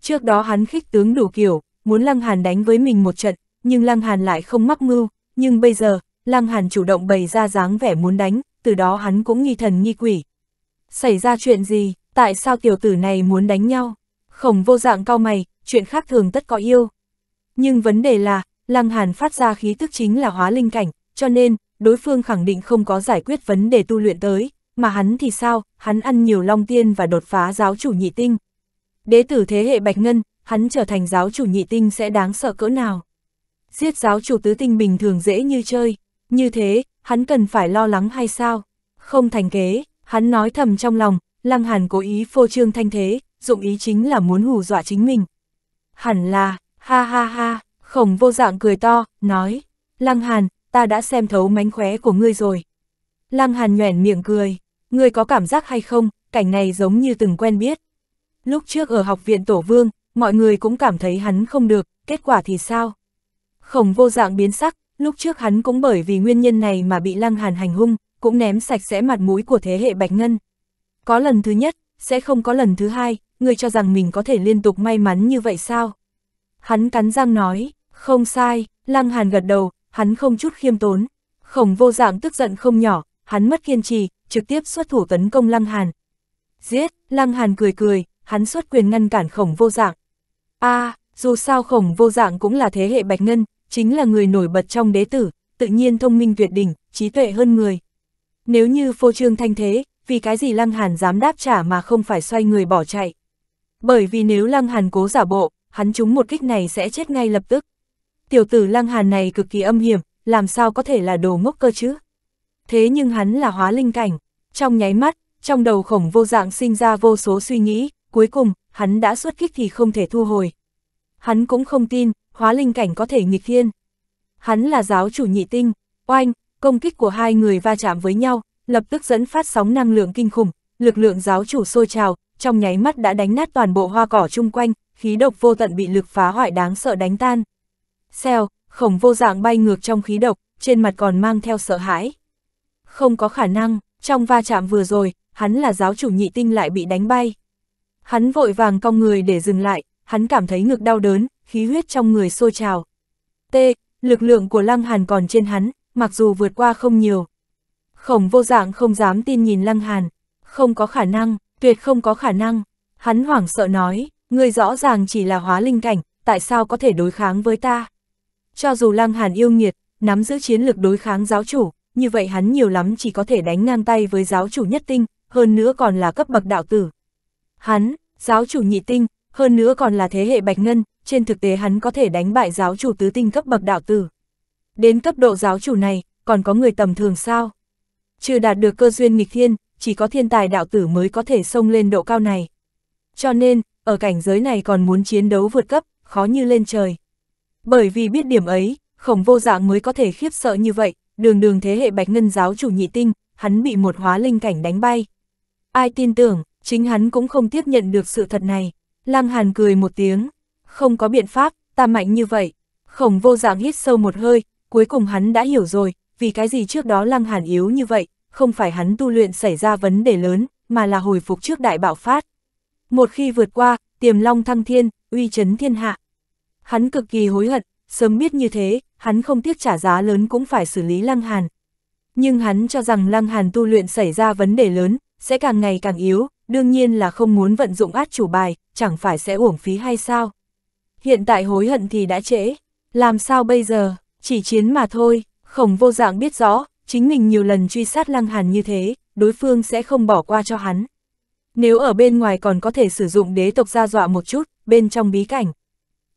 Trước đó hắn khích tướng đủ kiểu, muốn Lăng Hàn đánh với mình một trận, nhưng Lăng Hàn lại không mắc mưu, nhưng bây giờ, Lăng Hàn chủ động bày ra dáng vẻ muốn đánh, từ đó hắn cũng nghi thần nghi quỷ. Xảy ra chuyện gì, tại sao tiểu tử này muốn đánh nhau? Khổng vô dạng cao mày, chuyện khác thường tất có yêu. Nhưng vấn đề là, Lăng Hàn phát ra khí tức chính là hóa linh cảnh, cho nên, đối phương khẳng định không có giải quyết vấn đề tu luyện tới mà hắn thì sao, hắn ăn nhiều long tiên và đột phá giáo chủ nhị tinh. Đế tử thế hệ Bạch Ngân, hắn trở thành giáo chủ nhị tinh sẽ đáng sợ cỡ nào. Giết giáo chủ tứ tinh bình thường dễ như chơi, như thế, hắn cần phải lo lắng hay sao? Không thành kế, hắn nói thầm trong lòng, Lăng Hàn cố ý phô trương thanh thế, dụng ý chính là muốn hù dọa chính mình. Hẳn là, ha ha ha, khổng vô dạng cười to, nói, Lăng Hàn, ta đã xem thấu mánh khóe của ngươi rồi. Lăng Hàn nhoẻn miệng cười, Ngươi có cảm giác hay không, cảnh này giống như từng quen biết. Lúc trước ở học viện Tổ Vương, mọi người cũng cảm thấy hắn không được, kết quả thì sao? Khổng vô dạng biến sắc, lúc trước hắn cũng bởi vì nguyên nhân này mà bị lăng hàn hành hung, cũng ném sạch sẽ mặt mũi của thế hệ Bạch Ngân. Có lần thứ nhất, sẽ không có lần thứ hai, ngươi cho rằng mình có thể liên tục may mắn như vậy sao? Hắn cắn răng nói, không sai, lăng hàn gật đầu, hắn không chút khiêm tốn. Khổng vô dạng tức giận không nhỏ, hắn mất kiên trì, trực tiếp xuất thủ tấn công Lăng Hàn. Giết, Lăng Hàn cười cười, hắn xuất quyền ngăn cản khổng vô dạng. a à, dù sao khổng vô dạng cũng là thế hệ bạch ngân, chính là người nổi bật trong đế tử, tự nhiên thông minh tuyệt đỉnh, trí tuệ hơn người. Nếu như phô trương thanh thế, vì cái gì Lăng Hàn dám đáp trả mà không phải xoay người bỏ chạy. Bởi vì nếu Lăng Hàn cố giả bộ, hắn trúng một kích này sẽ chết ngay lập tức. Tiểu tử Lăng Hàn này cực kỳ âm hiểm, làm sao có thể là đồ ngốc cơ chứ? thế nhưng hắn là hóa linh cảnh. Trong nháy mắt, trong đầu khổng vô dạng sinh ra vô số suy nghĩ, cuối cùng, hắn đã xuất kích thì không thể thu hồi. Hắn cũng không tin, hóa linh cảnh có thể nghịch thiên. Hắn là giáo chủ nhị tinh, oanh, công kích của hai người va chạm với nhau, lập tức dẫn phát sóng năng lượng kinh khủng, lực lượng giáo chủ sôi trào, trong nháy mắt đã đánh nát toàn bộ hoa cỏ chung quanh, khí độc vô tận bị lực phá hoại đáng sợ đánh tan. xeo khổng vô dạng bay ngược trong khí độc, trên mặt còn mang theo sợ hãi không có khả năng, trong va chạm vừa rồi, hắn là giáo chủ nhị tinh lại bị đánh bay. Hắn vội vàng cong người để dừng lại, hắn cảm thấy ngực đau đớn, khí huyết trong người sôi trào. T, lực lượng của Lăng Hàn còn trên hắn, mặc dù vượt qua không nhiều. Khổng vô dạng không dám tin nhìn Lăng Hàn, không có khả năng, tuyệt không có khả năng. Hắn hoảng sợ nói, ngươi rõ ràng chỉ là hóa linh cảnh, tại sao có thể đối kháng với ta? Cho dù Lăng Hàn yêu nghiệt, nắm giữ chiến lược đối kháng giáo chủ, như vậy hắn nhiều lắm chỉ có thể đánh ngang tay với giáo chủ nhất tinh, hơn nữa còn là cấp bậc đạo tử. Hắn, giáo chủ nhị tinh, hơn nữa còn là thế hệ bạch ngân, trên thực tế hắn có thể đánh bại giáo chủ tứ tinh cấp bậc đạo tử. Đến cấp độ giáo chủ này, còn có người tầm thường sao? Chưa đạt được cơ duyên nghịch thiên, chỉ có thiên tài đạo tử mới có thể xông lên độ cao này. Cho nên, ở cảnh giới này còn muốn chiến đấu vượt cấp, khó như lên trời. Bởi vì biết điểm ấy, khổng vô dạng mới có thể khiếp sợ như vậy, đường đường thế hệ bạch ngân giáo chủ nhị tinh, hắn bị một hóa linh cảnh đánh bay. Ai tin tưởng, chính hắn cũng không tiếp nhận được sự thật này. Lăng Hàn cười một tiếng, không có biện pháp, ta mạnh như vậy. Khổng vô dạng hít sâu một hơi, cuối cùng hắn đã hiểu rồi, vì cái gì trước đó Lăng Hàn yếu như vậy, không phải hắn tu luyện xảy ra vấn đề lớn, mà là hồi phục trước đại bạo phát. Một khi vượt qua, tiềm long thăng thiên, uy chấn thiên hạ. Hắn cực kỳ hối hận, sớm biết như thế, hắn không tiếc trả giá lớn cũng phải xử lý Lăng Hàn. Nhưng hắn cho rằng Lăng Hàn tu luyện xảy ra vấn đề lớn, sẽ càng ngày càng yếu, đương nhiên là không muốn vận dụng át chủ bài, chẳng phải sẽ uổng phí hay sao. Hiện tại hối hận thì đã trễ, làm sao bây giờ, chỉ chiến mà thôi, khổng vô dạng biết rõ, chính mình nhiều lần truy sát Lăng Hàn như thế, đối phương sẽ không bỏ qua cho hắn. Nếu ở bên ngoài còn có thể sử dụng đế tộc ra dọa một chút, bên trong bí cảnh.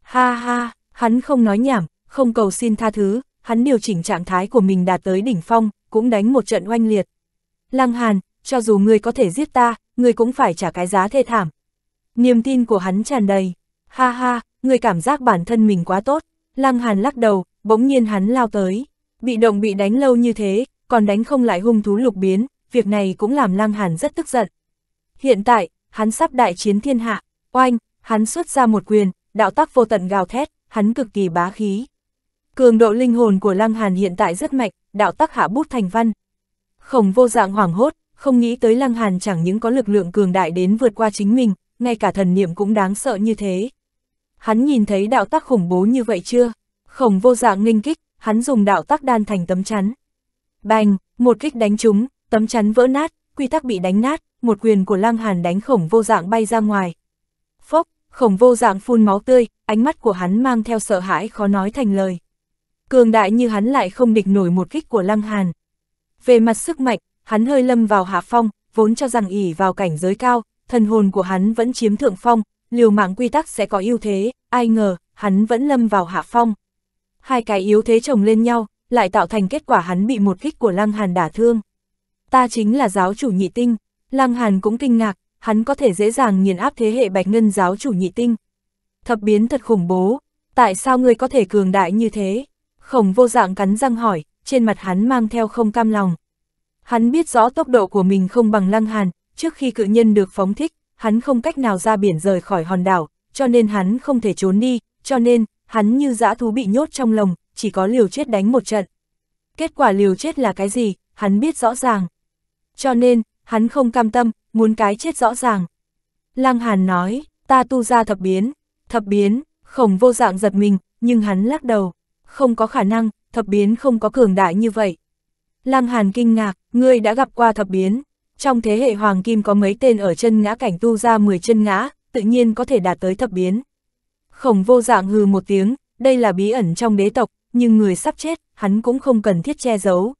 Ha ha, hắn không nói nhảm, không cầu xin tha thứ, hắn điều chỉnh trạng thái của mình đạt tới đỉnh phong, cũng đánh một trận oanh liệt. Lăng Hàn, cho dù ngươi có thể giết ta, ngươi cũng phải trả cái giá thê thảm. Niềm tin của hắn tràn đầy. Ha ha, ngươi cảm giác bản thân mình quá tốt. Lăng Hàn lắc đầu, bỗng nhiên hắn lao tới. Bị động bị đánh lâu như thế, còn đánh không lại hung thú lục biến, việc này cũng làm Lăng Hàn rất tức giận. Hiện tại, hắn sắp đại chiến thiên hạ. Oanh, hắn xuất ra một quyền, đạo tắc vô tận gào thét, hắn cực kỳ bá khí. Cường độ linh hồn của Lăng Hàn hiện tại rất mạnh, đạo tắc hạ bút thành văn. Khổng vô dạng hoảng hốt, không nghĩ tới Lăng Hàn chẳng những có lực lượng cường đại đến vượt qua chính mình, ngay cả thần niệm cũng đáng sợ như thế. Hắn nhìn thấy đạo tắc khủng bố như vậy chưa? Khổng vô dạng nghênh kích, hắn dùng đạo tắc đan thành tấm chắn. Bành, một kích đánh trúng, tấm chắn vỡ nát, quy tắc bị đánh nát, một quyền của Lăng Hàn đánh khổng vô dạng bay ra ngoài. Phốc, khổng vô dạng phun máu tươi, ánh mắt của hắn mang theo sợ hãi khó nói thành lời cường đại như hắn lại không địch nổi một kích của Lăng Hàn. Về mặt sức mạnh, hắn hơi lâm vào hạ phong, vốn cho rằng ỉ vào cảnh giới cao, thần hồn của hắn vẫn chiếm thượng phong, liều mạng quy tắc sẽ có ưu thế, ai ngờ, hắn vẫn lâm vào hạ phong. Hai cái yếu thế chồng lên nhau, lại tạo thành kết quả hắn bị một kích của Lăng Hàn đả thương. Ta chính là giáo chủ nhị tinh, Lăng Hàn cũng kinh ngạc, hắn có thể dễ dàng nghiền áp thế hệ bạch ngân giáo chủ nhị tinh. Thập biến thật khủng bố, tại sao ngươi có thể cường đại như thế? Khổng vô dạng cắn răng hỏi, trên mặt hắn mang theo không cam lòng. Hắn biết rõ tốc độ của mình không bằng lăng hàn, trước khi cự nhân được phóng thích, hắn không cách nào ra biển rời khỏi hòn đảo, cho nên hắn không thể trốn đi, cho nên, hắn như dã thú bị nhốt trong lồng, chỉ có liều chết đánh một trận. Kết quả liều chết là cái gì, hắn biết rõ ràng. Cho nên, hắn không cam tâm, muốn cái chết rõ ràng. Lăng Hàn nói, ta tu ra thập biến, thập biến, khổng vô dạng giật mình, nhưng hắn lắc đầu không có khả năng, thập biến không có cường đại như vậy. Lăng Hàn kinh ngạc, ngươi đã gặp qua thập biến. Trong thế hệ Hoàng Kim có mấy tên ở chân ngã cảnh tu ra 10 chân ngã, tự nhiên có thể đạt tới thập biến. Khổng vô dạng hừ một tiếng, đây là bí ẩn trong đế tộc, nhưng người sắp chết, hắn cũng không cần thiết che giấu.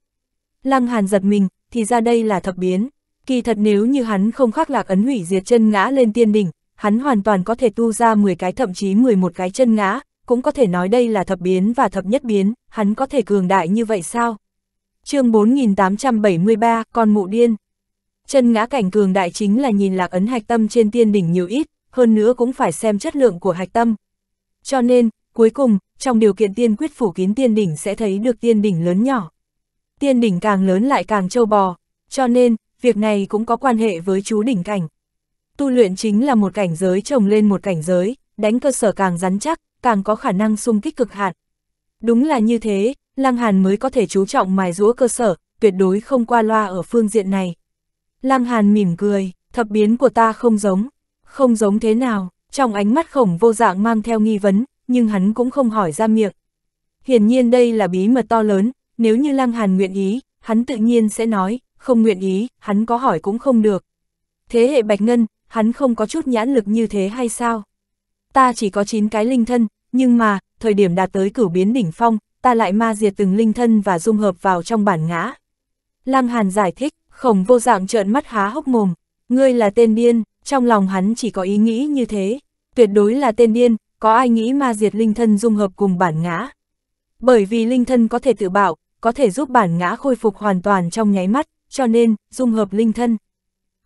Lăng Hàn giật mình, thì ra đây là thập biến. Kỳ thật nếu như hắn không khắc lạc ấn hủy diệt chân ngã lên tiên đỉnh, hắn hoàn toàn có thể tu ra 10 cái thậm chí 11 cái chân ngã, cũng có thể nói đây là thập biến và thập nhất biến, hắn có thể cường đại như vậy sao? chương 4873, con mụ điên. Chân ngã cảnh cường đại chính là nhìn lạc ấn hạch tâm trên tiên đỉnh nhiều ít, hơn nữa cũng phải xem chất lượng của hạch tâm. Cho nên, cuối cùng, trong điều kiện tiên quyết phủ kín tiên đỉnh sẽ thấy được tiên đỉnh lớn nhỏ. Tiên đỉnh càng lớn lại càng trâu bò, cho nên, việc này cũng có quan hệ với chú đỉnh cảnh. Tu luyện chính là một cảnh giới trồng lên một cảnh giới, đánh cơ sở càng rắn chắc, càng có khả năng xung kích cực hạn. Đúng là như thế, Lăng Hàn mới có thể chú trọng mài rũa cơ sở, tuyệt đối không qua loa ở phương diện này. Lăng Hàn mỉm cười, thập biến của ta không giống, không giống thế nào, trong ánh mắt khổng vô dạng mang theo nghi vấn, nhưng hắn cũng không hỏi ra miệng. Hiển nhiên đây là bí mật to lớn, nếu như Lăng Hàn nguyện ý, hắn tự nhiên sẽ nói, không nguyện ý, hắn có hỏi cũng không được. Thế hệ Bạch Ngân, hắn không có chút nhãn lực như thế hay sao? ta chỉ có 9 cái linh thân, nhưng mà, thời điểm đạt tới cửu biến đỉnh phong, ta lại ma diệt từng linh thân và dung hợp vào trong bản ngã. Lăng Hàn giải thích, khổng vô dạng trợn mắt há hốc mồm, ngươi là tên điên, trong lòng hắn chỉ có ý nghĩ như thế, tuyệt đối là tên điên, có ai nghĩ ma diệt linh thân dung hợp cùng bản ngã. Bởi vì linh thân có thể tự bảo, có thể giúp bản ngã khôi phục hoàn toàn trong nháy mắt, cho nên, dung hợp linh thân.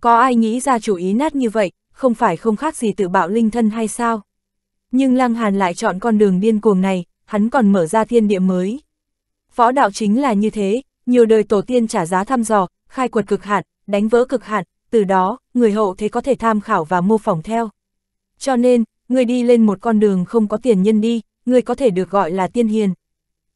Có ai nghĩ ra chủ ý nát như vậy, không phải không khác gì tự bạo linh thân hay sao? Nhưng Lăng Hàn lại chọn con đường điên cuồng này, hắn còn mở ra thiên địa mới. Võ đạo chính là như thế, nhiều đời tổ tiên trả giá thăm dò, khai quật cực hạn, đánh vỡ cực hạn, từ đó, người hậu thế có thể tham khảo và mô phỏng theo. Cho nên, người đi lên một con đường không có tiền nhân đi, người có thể được gọi là tiên hiền.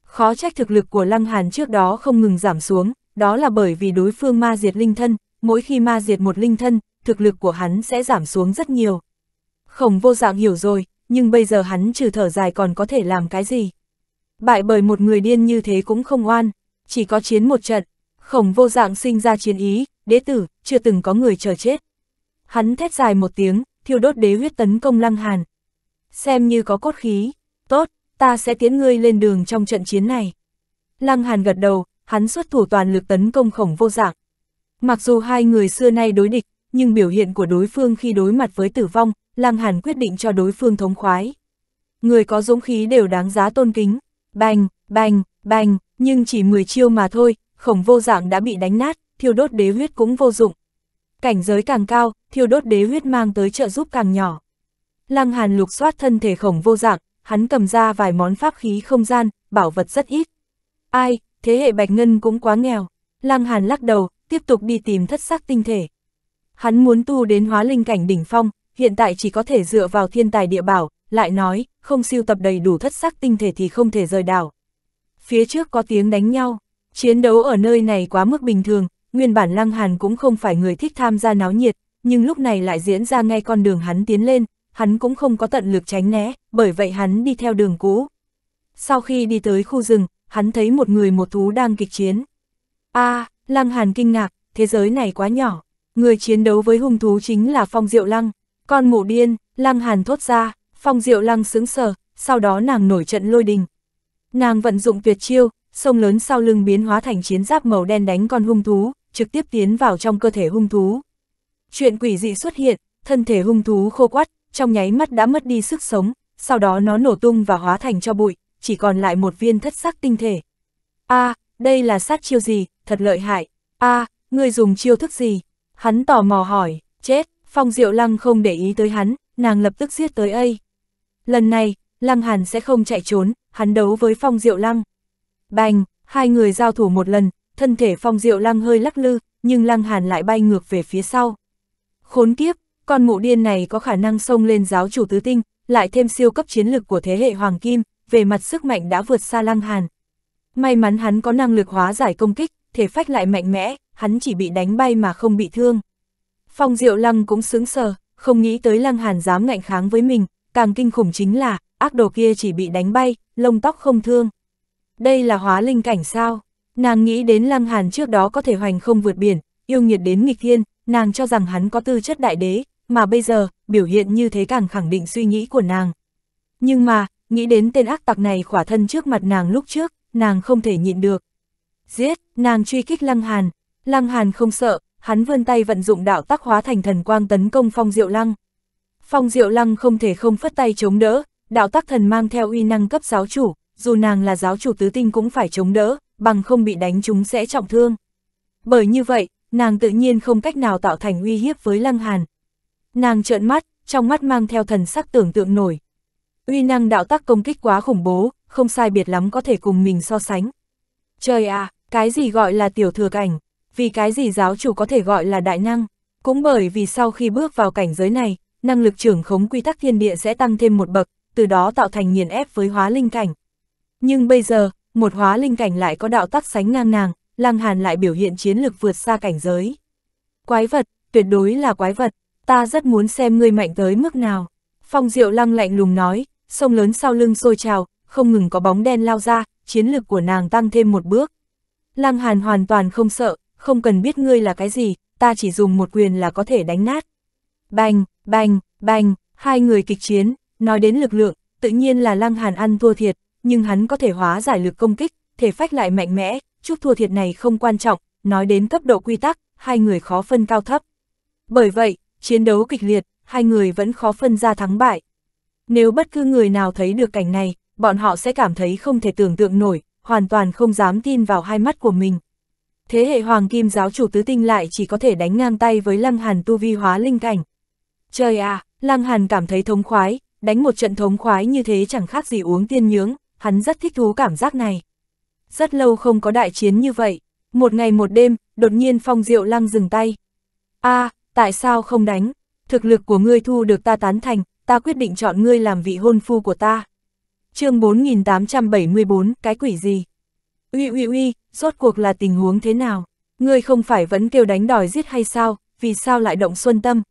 Khó trách thực lực của Lăng Hàn trước đó không ngừng giảm xuống, đó là bởi vì đối phương ma diệt linh thân, mỗi khi ma diệt một linh thân, thực lực của hắn sẽ giảm xuống rất nhiều. Khổng vô dạng hiểu rồi, nhưng bây giờ hắn trừ thở dài còn có thể làm cái gì. Bại bởi một người điên như thế cũng không oan, chỉ có chiến một trận, khổng vô dạng sinh ra chiến ý, đế tử, chưa từng có người chờ chết. Hắn thét dài một tiếng, thiêu đốt đế huyết tấn công lăng hàn. Xem như có cốt khí, tốt, ta sẽ tiến ngươi lên đường trong trận chiến này. Lăng hàn gật đầu, hắn xuất thủ toàn lực tấn công khổng vô dạng. Mặc dù hai người xưa nay đối địch, nhưng biểu hiện của đối phương khi đối mặt với tử vong, Lăng Hàn quyết định cho đối phương thống khoái. Người có dũng khí đều đáng giá tôn kính. Bành, bành, bành, nhưng chỉ 10 chiêu mà thôi, khổng vô dạng đã bị đánh nát, thiêu đốt đế huyết cũng vô dụng. Cảnh giới càng cao, thiêu đốt đế huyết mang tới trợ giúp càng nhỏ. Lăng Hàn lục soát thân thể khổng vô dạng, hắn cầm ra vài món pháp khí không gian, bảo vật rất ít. Ai, thế hệ Bạch Ngân cũng quá nghèo. Lăng Hàn lắc đầu, tiếp tục đi tìm thất sắc tinh thể. Hắn muốn tu đến hóa linh cảnh đỉnh phong, hiện tại chỉ có thể dựa vào thiên tài địa bảo, lại nói, không siêu tập đầy đủ thất sắc tinh thể thì không thể rời đảo. Phía trước có tiếng đánh nhau, chiến đấu ở nơi này quá mức bình thường, nguyên bản Lăng Hàn cũng không phải người thích tham gia náo nhiệt, nhưng lúc này lại diễn ra ngay con đường hắn tiến lên, hắn cũng không có tận lực tránh né, bởi vậy hắn đi theo đường cũ. Sau khi đi tới khu rừng, hắn thấy một người một thú đang kịch chiến. a à, Lăng Hàn kinh ngạc, thế giới này quá nhỏ, người chiến đấu với hung thú chính là Phong Diệu Lăng. Con mù điên, Lăng Hàn thốt ra, Phong Diệu Lăng sướng sở sau đó nàng nổi trận lôi đình. Nàng vận dụng tuyệt chiêu, sông lớn sau lưng biến hóa thành chiến giáp màu đen đánh con hung thú, trực tiếp tiến vào trong cơ thể hung thú. Chuyện quỷ dị xuất hiện, thân thể hung thú khô quắt, trong nháy mắt đã mất đi sức sống, sau đó nó nổ tung và hóa thành cho bụi, chỉ còn lại một viên thất sắc tinh thể. A, à, đây là sát chiêu gì, thật lợi hại. A, à, ngươi dùng chiêu thức gì? Hắn tò mò hỏi, chết, Phong Diệu Lăng không để ý tới hắn, nàng lập tức giết tới ấy. Lần này, Lăng Hàn sẽ không chạy trốn, hắn đấu với Phong Diệu Lăng. Bành, hai người giao thủ một lần, thân thể Phong Diệu Lăng hơi lắc lư, nhưng Lăng Hàn lại bay ngược về phía sau. Khốn kiếp, con mụ điên này có khả năng xông lên giáo chủ tứ tinh, lại thêm siêu cấp chiến lực của thế hệ Hoàng Kim, về mặt sức mạnh đã vượt xa Lăng Hàn. May mắn hắn có năng lực hóa giải công kích, thể phách lại mạnh mẽ, hắn chỉ bị đánh bay mà không bị thương. Phong Diệu Lăng cũng sướng sờ, không nghĩ tới Lăng Hàn dám ngạnh kháng với mình, càng kinh khủng chính là, ác đồ kia chỉ bị đánh bay, lông tóc không thương. Đây là hóa linh cảnh sao? Nàng nghĩ đến Lăng Hàn trước đó có thể hoành không vượt biển, yêu nghiệt đến nghịch thiên, nàng cho rằng hắn có tư chất đại đế, mà bây giờ, biểu hiện như thế càng khẳng định suy nghĩ của nàng. Nhưng mà, nghĩ đến tên ác tặc này khỏa thân trước mặt nàng lúc trước, nàng không thể nhịn được. Giết, nàng truy kích Lăng Hàn. Lăng Hàn không sợ, hắn vươn tay vận dụng đạo tắc hóa thành thần quang tấn công Phong Diệu Lăng. Phong Diệu Lăng không thể không phất tay chống đỡ, đạo tắc thần mang theo uy năng cấp giáo chủ, dù nàng là giáo chủ tứ tinh cũng phải chống đỡ, bằng không bị đánh chúng sẽ trọng thương. Bởi như vậy, nàng tự nhiên không cách nào tạo thành uy hiếp với Lăng Hàn. Nàng trợn mắt, trong mắt mang theo thần sắc tưởng tượng nổi. Uy năng đạo tắc công kích quá khủng bố, không sai biệt lắm có thể cùng mình so sánh. Trời ạ, à, cái gì gọi là tiểu thừa cảnh? vì cái gì giáo chủ có thể gọi là đại năng, cũng bởi vì sau khi bước vào cảnh giới này, năng lực trưởng khống quy tắc thiên địa sẽ tăng thêm một bậc, từ đó tạo thành nghiền ép với hóa linh cảnh. Nhưng bây giờ, một hóa linh cảnh lại có đạo tắc sánh ngang nàng, Lăng Hàn lại biểu hiện chiến lực vượt xa cảnh giới. Quái vật, tuyệt đối là quái vật, ta rất muốn xem ngươi mạnh tới mức nào. Phong Diệu Lăng lạnh lùng nói, sông lớn sau lưng sôi trào, không ngừng có bóng đen lao ra, chiến lực của nàng tăng thêm một bước. Lăng Hàn hoàn toàn không sợ, không cần biết ngươi là cái gì, ta chỉ dùng một quyền là có thể đánh nát. Bành, bành, bành, hai người kịch chiến, nói đến lực lượng, tự nhiên là Lăng Hàn ăn thua thiệt, nhưng hắn có thể hóa giải lực công kích, thể phách lại mạnh mẽ, chút thua thiệt này không quan trọng, nói đến cấp độ quy tắc, hai người khó phân cao thấp. Bởi vậy, chiến đấu kịch liệt, hai người vẫn khó phân ra thắng bại. Nếu bất cứ người nào thấy được cảnh này, bọn họ sẽ cảm thấy không thể tưởng tượng nổi, hoàn toàn không dám tin vào hai mắt của mình thế hệ Hoàng Kim giáo chủ tứ tinh lại chỉ có thể đánh ngang tay với Lăng Hàn tu vi hóa linh cảnh. Trời à, Lăng Hàn cảm thấy thống khoái, đánh một trận thống khoái như thế chẳng khác gì uống tiên nhướng, hắn rất thích thú cảm giác này. Rất lâu không có đại chiến như vậy, một ngày một đêm, đột nhiên phong diệu lăng dừng tay. a à, tại sao không đánh? Thực lực của ngươi thu được ta tán thành, ta quyết định chọn ngươi làm vị hôn phu của ta. chương 4874, cái quỷ gì? Uy uy uy, rốt cuộc là tình huống thế nào? Ngươi không phải vẫn kêu đánh đòi giết hay sao, vì sao lại động xuân tâm?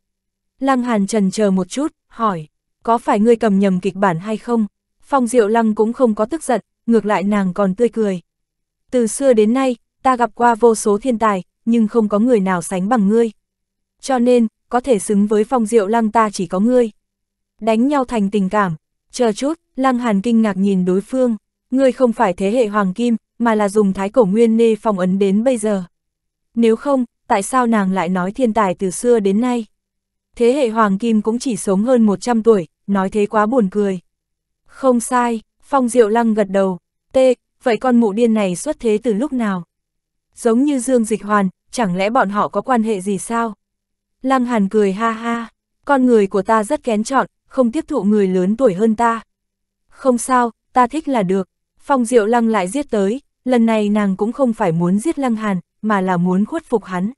Lăng Hàn trần chờ một chút, hỏi, có phải ngươi cầm nhầm kịch bản hay không? Phong Diệu Lăng cũng không có tức giận, ngược lại nàng còn tươi cười. Từ xưa đến nay, ta gặp qua vô số thiên tài, nhưng không có người nào sánh bằng ngươi. Cho nên, có thể xứng với Phong Diệu Lăng ta chỉ có ngươi. Đánh nhau thành tình cảm, chờ chút, Lăng Hàn kinh ngạc nhìn đối phương ngươi không phải thế hệ hoàng kim, mà là dùng thái cổ nguyên nê phong ấn đến bây giờ. Nếu không, tại sao nàng lại nói thiên tài từ xưa đến nay? Thế hệ hoàng kim cũng chỉ sống hơn 100 tuổi, nói thế quá buồn cười. Không sai, phong diệu lăng gật đầu, tê, vậy con mụ điên này xuất thế từ lúc nào? Giống như Dương Dịch Hoàn, chẳng lẽ bọn họ có quan hệ gì sao? Lăng Hàn cười ha ha, con người của ta rất kén chọn, không tiếp thụ người lớn tuổi hơn ta. Không sao, ta thích là được. Phong Diệu Lăng lại giết tới, lần này nàng cũng không phải muốn giết Lăng Hàn, mà là muốn khuất phục hắn.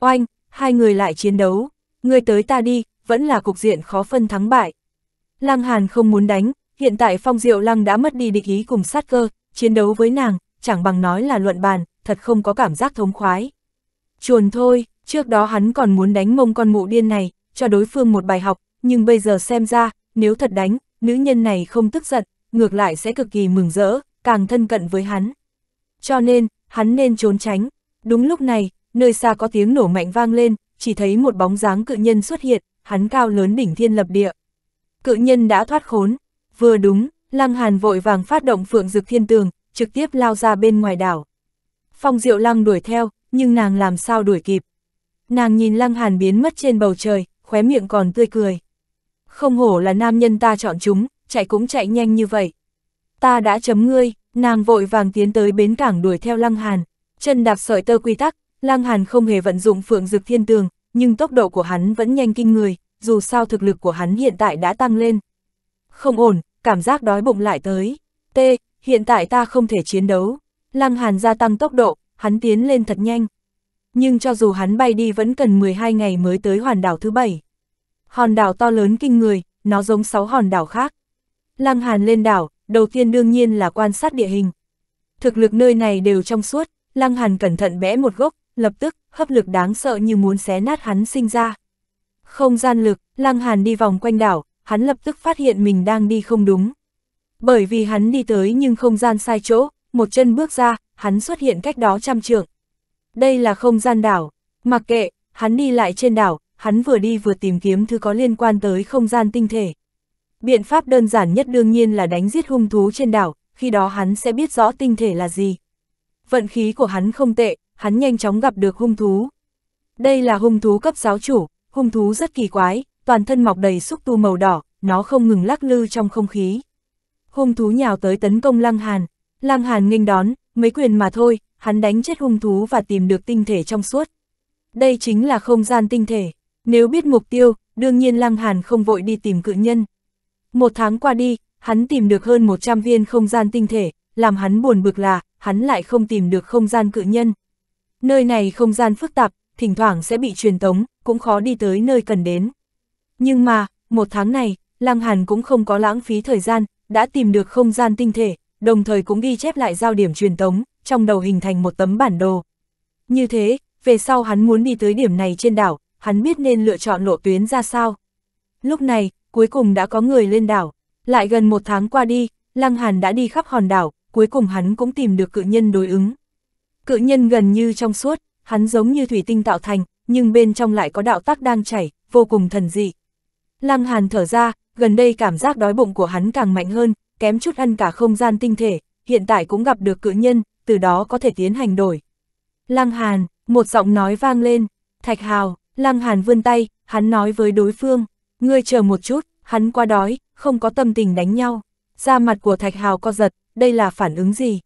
Oanh, hai người lại chiến đấu, người tới ta đi, vẫn là cục diện khó phân thắng bại. Lăng Hàn không muốn đánh, hiện tại Phong Diệu Lăng đã mất đi địch ý cùng sát cơ, chiến đấu với nàng, chẳng bằng nói là luận bàn, thật không có cảm giác thống khoái. Chuồn thôi, trước đó hắn còn muốn đánh mông con mụ điên này, cho đối phương một bài học, nhưng bây giờ xem ra, nếu thật đánh, nữ nhân này không tức giận, ngược lại sẽ cực kỳ mừng rỡ, càng thân cận với hắn. Cho nên, hắn nên trốn tránh. Đúng lúc này, nơi xa có tiếng nổ mạnh vang lên, chỉ thấy một bóng dáng cự nhân xuất hiện, hắn cao lớn đỉnh thiên lập địa. Cự nhân đã thoát khốn, vừa đúng, Lăng Hàn vội vàng phát động phượng dực thiên tường, trực tiếp lao ra bên ngoài đảo. Phong Diệu Lăng đuổi theo, nhưng nàng làm sao đuổi kịp. Nàng nhìn Lăng Hàn biến mất trên bầu trời, khóe miệng còn tươi cười. Không hổ là nam nhân ta chọn chúng, chạy cũng chạy nhanh như vậy. Ta đã chấm ngươi, nàng vội vàng tiến tới bến cảng đuổi theo Lăng Hàn, chân đạp sợi tơ quy tắc, Lăng Hàn không hề vận dụng phượng dực thiên tường, nhưng tốc độ của hắn vẫn nhanh kinh người, dù sao thực lực của hắn hiện tại đã tăng lên. Không ổn, cảm giác đói bụng lại tới. T, hiện tại ta không thể chiến đấu. Lăng Hàn gia tăng tốc độ, hắn tiến lên thật nhanh. Nhưng cho dù hắn bay đi vẫn cần 12 ngày mới tới hòn đảo thứ bảy. Hòn đảo to lớn kinh người, nó giống 6 hòn đảo khác. Lăng Hàn lên đảo, đầu tiên đương nhiên là quan sát địa hình. Thực lực nơi này đều trong suốt, Lăng Hàn cẩn thận bẽ một gốc, lập tức, hấp lực đáng sợ như muốn xé nát hắn sinh ra. Không gian lực, Lăng Hàn đi vòng quanh đảo, hắn lập tức phát hiện mình đang đi không đúng. Bởi vì hắn đi tới nhưng không gian sai chỗ, một chân bước ra, hắn xuất hiện cách đó trăm trượng. Đây là không gian đảo, mặc kệ, hắn đi lại trên đảo, hắn vừa đi vừa tìm kiếm thứ có liên quan tới không gian tinh thể. Biện pháp đơn giản nhất đương nhiên là đánh giết hung thú trên đảo, khi đó hắn sẽ biết rõ tinh thể là gì. Vận khí của hắn không tệ, hắn nhanh chóng gặp được hung thú. Đây là hung thú cấp giáo chủ, hung thú rất kỳ quái, toàn thân mọc đầy xúc tu màu đỏ, nó không ngừng lắc lư trong không khí. Hung thú nhào tới tấn công Lăng Hàn, Lăng Hàn nghênh đón, mấy quyền mà thôi, hắn đánh chết hung thú và tìm được tinh thể trong suốt. Đây chính là không gian tinh thể, nếu biết mục tiêu, đương nhiên Lăng Hàn không vội đi tìm cự nhân. Một tháng qua đi, hắn tìm được hơn 100 viên không gian tinh thể, làm hắn buồn bực là, hắn lại không tìm được không gian cự nhân. Nơi này không gian phức tạp, thỉnh thoảng sẽ bị truyền tống, cũng khó đi tới nơi cần đến. Nhưng mà, một tháng này, Lăng Hàn cũng không có lãng phí thời gian, đã tìm được không gian tinh thể, đồng thời cũng ghi chép lại giao điểm truyền tống, trong đầu hình thành một tấm bản đồ. Như thế, về sau hắn muốn đi tới điểm này trên đảo, hắn biết nên lựa chọn lộ tuyến ra sao. Lúc này, cuối cùng đã có người lên đảo. Lại gần một tháng qua đi, Lăng Hàn đã đi khắp hòn đảo, cuối cùng hắn cũng tìm được cự nhân đối ứng. Cự nhân gần như trong suốt, hắn giống như thủy tinh tạo thành, nhưng bên trong lại có đạo tác đang chảy, vô cùng thần dị. Lăng Hàn thở ra, gần đây cảm giác đói bụng của hắn càng mạnh hơn, kém chút ăn cả không gian tinh thể, hiện tại cũng gặp được cự nhân, từ đó có thể tiến hành đổi. Lăng Hàn, một giọng nói vang lên, Thạch Hào, Lăng Hàn vươn tay, hắn nói với đối phương. Ngươi chờ một chút, hắn quá đói, không có tâm tình đánh nhau. Da mặt của Thạch Hào co giật, đây là phản ứng gì?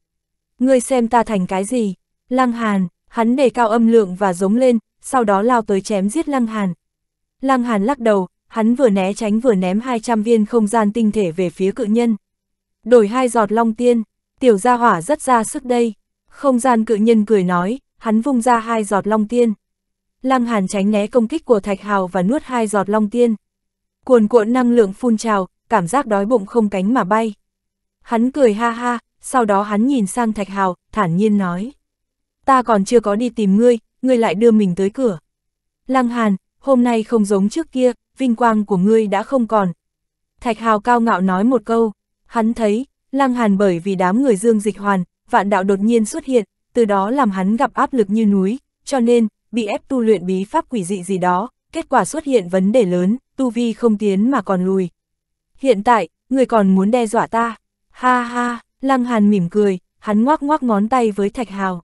Ngươi xem ta thành cái gì? Lăng Hàn, hắn đề cao âm lượng và giống lên, sau đó lao tới chém giết Lăng Hàn. Lăng Hàn lắc đầu, hắn vừa né tránh vừa ném 200 viên không gian tinh thể về phía cự nhân. Đổi hai giọt long tiên, tiểu gia hỏa rất ra sức đây. Không gian cự nhân cười nói, hắn vung ra hai giọt long tiên. Lăng Hàn tránh né công kích của Thạch Hào và nuốt hai giọt long tiên. Cuồn cuộn năng lượng phun trào, cảm giác đói bụng không cánh mà bay. Hắn cười ha ha, sau đó hắn nhìn sang Thạch Hào, thản nhiên nói. Ta còn chưa có đi tìm ngươi, ngươi lại đưa mình tới cửa. Lăng Hàn, hôm nay không giống trước kia, vinh quang của ngươi đã không còn. Thạch Hào cao ngạo nói một câu, hắn thấy, Lăng Hàn bởi vì đám người dương dịch hoàn, vạn đạo đột nhiên xuất hiện, từ đó làm hắn gặp áp lực như núi, cho nên, bị ép tu luyện bí pháp quỷ dị gì đó, kết quả xuất hiện vấn đề lớn, tu vi không tiến mà còn lùi. Hiện tại, người còn muốn đe dọa ta. Ha ha, Lăng Hàn mỉm cười, hắn ngoác ngoác ngón tay với Thạch Hào.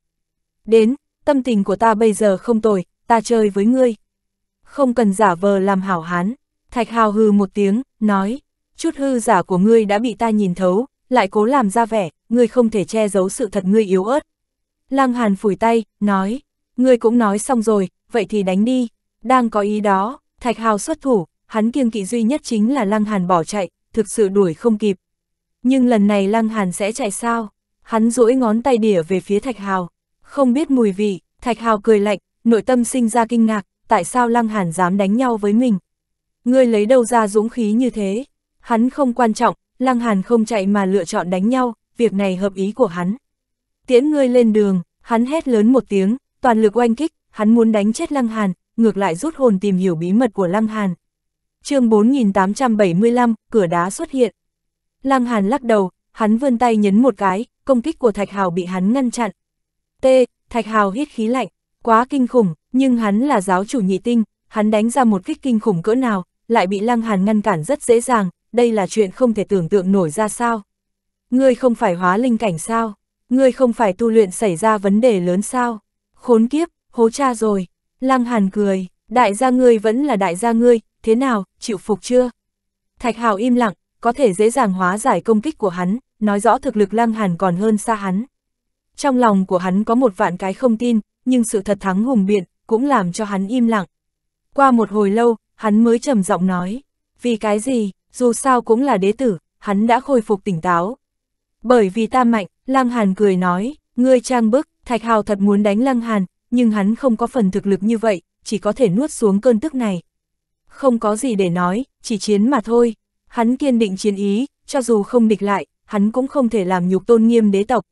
Đến, tâm tình của ta bây giờ không tồi, ta chơi với ngươi. Không cần giả vờ làm hảo hán. Thạch Hào hừ một tiếng, nói, chút hư giả của ngươi đã bị ta nhìn thấu, lại cố làm ra vẻ, ngươi không thể che giấu sự thật ngươi yếu ớt. Lăng Hàn phủi tay, nói, ngươi cũng nói xong rồi, vậy thì đánh đi. Đang có ý đó, Thạch Hào xuất thủ, hắn kiêng kỵ duy nhất chính là Lăng Hàn bỏ chạy, thực sự đuổi không kịp. Nhưng lần này Lăng Hàn sẽ chạy sao? Hắn duỗi ngón tay đỉa về phía Thạch Hào. Không biết mùi vị, Thạch Hào cười lạnh, nội tâm sinh ra kinh ngạc, tại sao Lăng Hàn dám đánh nhau với mình? Ngươi lấy đâu ra dũng khí như thế? Hắn không quan trọng, Lăng Hàn không chạy mà lựa chọn đánh nhau, việc này hợp ý của hắn. Tiễn ngươi lên đường, hắn hét lớn một tiếng, toàn lực oanh kích, hắn muốn đánh chết Lăng Hàn, ngược lại rút hồn tìm hiểu bí mật của Lăng Hàn. chương 4875, cửa đá xuất hiện. Lăng Hàn lắc đầu, hắn vươn tay nhấn một cái, công kích của Thạch Hào bị hắn ngăn chặn. T, Thạch Hào hít khí lạnh, quá kinh khủng, nhưng hắn là giáo chủ nhị tinh, hắn đánh ra một kích kinh khủng cỡ nào, lại bị Lăng Hàn ngăn cản rất dễ dàng, đây là chuyện không thể tưởng tượng nổi ra sao. Ngươi không phải hóa linh cảnh sao? Ngươi không phải tu luyện xảy ra vấn đề lớn sao? Khốn kiếp, hố cha rồi. Lăng Hàn cười, đại gia ngươi vẫn là đại gia ngươi, thế nào, chịu phục chưa? Thạch Hào im lặng, có thể dễ dàng hóa giải công kích của hắn, nói rõ thực lực Lăng Hàn còn hơn xa hắn. Trong lòng của hắn có một vạn cái không tin, nhưng sự thật thắng hùng biện, cũng làm cho hắn im lặng. Qua một hồi lâu, hắn mới trầm giọng nói, vì cái gì, dù sao cũng là đế tử, hắn đã khôi phục tỉnh táo. Bởi vì ta mạnh, Lăng Hàn cười nói, ngươi trang bức, Thạch Hào thật muốn đánh Lăng Hàn, nhưng hắn không có phần thực lực như vậy, chỉ có thể nuốt xuống cơn tức này. Không có gì để nói, chỉ chiến mà thôi. Hắn kiên định chiến ý, cho dù không địch lại, hắn cũng không thể làm nhục tôn nghiêm đế tộc.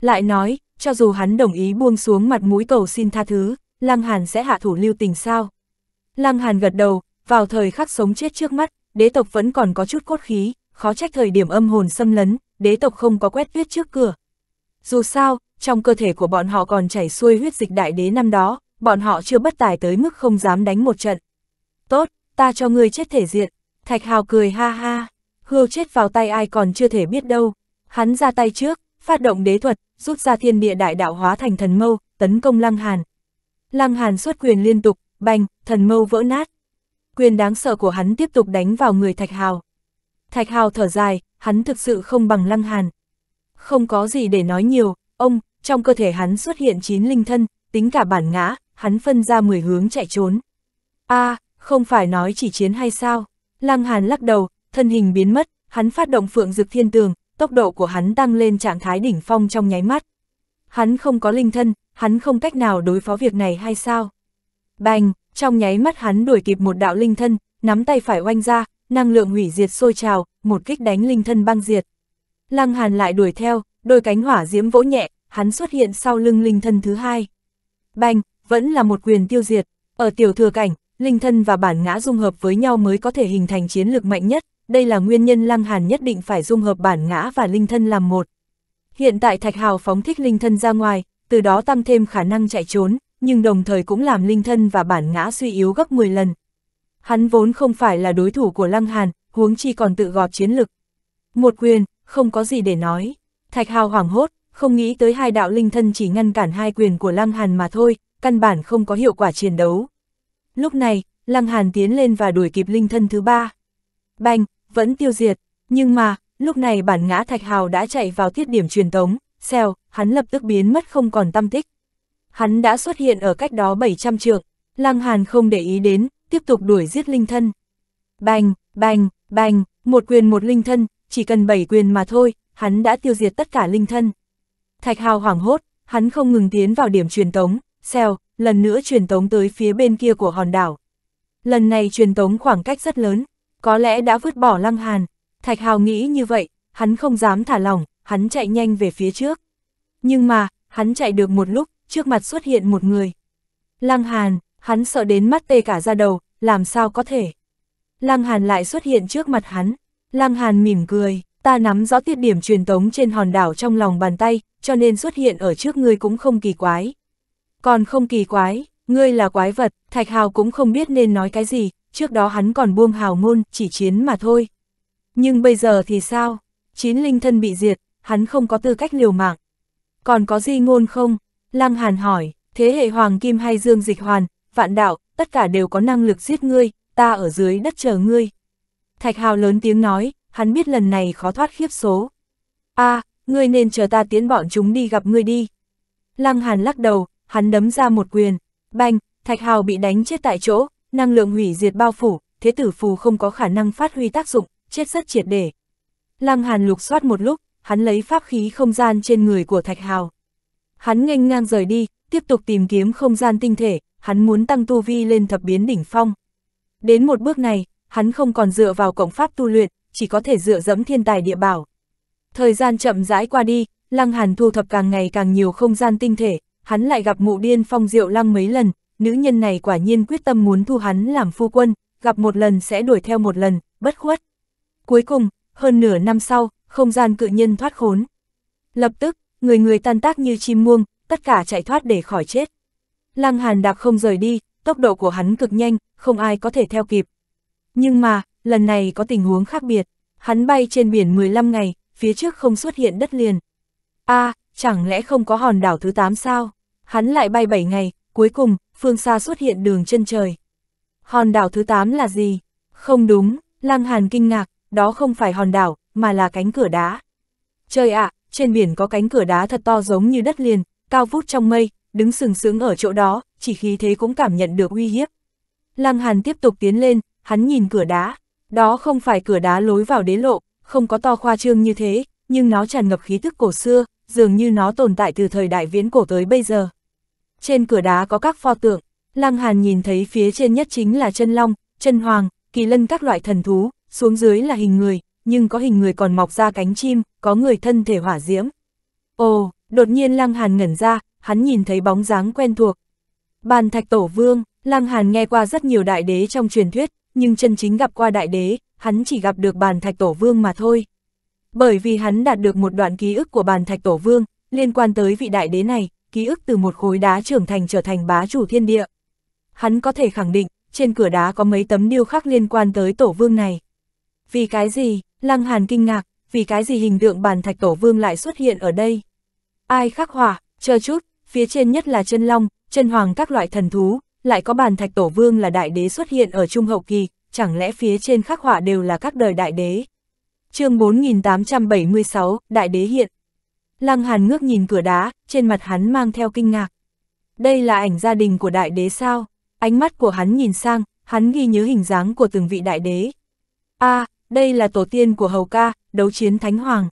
Lại nói, cho dù hắn đồng ý buông xuống mặt mũi cầu xin tha thứ, Lăng Hàn sẽ hạ thủ lưu tình sao? Lăng Hàn gật đầu, vào thời khắc sống chết trước mắt, đế tộc vẫn còn có chút cốt khí, khó trách thời điểm âm hồn xâm lấn, đế tộc không có quét tuyết trước cửa. Dù sao, trong cơ thể của bọn họ còn chảy xuôi huyết dịch đại đế năm đó, bọn họ chưa bất tài tới mức không dám đánh một trận. Tốt, ta cho ngươi chết thể diện, Thạch Hào cười ha ha, hưu chết vào tay ai còn chưa thể biết đâu. Hắn ra tay trước, phát động đế thuật, rút ra thiên địa đại đạo hóa thành thần mâu, tấn công Lăng Hàn. Lăng Hàn xuất quyền liên tục, bành, thần mâu vỡ nát. Quyền đáng sợ của hắn tiếp tục đánh vào người Thạch Hào. Thạch Hào thở dài, hắn thực sự không bằng Lăng Hàn. Không có gì để nói nhiều, ông, trong cơ thể hắn xuất hiện 9 linh thân, tính cả bản ngã, hắn phân ra 10 hướng chạy trốn. a à, không phải nói chỉ chiến hay sao? Lăng Hàn lắc đầu, thân hình biến mất, hắn phát động phượng dực thiên tường, tốc độ của hắn tăng lên trạng thái đỉnh phong trong nháy mắt. Hắn không có linh thân, hắn không cách nào đối phó việc này hay sao? Bành, trong nháy mắt hắn đuổi kịp một đạo linh thân, nắm tay phải oanh ra, năng lượng hủy diệt sôi trào, một kích đánh linh thân băng diệt. Lăng Hàn lại đuổi theo, đôi cánh hỏa diễm vỗ nhẹ, hắn xuất hiện sau lưng linh thân thứ hai. Bành, vẫn là một quyền tiêu diệt. Ở tiểu thừa cảnh, linh thân và bản ngã dung hợp với nhau mới có thể hình thành chiến lược mạnh nhất, đây là nguyên nhân Lăng Hàn nhất định phải dung hợp bản ngã và linh thân làm một. Hiện tại Thạch Hào phóng thích linh thân ra ngoài, từ đó tăng thêm khả năng chạy trốn, nhưng đồng thời cũng làm linh thân và bản ngã suy yếu gấp 10 lần. Hắn vốn không phải là đối thủ của Lăng Hàn, huống chi còn tự gọt chiến lực. Một quyền, không có gì để nói. Thạch Hào hoảng hốt, không nghĩ tới hai đạo linh thân chỉ ngăn cản hai quyền của Lăng Hàn mà thôi, căn bản không có hiệu quả chiến đấu. Lúc này, Lăng Hàn tiến lên và đuổi kịp linh thân thứ ba. Bành, vẫn tiêu diệt, nhưng mà, lúc này bản ngã Thạch Hào đã chạy vào thiết điểm truyền tống, xèo, hắn lập tức biến mất không còn tâm tích. Hắn đã xuất hiện ở cách đó 700 trượng, Lăng Hàn không để ý đến, tiếp tục đuổi giết linh thân. Bành, bành, bành, một quyền một linh thân, chỉ cần 7 quyền mà thôi, hắn đã tiêu diệt tất cả linh thân. Thạch Hào hoảng hốt, hắn không ngừng tiến vào điểm truyền tống, xèo, lần nữa truyền tống tới phía bên kia của hòn đảo. Lần này truyền tống khoảng cách rất lớn, có lẽ đã vứt bỏ Lăng Hàn. Thạch Hào nghĩ như vậy, hắn không dám thả lỏng, hắn chạy nhanh về phía trước. Nhưng mà, hắn chạy được một lúc, trước mặt xuất hiện một người. Lăng Hàn, hắn sợ đến mắt tê cả ra đầu, làm sao có thể. Lăng Hàn lại xuất hiện trước mặt hắn. Lăng Hàn mỉm cười, ta nắm rõ tiết điểm truyền tống trên hòn đảo trong lòng bàn tay, cho nên xuất hiện ở trước ngươi cũng không kỳ quái. Còn không kỳ quái, ngươi là quái vật, Thạch Hào cũng không biết nên nói cái gì, trước đó hắn còn buông hào ngôn, chỉ chiến mà thôi. Nhưng bây giờ thì sao? Chín linh thân bị diệt, hắn không có tư cách liều mạng. Còn có di ngôn không? Lăng Hàn hỏi, thế hệ Hoàng Kim hay Dương Dịch Hoàn, Vạn Đạo, tất cả đều có năng lực giết ngươi, ta ở dưới đất chờ ngươi. Thạch Hào lớn tiếng nói, hắn biết lần này khó thoát khiếp số. a à, ngươi nên chờ ta tiến bọn chúng đi gặp ngươi đi. Lăng Hàn lắc đầu, hắn đấm ra một quyền. Banh, Thạch Hào bị đánh chết tại chỗ, năng lượng hủy diệt bao phủ, thế tử phù không có khả năng phát huy tác dụng, chết rất triệt để. Lăng Hàn lục soát một lúc, hắn lấy pháp khí không gian trên người của Thạch Hào. Hắn nghênh ngang rời đi, tiếp tục tìm kiếm không gian tinh thể, hắn muốn tăng tu vi lên thập biến đỉnh phong. Đến một bước này, hắn không còn dựa vào cộng pháp tu luyện, chỉ có thể dựa dẫm thiên tài địa bảo. Thời gian chậm rãi qua đi, Lăng Hàn thu thập càng ngày càng nhiều không gian tinh thể, hắn lại gặp mụ điên phong diệu lăng mấy lần, nữ nhân này quả nhiên quyết tâm muốn thu hắn làm phu quân, gặp một lần sẽ đuổi theo một lần, bất khuất. Cuối cùng, hơn nửa năm sau, không gian cự nhân thoát khốn. Lập tức, người người tan tác như chim muông, tất cả chạy thoát để khỏi chết. Lăng Hàn Đạc không rời đi, tốc độ của hắn cực nhanh, không ai có thể theo kịp. Nhưng mà, lần này có tình huống khác biệt. Hắn bay trên biển 15 ngày, phía trước không xuất hiện đất liền. a à, chẳng lẽ không có hòn đảo thứ 8 sao? Hắn lại bay 7 ngày, cuối cùng, phương xa xuất hiện đường chân trời. Hòn đảo thứ 8 là gì? Không đúng, Lăng Hàn kinh ngạc, đó không phải hòn đảo, mà là cánh cửa đá. Trời ạ, à, trên biển có cánh cửa đá thật to giống như đất liền, cao vút trong mây, đứng sừng sững ở chỗ đó, chỉ khí thế cũng cảm nhận được uy hiếp. Lăng Hàn tiếp tục tiến lên, hắn nhìn cửa đá. Đó không phải cửa đá lối vào đế lộ, không có to khoa trương như thế, nhưng nó tràn ngập khí thức cổ xưa, dường như nó tồn tại từ thời đại viễn cổ tới bây giờ. Trên cửa đá có các pho tượng, Lăng Hàn nhìn thấy phía trên nhất chính là chân long, chân hoàng, kỳ lân các loại thần thú, xuống dưới là hình người, nhưng có hình người còn mọc ra cánh chim, có người thân thể hỏa diễm. Ồ, đột nhiên Lăng Hàn ngẩn ra, hắn nhìn thấy bóng dáng quen thuộc. Bàn thạch tổ vương, Lăng Hàn nghe qua rất nhiều đại đế trong truyền thuyết, nhưng chân chính gặp qua đại đế, hắn chỉ gặp được bàn thạch tổ vương mà thôi. Bởi vì hắn đạt được một đoạn ký ức của bàn thạch tổ vương, liên quan tới vị đại đế này, ký ức từ một khối đá trưởng thành trở thành bá chủ thiên địa. Hắn có thể khẳng định, trên cửa đá có mấy tấm điêu khắc liên quan tới tổ vương này. Vì cái gì, Lăng Hàn kinh ngạc, vì cái gì hình tượng bàn thạch tổ vương lại xuất hiện ở đây? Ai khắc hỏa, chờ chút, phía trên nhất là chân long, chân hoàng các loại thần thú, lại có bàn thạch tổ vương là đại đế xuất hiện ở trung hậu kỳ, chẳng lẽ phía trên khắc họa đều là các đời đại đế. chương 4876, đại đế hiện. Lăng Hàn ngước nhìn cửa đá, trên mặt hắn mang theo kinh ngạc. Đây là ảnh gia đình của đại đế sao? Ánh mắt của hắn nhìn sang, hắn ghi nhớ hình dáng của từng vị đại đế. a à, đây là tổ tiên của Hầu Ca, đấu chiến Thánh Hoàng.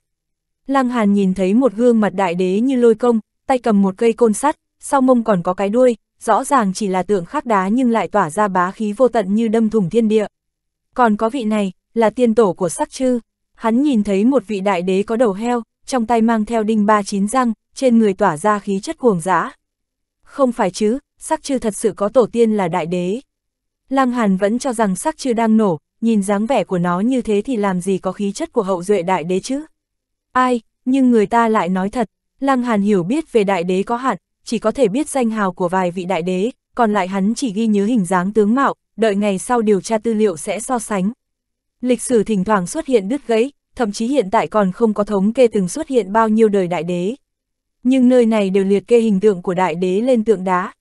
Lăng Hàn nhìn thấy một gương mặt đại đế như lôi công, tay cầm một cây côn sắt, sau mông còn có cái đuôi, rõ ràng chỉ là tượng khắc đá nhưng lại tỏa ra bá khí vô tận như đâm thủng thiên địa. Còn có vị này, là tiên tổ của sắc chư. Hắn nhìn thấy một vị đại đế có đầu heo, trong tay mang theo đinh ba chín răng, trên người tỏa ra khí chất cuồng dã. Không phải chứ, sắc chư thật sự có tổ tiên là đại đế. Lăng Hàn vẫn cho rằng sắc chư đang nổ, nhìn dáng vẻ của nó như thế thì làm gì có khí chất của hậu duệ đại đế chứ. Ai, nhưng người ta lại nói thật, Lăng Hàn hiểu biết về đại đế có hạn, chỉ có thể biết danh hào của vài vị đại đế, còn lại hắn chỉ ghi nhớ hình dáng tướng mạo, đợi ngày sau điều tra tư liệu sẽ so sánh. Lịch sử thỉnh thoảng xuất hiện đứt gãy, thậm chí hiện tại còn không có thống kê từng xuất hiện bao nhiêu đời đại đế. Nhưng nơi này đều liệt kê hình tượng của đại đế lên tượng đá.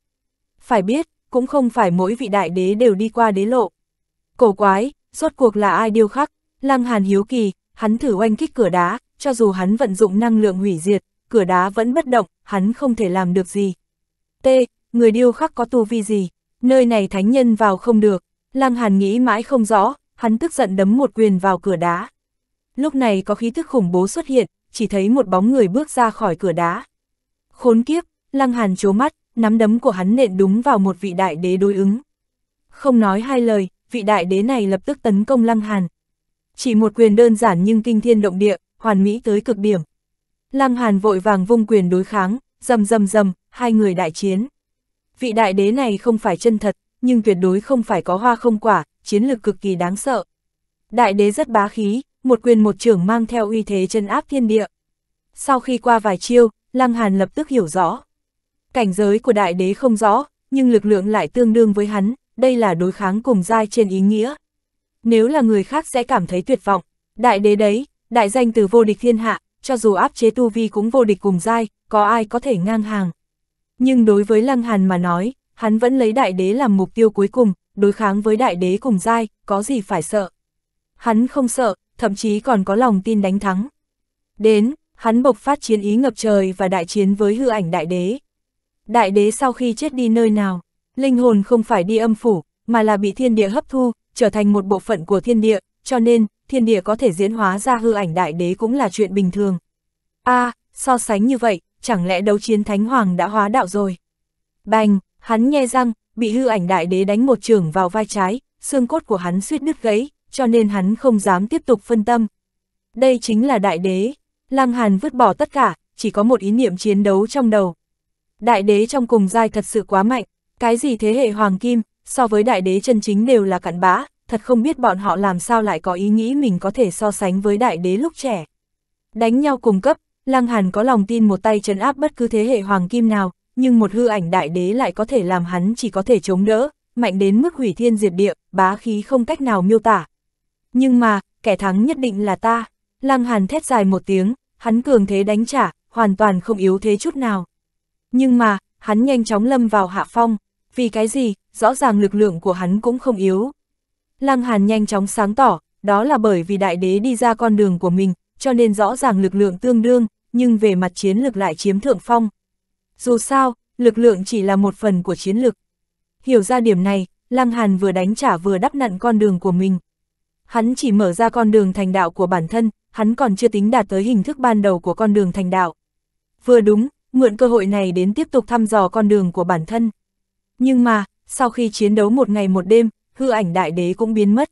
Phải biết, cũng không phải mỗi vị đại đế đều đi qua đế lộ. Cổ quái, rốt cuộc là ai điêu khắc, Lăng Hàn hiếu kỳ, hắn thử oanh kích cửa đá, cho dù hắn vận dụng năng lượng hủy diệt, cửa đá vẫn bất động, hắn không thể làm được gì. T. Người điêu khắc có tu vi gì? Nơi này thánh nhân vào không được. Lăng Hàn nghĩ mãi không rõ, hắn tức giận đấm một quyền vào cửa đá. Lúc này có khí thức khủng bố xuất hiện, chỉ thấy một bóng người bước ra khỏi cửa đá. Khốn kiếp, Lăng Hàn chố mắt, nắm đấm của hắn nện đúng vào một vị đại đế đối ứng. Không nói hai lời, vị đại đế này lập tức tấn công Lăng Hàn. Chỉ một quyền đơn giản nhưng kinh thiên động địa, hoàn mỹ tới cực điểm. Lăng Hàn vội vàng vung quyền đối kháng, rầm rầm rầm, hai người đại chiến. Vị đại đế này không phải chân thật, nhưng tuyệt đối không phải có hoa không quả, chiến lực cực kỳ đáng sợ. Đại đế rất bá khí, một quyền một trưởng mang theo uy thế chân áp thiên địa. Sau khi qua vài chiêu, Lăng Hàn lập tức hiểu rõ. Cảnh giới của đại đế không rõ, nhưng lực lượng lại tương đương với hắn, đây là đối kháng cùng giai trên ý nghĩa. Nếu là người khác sẽ cảm thấy tuyệt vọng, đại đế đấy, đại danh từ vô địch thiên hạ, cho dù áp chế tu vi cũng vô địch cùng giai, có ai có thể ngang hàng. Nhưng đối với Lăng Hàn mà nói, hắn vẫn lấy đại đế làm mục tiêu cuối cùng, đối kháng với đại đế cùng giai, có gì phải sợ. Hắn không sợ, thậm chí còn có lòng tin đánh thắng. Đến, hắn bộc phát chiến ý ngập trời và đại chiến với hư ảnh đại đế. Đại đế sau khi chết đi nơi nào, linh hồn không phải đi âm phủ, mà là bị thiên địa hấp thu, trở thành một bộ phận của thiên địa, cho nên, thiên địa có thể diễn hóa ra hư ảnh đại đế cũng là chuyện bình thường. a à, so sánh như vậy, chẳng lẽ đấu chiến thánh hoàng đã hóa đạo rồi? Bành, hắn nghe răng, bị hư ảnh đại đế đánh một trường vào vai trái, xương cốt của hắn suýt đứt gãy, cho nên hắn không dám tiếp tục phân tâm. Đây chính là đại đế. Lăng Hàn vứt bỏ tất cả, chỉ có một ý niệm chiến đấu trong đầu. Đại đế trong cùng giai thật sự quá mạnh, cái gì thế hệ hoàng kim, so với đại đế chân chính đều là cặn bã, thật không biết bọn họ làm sao lại có ý nghĩ mình có thể so sánh với đại đế lúc trẻ. Đánh nhau cùng cấp, Lăng Hàn có lòng tin một tay chấn áp bất cứ thế hệ hoàng kim nào, nhưng một hư ảnh đại đế lại có thể làm hắn chỉ có thể chống đỡ, mạnh đến mức hủy thiên diệt địa, bá khí không cách nào miêu tả. Nhưng mà, kẻ thắng nhất định là ta. Lăng Hàn thét dài một tiếng, hắn cường thế đánh trả, hoàn toàn không yếu thế chút nào. Nhưng mà, hắn nhanh chóng lâm vào hạ phong, vì cái gì, rõ ràng lực lượng của hắn cũng không yếu. Lăng Hàn nhanh chóng sáng tỏ, đó là bởi vì đại đế đi ra con đường của mình, cho nên rõ ràng lực lượng tương đương, nhưng về mặt chiến lực lại chiếm thượng phong. Dù sao, lực lượng chỉ là một phần của chiến lực. Hiểu ra điểm này, Lăng Hàn vừa đánh trả vừa đắp nặn con đường của mình. Hắn chỉ mở ra con đường thành đạo của bản thân, hắn còn chưa tính đạt tới hình thức ban đầu của con đường thành đạo. Vừa đúng, mượn cơ hội này đến tiếp tục thăm dò con đường của bản thân. Nhưng mà, sau khi chiến đấu một ngày một đêm, hư ảnh đại đế cũng biến mất.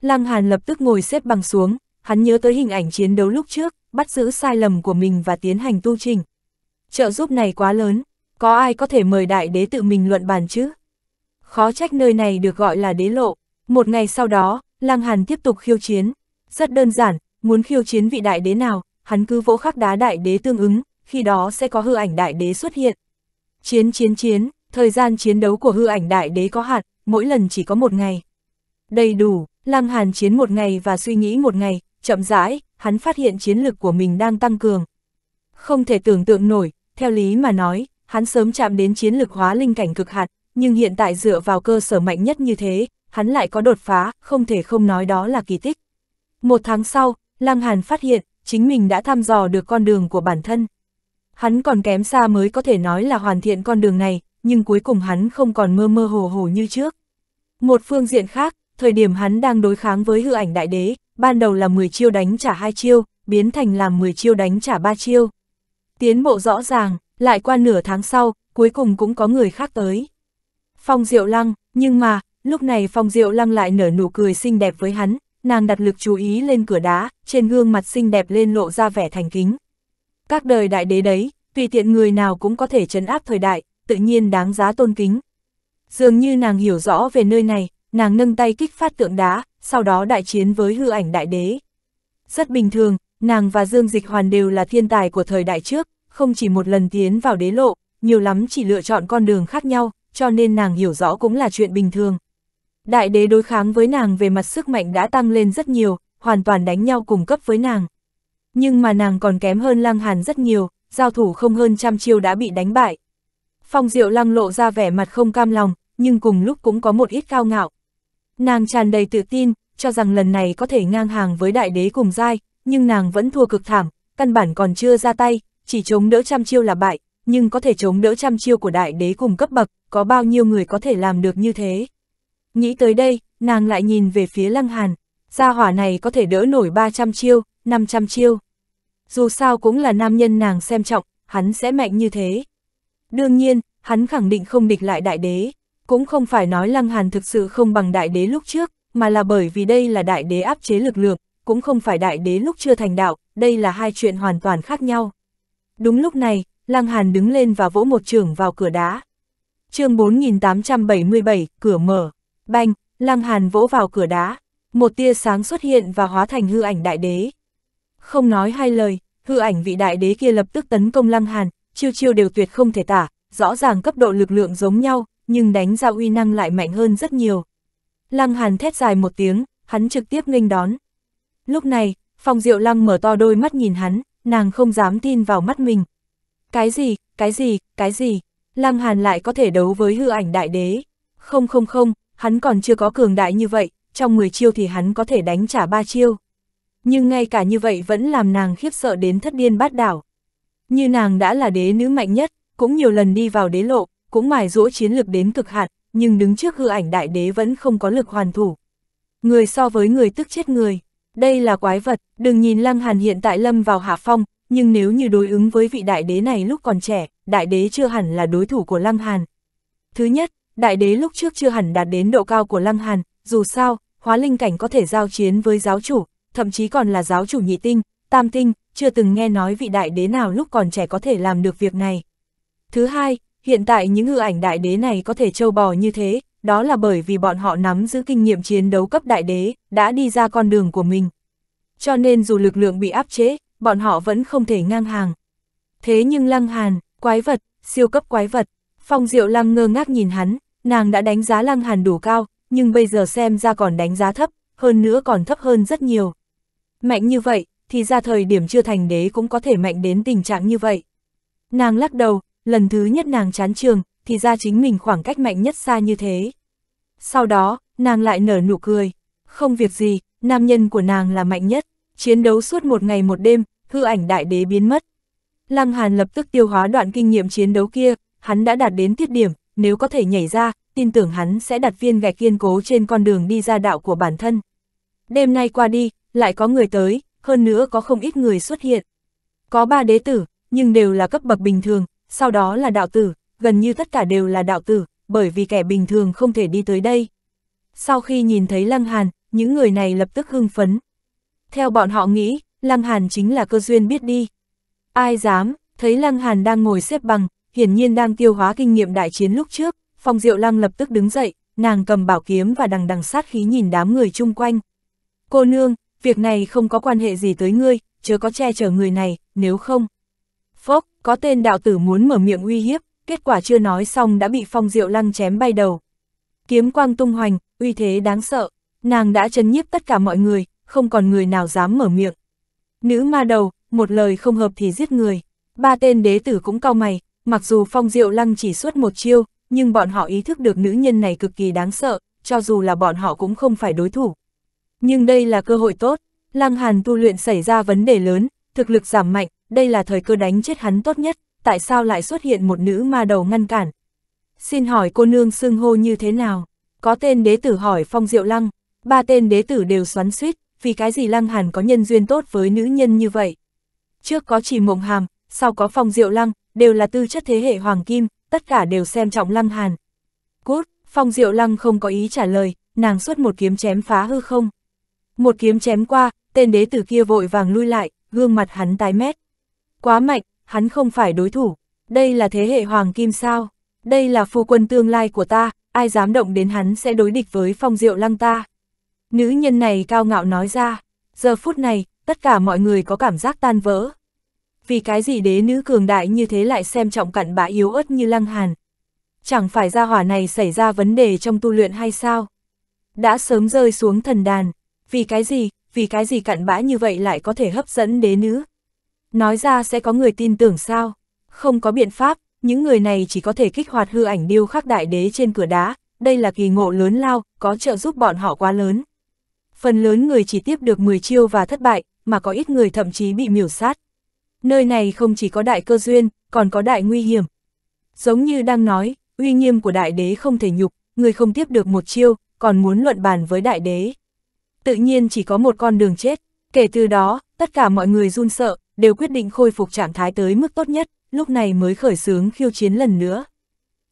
Lăng Hàn lập tức ngồi xếp bằng xuống, hắn nhớ tới hình ảnh chiến đấu lúc trước, bắt giữ sai lầm của mình và tiến hành tu trình. Trợ giúp này quá lớn, có ai có thể mời đại đế tự mình luận bàn chứ? Khó trách nơi này được gọi là đế lộ. Một ngày sau đó, Lăng Hàn tiếp tục khiêu chiến. Rất đơn giản, muốn khiêu chiến vị đại đế nào, hắn cứ vỗ khắc đá đại đế tương ứng, khi đó sẽ có hư ảnh đại đế xuất hiện. Chiến chiến chiến, thời gian chiến đấu của hư ảnh đại đế có hạn, mỗi lần chỉ có một ngày. Đầy đủ, Lam Hàn chiến một ngày và suy nghĩ một ngày, chậm rãi, hắn phát hiện chiến lực của mình đang tăng cường. Không thể tưởng tượng nổi, theo lý mà nói, hắn sớm chạm đến chiến lực hóa linh cảnh cực hạt, nhưng hiện tại dựa vào cơ sở mạnh nhất như thế, hắn lại có đột phá, không thể không nói đó là kỳ tích. Một tháng sau, Lăng Hàn phát hiện, chính mình đã thăm dò được con đường của bản thân. Hắn còn kém xa mới có thể nói là hoàn thiện con đường này, nhưng cuối cùng hắn không còn mơ mơ hồ hồ như trước. Một phương diện khác, thời điểm hắn đang đối kháng với hư ảnh đại đế, ban đầu là 10 chiêu đánh trả hai chiêu, biến thành làm 10 chiêu đánh trả ba chiêu. Tiến bộ rõ ràng, lại qua nửa tháng sau, cuối cùng cũng có người khác tới. Phong Diệu Lăng, nhưng mà, lúc này Phong Diệu Lăng lại nở nụ cười xinh đẹp với hắn, nàng đặt lực chú ý lên cửa đá, trên gương mặt xinh đẹp lên lộ ra vẻ thành kính. Các đời đại đế đấy, tùy tiện người nào cũng có thể chấn áp thời đại, tự nhiên đáng giá tôn kính. Dường như nàng hiểu rõ về nơi này, nàng nâng tay kích phát tượng đá, sau đó đại chiến với hư ảnh đại đế. Rất bình thường, nàng và Dương Dịch Hoàn đều là thiên tài của thời đại trước, không chỉ một lần tiến vào đế lộ, nhiều lắm chỉ lựa chọn con đường khác nhau, cho nên nàng hiểu rõ cũng là chuyện bình thường. Đại đế đối kháng với nàng về mặt sức mạnh đã tăng lên rất nhiều, hoàn toàn đánh nhau cùng cấp với nàng. Nhưng mà nàng còn kém hơn Lăng Hàn rất nhiều, giao thủ không hơn trăm chiêu đã bị đánh bại, Phong Diệu Lăng lộ ra vẻ mặt không cam lòng, nhưng cùng lúc cũng có một ít cao ngạo. Nàng tràn đầy tự tin, cho rằng lần này có thể ngang hàng với đại đế cùng giai, nhưng nàng vẫn thua cực thảm, căn bản còn chưa ra tay, chỉ chống đỡ trăm chiêu là bại, nhưng có thể chống đỡ trăm chiêu của đại đế cùng cấp bậc, có bao nhiêu người có thể làm được như thế. Nghĩ tới đây, nàng lại nhìn về phía Lăng Hàn, gia hỏa này có thể đỡ nổi 300 chiêu, 500 chiêu. Dù sao cũng là nam nhân nàng xem trọng, hắn sẽ mạnh như thế. Đương nhiên, hắn khẳng định không địch lại đại đế. Cũng không phải nói Lăng Hàn thực sự không bằng đại đế lúc trước, mà là bởi vì đây là đại đế áp chế lực lượng, cũng không phải đại đế lúc chưa thành đạo, đây là hai chuyện hoàn toàn khác nhau. Đúng lúc này, Lăng Hàn đứng lên và vỗ một trường vào cửa đá. chương 4877, cửa mở. Banh, Lăng Hàn vỗ vào cửa đá. Một tia sáng xuất hiện và hóa thành hư ảnh đại đế. Không nói hai lời, hư ảnh vị đại đế kia lập tức tấn công Lăng Hàn, chiêu chiêu đều tuyệt không thể tả, rõ ràng cấp độ lực lượng giống nhau, nhưng đánh ra uy năng lại mạnh hơn rất nhiều. Lăng Hàn thét dài một tiếng, hắn trực tiếp nghênh đón. Lúc này, Phong Diệu Lăng mở to đôi mắt nhìn hắn, nàng không dám tin vào mắt mình. Cái gì, cái gì, cái gì, Lăng Hàn lại có thể đấu với hư ảnh đại đế. Không không không, hắn còn chưa có cường đại như vậy, trong 10 chiêu thì hắn có thể đánh trả ba chiêu. Nhưng ngay cả như vậy vẫn làm nàng khiếp sợ đến thất điên bát đảo. Như nàng đã là đế nữ mạnh nhất, cũng nhiều lần đi vào đế lộ, cũng mài rũa chiến lược đến cực hạn, nhưng đứng trước hư ảnh đại đế vẫn không có lực hoàn thủ. Người so với người tức chết người, đây là quái vật, đừng nhìn Lăng Hàn hiện tại lâm vào hạ phong, nhưng nếu như đối ứng với vị đại đế này lúc còn trẻ, đại đế chưa hẳn là đối thủ của Lăng Hàn. Thứ nhất, đại đế lúc trước chưa hẳn đạt đến độ cao của Lăng Hàn, dù sao, hóa linh cảnh có thể giao chiến với giáo chủ, thậm chí còn là giáo chủ nhị tinh, tam tinh, chưa từng nghe nói vị đại đế nào lúc còn trẻ có thể làm được việc này. Thứ hai, hiện tại những hư ảnh đại đế này có thể trâu bò như thế, đó là bởi vì bọn họ nắm giữ kinh nghiệm chiến đấu cấp đại đế, đã đi ra con đường của mình. Cho nên dù lực lượng bị áp chế, bọn họ vẫn không thể ngang hàng. Thế nhưng Lăng Hàn, quái vật, siêu cấp quái vật, Phong Diệu Lăng ngơ ngác nhìn hắn, nàng đã đánh giá Lăng Hàn đủ cao, nhưng bây giờ xem ra còn đánh giá thấp, hơn nữa còn thấp hơn rất nhiều. Mạnh như vậy, thì ra thời điểm chưa thành đế cũng có thể mạnh đến tình trạng như vậy. Nàng lắc đầu, lần thứ nhất nàng chán trường, thì ra chính mình khoảng cách mạnh nhất xa như thế. Sau đó, nàng lại nở nụ cười. Không việc gì, nam nhân của nàng là mạnh nhất. Chiến đấu suốt một ngày một đêm, hư ảnh đại đế biến mất. Lăng Hàn lập tức tiêu hóa đoạn kinh nghiệm chiến đấu kia, hắn đã đạt đến tiết điểm, nếu có thể nhảy ra, tin tưởng hắn sẽ đặt viên gạch kiên cố trên con đường đi ra đạo của bản thân. Đêm nay qua đi, lại có người tới, hơn nữa có không ít người xuất hiện. Có ba đế tử, nhưng đều là cấp bậc bình thường, sau đó là đạo tử, gần như tất cả đều là đạo tử, bởi vì kẻ bình thường không thể đi tới đây. Sau khi nhìn thấy Lăng Hàn, những người này lập tức hưng phấn. Theo bọn họ nghĩ, Lăng Hàn chính là cơ duyên biết đi. Ai dám, thấy Lăng Hàn đang ngồi xếp bằng, hiển nhiên đang tiêu hóa kinh nghiệm đại chiến lúc trước, Phong Diệu Lăng lập tức đứng dậy, nàng cầm bảo kiếm và đằng đằng sát khí nhìn đám người chung quanh. Cô nương, việc này không có quan hệ gì tới ngươi, chớ có che chở người này, nếu không. Phốc, có tên đạo tử muốn mở miệng uy hiếp, kết quả chưa nói xong đã bị phong diệu lăng chém bay đầu. Kiếm quang tung hoành, uy thế đáng sợ, nàng đã chấn nhiếp tất cả mọi người, không còn người nào dám mở miệng. Nữ ma đầu, một lời không hợp thì giết người. Ba tên đế tử cũng cao mày, mặc dù phong diệu lăng chỉ suốt một chiêu, nhưng bọn họ ý thức được nữ nhân này cực kỳ đáng sợ, cho dù là bọn họ cũng không phải đối thủ. Nhưng đây là cơ hội tốt, Lăng Hàn tu luyện xảy ra vấn đề lớn, thực lực giảm mạnh, đây là thời cơ đánh chết hắn tốt nhất, tại sao lại xuất hiện một nữ ma đầu ngăn cản? Xin hỏi cô nương xưng hô như thế nào? Có tên đế tử hỏi Phong Diệu Lăng, ba tên đế tử đều xoắn suýt, vì cái gì Lăng Hàn có nhân duyên tốt với nữ nhân như vậy? Trước có chỉ mộng hàm, sau có Phong Diệu Lăng, đều là tư chất thế hệ hoàng kim, tất cả đều xem trọng Lăng Hàn. Cút, Phong Diệu Lăng không có ý trả lời, nàng xuất một kiếm chém phá hư không. Một kiếm chém qua, tên đế tử kia vội vàng lui lại, gương mặt hắn tái mét. Quá mạnh, hắn không phải đối thủ. Đây là thế hệ hoàng kim sao. Đây là phu quân tương lai của ta, ai dám động đến hắn sẽ đối địch với phong diệu lăng ta. Nữ nhân này cao ngạo nói ra, giờ phút này, tất cả mọi người có cảm giác tan vỡ. Vì cái gì đế nữ cường đại như thế lại xem trọng cặn bã yếu ớt như lăng hàn. Chẳng phải ra hỏa này xảy ra vấn đề trong tu luyện hay sao? Đã sớm rơi xuống thần đàn vì cái gì, vì cái gì cặn bã như vậy lại có thể hấp dẫn đế nữ. Nói ra sẽ có người tin tưởng sao, không có biện pháp, những người này chỉ có thể kích hoạt hư ảnh điêu khắc đại đế trên cửa đá, đây là kỳ ngộ lớn lao, có trợ giúp bọn họ quá lớn. Phần lớn người chỉ tiếp được 10 chiêu và thất bại, mà có ít người thậm chí bị miểu sát. Nơi này không chỉ có đại cơ duyên, còn có đại nguy hiểm. Giống như đang nói, uy nghiêm của đại đế không thể nhục, người không tiếp được một chiêu, còn muốn luận bàn với đại đế tự nhiên chỉ có một con đường chết. Kể từ đó, tất cả mọi người run sợ, đều quyết định khôi phục trạng thái tới mức tốt nhất, lúc này mới khởi xướng khiêu chiến lần nữa.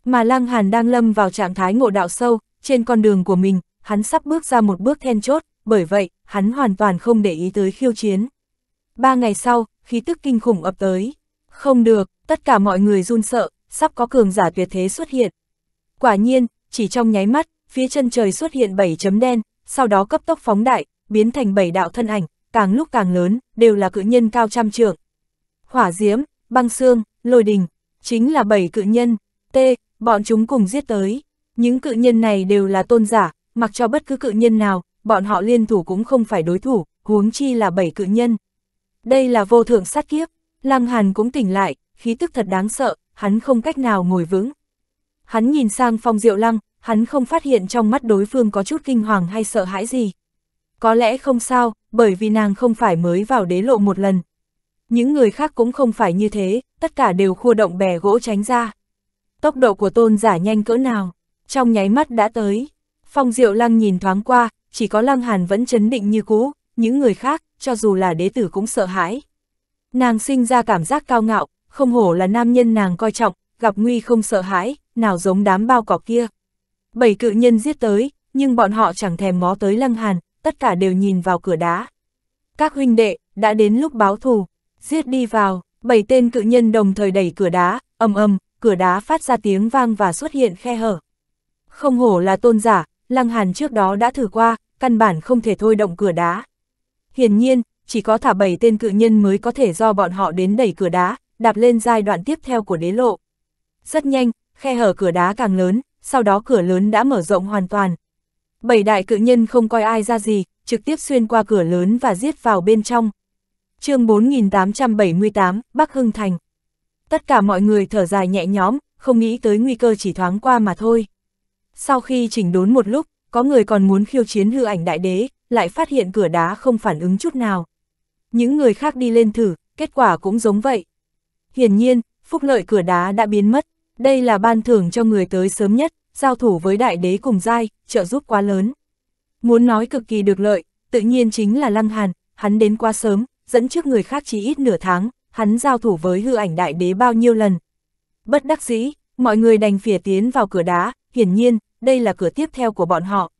Mà Lăng Hàn đang lâm vào trạng thái ngộ đạo sâu, trên con đường của mình, hắn sắp bước ra một bước then chốt, bởi vậy, hắn hoàn toàn không để ý tới khiêu chiến. Ba ngày sau, khí tức kinh khủng ập tới. Không được, tất cả mọi người run sợ, sắp có cường giả tuyệt thế xuất hiện. Quả nhiên, chỉ trong nháy mắt, phía chân trời xuất hiện bảy chấm đen, sau đó cấp tốc phóng đại, biến thành bảy đạo thân ảnh, càng lúc càng lớn, đều là cự nhân cao trăm trượng. Hỏa diễm, băng xương, lôi đình, chính là bảy cự nhân, T, bọn chúng cùng giết tới. Những cự nhân này đều là tôn giả, mặc cho bất cứ cự nhân nào, bọn họ liên thủ cũng không phải đối thủ, huống chi là bảy cự nhân. Đây là vô thượng sát kiếp, Lăng Hàn cũng tỉnh lại, khí tức thật đáng sợ, hắn không cách nào ngồi vững. Hắn nhìn sang Phong Diệu Lăng, hắn không phát hiện trong mắt đối phương có chút kinh hoàng hay sợ hãi gì. Có lẽ không sao, bởi vì nàng không phải mới vào đế lộ một lần. Những người khác cũng không phải như thế, tất cả đều khua động bè gỗ tránh ra. Tốc độ của tôn giả nhanh cỡ nào, trong nháy mắt đã tới. Phong diệu lăng nhìn thoáng qua, chỉ có lăng hàn vẫn chấn định như cũ, những người khác, cho dù là đế tử cũng sợ hãi. Nàng sinh ra cảm giác cao ngạo, không hổ là nam nhân nàng coi trọng, gặp nguy không sợ hãi, nào giống đám bao cỏ kia. Bảy cự nhân giết tới, nhưng bọn họ chẳng thèm ngó tới Lăng Hàn, tất cả đều nhìn vào cửa đá. Các huynh đệ, đã đến lúc báo thù, giết đi vào, bảy tên cự nhân đồng thời đẩy cửa đá, ầm ầm, cửa đá phát ra tiếng vang và xuất hiện khe hở. Không hổ là tôn giả, Lăng Hàn trước đó đã thử qua, căn bản không thể thôi động cửa đá. Hiển nhiên, chỉ có thả bảy tên cự nhân mới có thể do bọn họ đến đẩy cửa đá, đạp lên giai đoạn tiếp theo của đế lộ. Rất nhanh, khe hở cửa đá càng lớn, sau đó cửa lớn đã mở rộng hoàn toàn. Bảy đại cự nhân không coi ai ra gì, trực tiếp xuyên qua cửa lớn và giết vào bên trong. chương 4878, Bắc Hưng Thành. Tất cả mọi người thở dài nhẹ nhõm, không nghĩ tới nguy cơ chỉ thoáng qua mà thôi. Sau khi chỉnh đốn một lúc, có người còn muốn khiêu chiến hư ảnh đại đế, lại phát hiện cửa đá không phản ứng chút nào. Những người khác đi lên thử, kết quả cũng giống vậy. Hiển nhiên, phúc lợi cửa đá đã biến mất. Đây là ban thưởng cho người tới sớm nhất, giao thủ với đại đế cùng giai, trợ giúp quá lớn. Muốn nói cực kỳ được lợi, tự nhiên chính là Lăng Hàn, hắn đến quá sớm, dẫn trước người khác chỉ ít nửa tháng, hắn giao thủ với hư ảnh đại đế bao nhiêu lần. Bất đắc dĩ, mọi người đành phỉa tiến vào cửa đá, hiển nhiên, đây là cửa tiếp theo của bọn họ.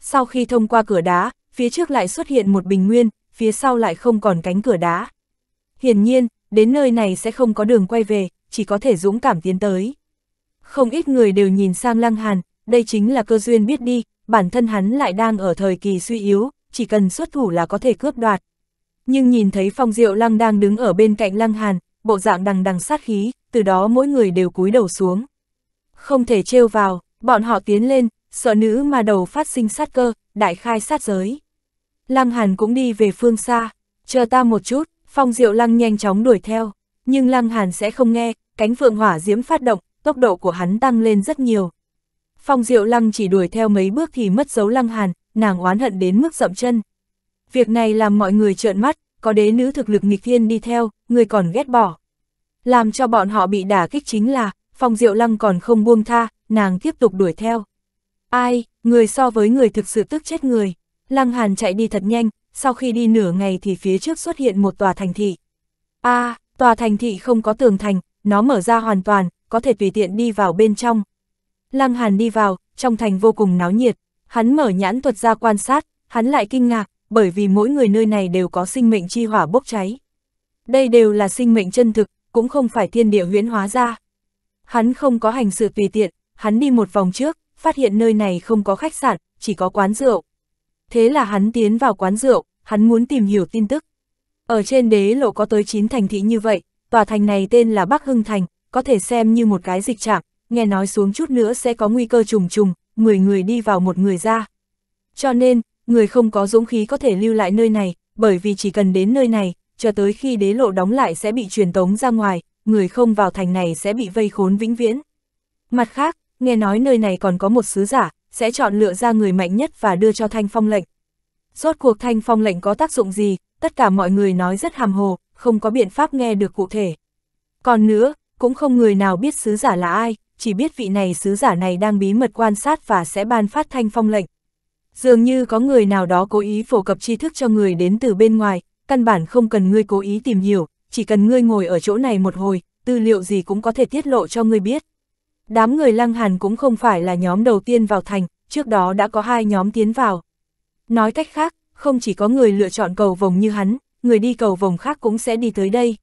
Sau khi thông qua cửa đá, phía trước lại xuất hiện một bình nguyên, phía sau lại không còn cánh cửa đá. Hiển nhiên, đến nơi này sẽ không có đường quay về, chỉ có thể dũng cảm tiến tới. Không ít người đều nhìn sang Lăng Hàn, đây chính là cơ duyên biết đi, bản thân hắn lại đang ở thời kỳ suy yếu, chỉ cần xuất thủ là có thể cướp đoạt. Nhưng nhìn thấy Phong Diệu Lăng đang đứng ở bên cạnh Lăng Hàn, bộ dạng đằng đằng sát khí, từ đó mỗi người đều cúi đầu xuống. Không thể trêu vào, bọn họ tiến lên, sợ nữ mà đầu phát sinh sát cơ, đại khai sát giới. Lăng Hàn cũng đi về phương xa, chờ ta một chút, Phong Diệu Lăng nhanh chóng đuổi theo nhưng Lăng Hàn sẽ không nghe, cánh phượng hỏa diễm phát động, tốc độ của hắn tăng lên rất nhiều. Phong Diệu Lăng chỉ đuổi theo mấy bước thì mất dấu Lăng Hàn, nàng oán hận đến mức dậm chân. Việc này làm mọi người trợn mắt, có đế nữ thực lực nghịch thiên đi theo, người còn ghét bỏ. Làm cho bọn họ bị đả kích chính là, Phong Diệu Lăng còn không buông tha, nàng tiếp tục đuổi theo. Ai, người so với người thực sự tức chết người. Lăng Hàn chạy đi thật nhanh, sau khi đi nửa ngày thì phía trước xuất hiện một tòa thành thị. A, à, Tòa thành thị không có tường thành, nó mở ra hoàn toàn, có thể tùy tiện đi vào bên trong. Lăng Hàn đi vào, trong thành vô cùng náo nhiệt, hắn mở nhãn thuật ra quan sát, hắn lại kinh ngạc, bởi vì mỗi người nơi này đều có sinh mệnh chi hỏa bốc cháy. Đây đều là sinh mệnh chân thực, cũng không phải thiên địa huyễn hóa ra. Hắn không có hành sự tùy tiện, hắn đi một vòng trước, phát hiện nơi này không có khách sạn, chỉ có quán rượu. Thế là hắn tiến vào quán rượu, hắn muốn tìm hiểu tin tức. Ở trên đế lộ có tới 9 thành thị như vậy, tòa thành này tên là Bắc Hưng Thành, có thể xem như một cái dịch trạng. nghe nói xuống chút nữa sẽ có nguy cơ trùng trùng, 10 người đi vào một người ra. Cho nên, người không có dũng khí có thể lưu lại nơi này, bởi vì chỉ cần đến nơi này, cho tới khi đế lộ đóng lại sẽ bị truyền tống ra ngoài, người không vào thành này sẽ bị vây khốn vĩnh viễn. Mặt khác, nghe nói nơi này còn có một sứ giả, sẽ chọn lựa ra người mạnh nhất và đưa cho thanh phong lệnh. Rốt cuộc thanh phong lệnh có tác dụng gì, tất cả mọi người nói rất hàm hồ, không có biện pháp nghe được cụ thể. Còn nữa, cũng không người nào biết sứ giả là ai, chỉ biết vị này sứ giả này đang bí mật quan sát và sẽ ban phát thanh phong lệnh. Dường như có người nào đó cố ý phổ cập tri thức cho người đến từ bên ngoài, căn bản không cần ngươi cố ý tìm hiểu, chỉ cần ngươi ngồi ở chỗ này một hồi, tư liệu gì cũng có thể tiết lộ cho ngươi biết. Đám người Lăng Hàn cũng không phải là nhóm đầu tiên vào thành, trước đó đã có hai nhóm tiến vào. Nói cách khác, không chỉ có người lựa chọn cầu vòng như hắn, người đi cầu vòng khác cũng sẽ đi tới đây.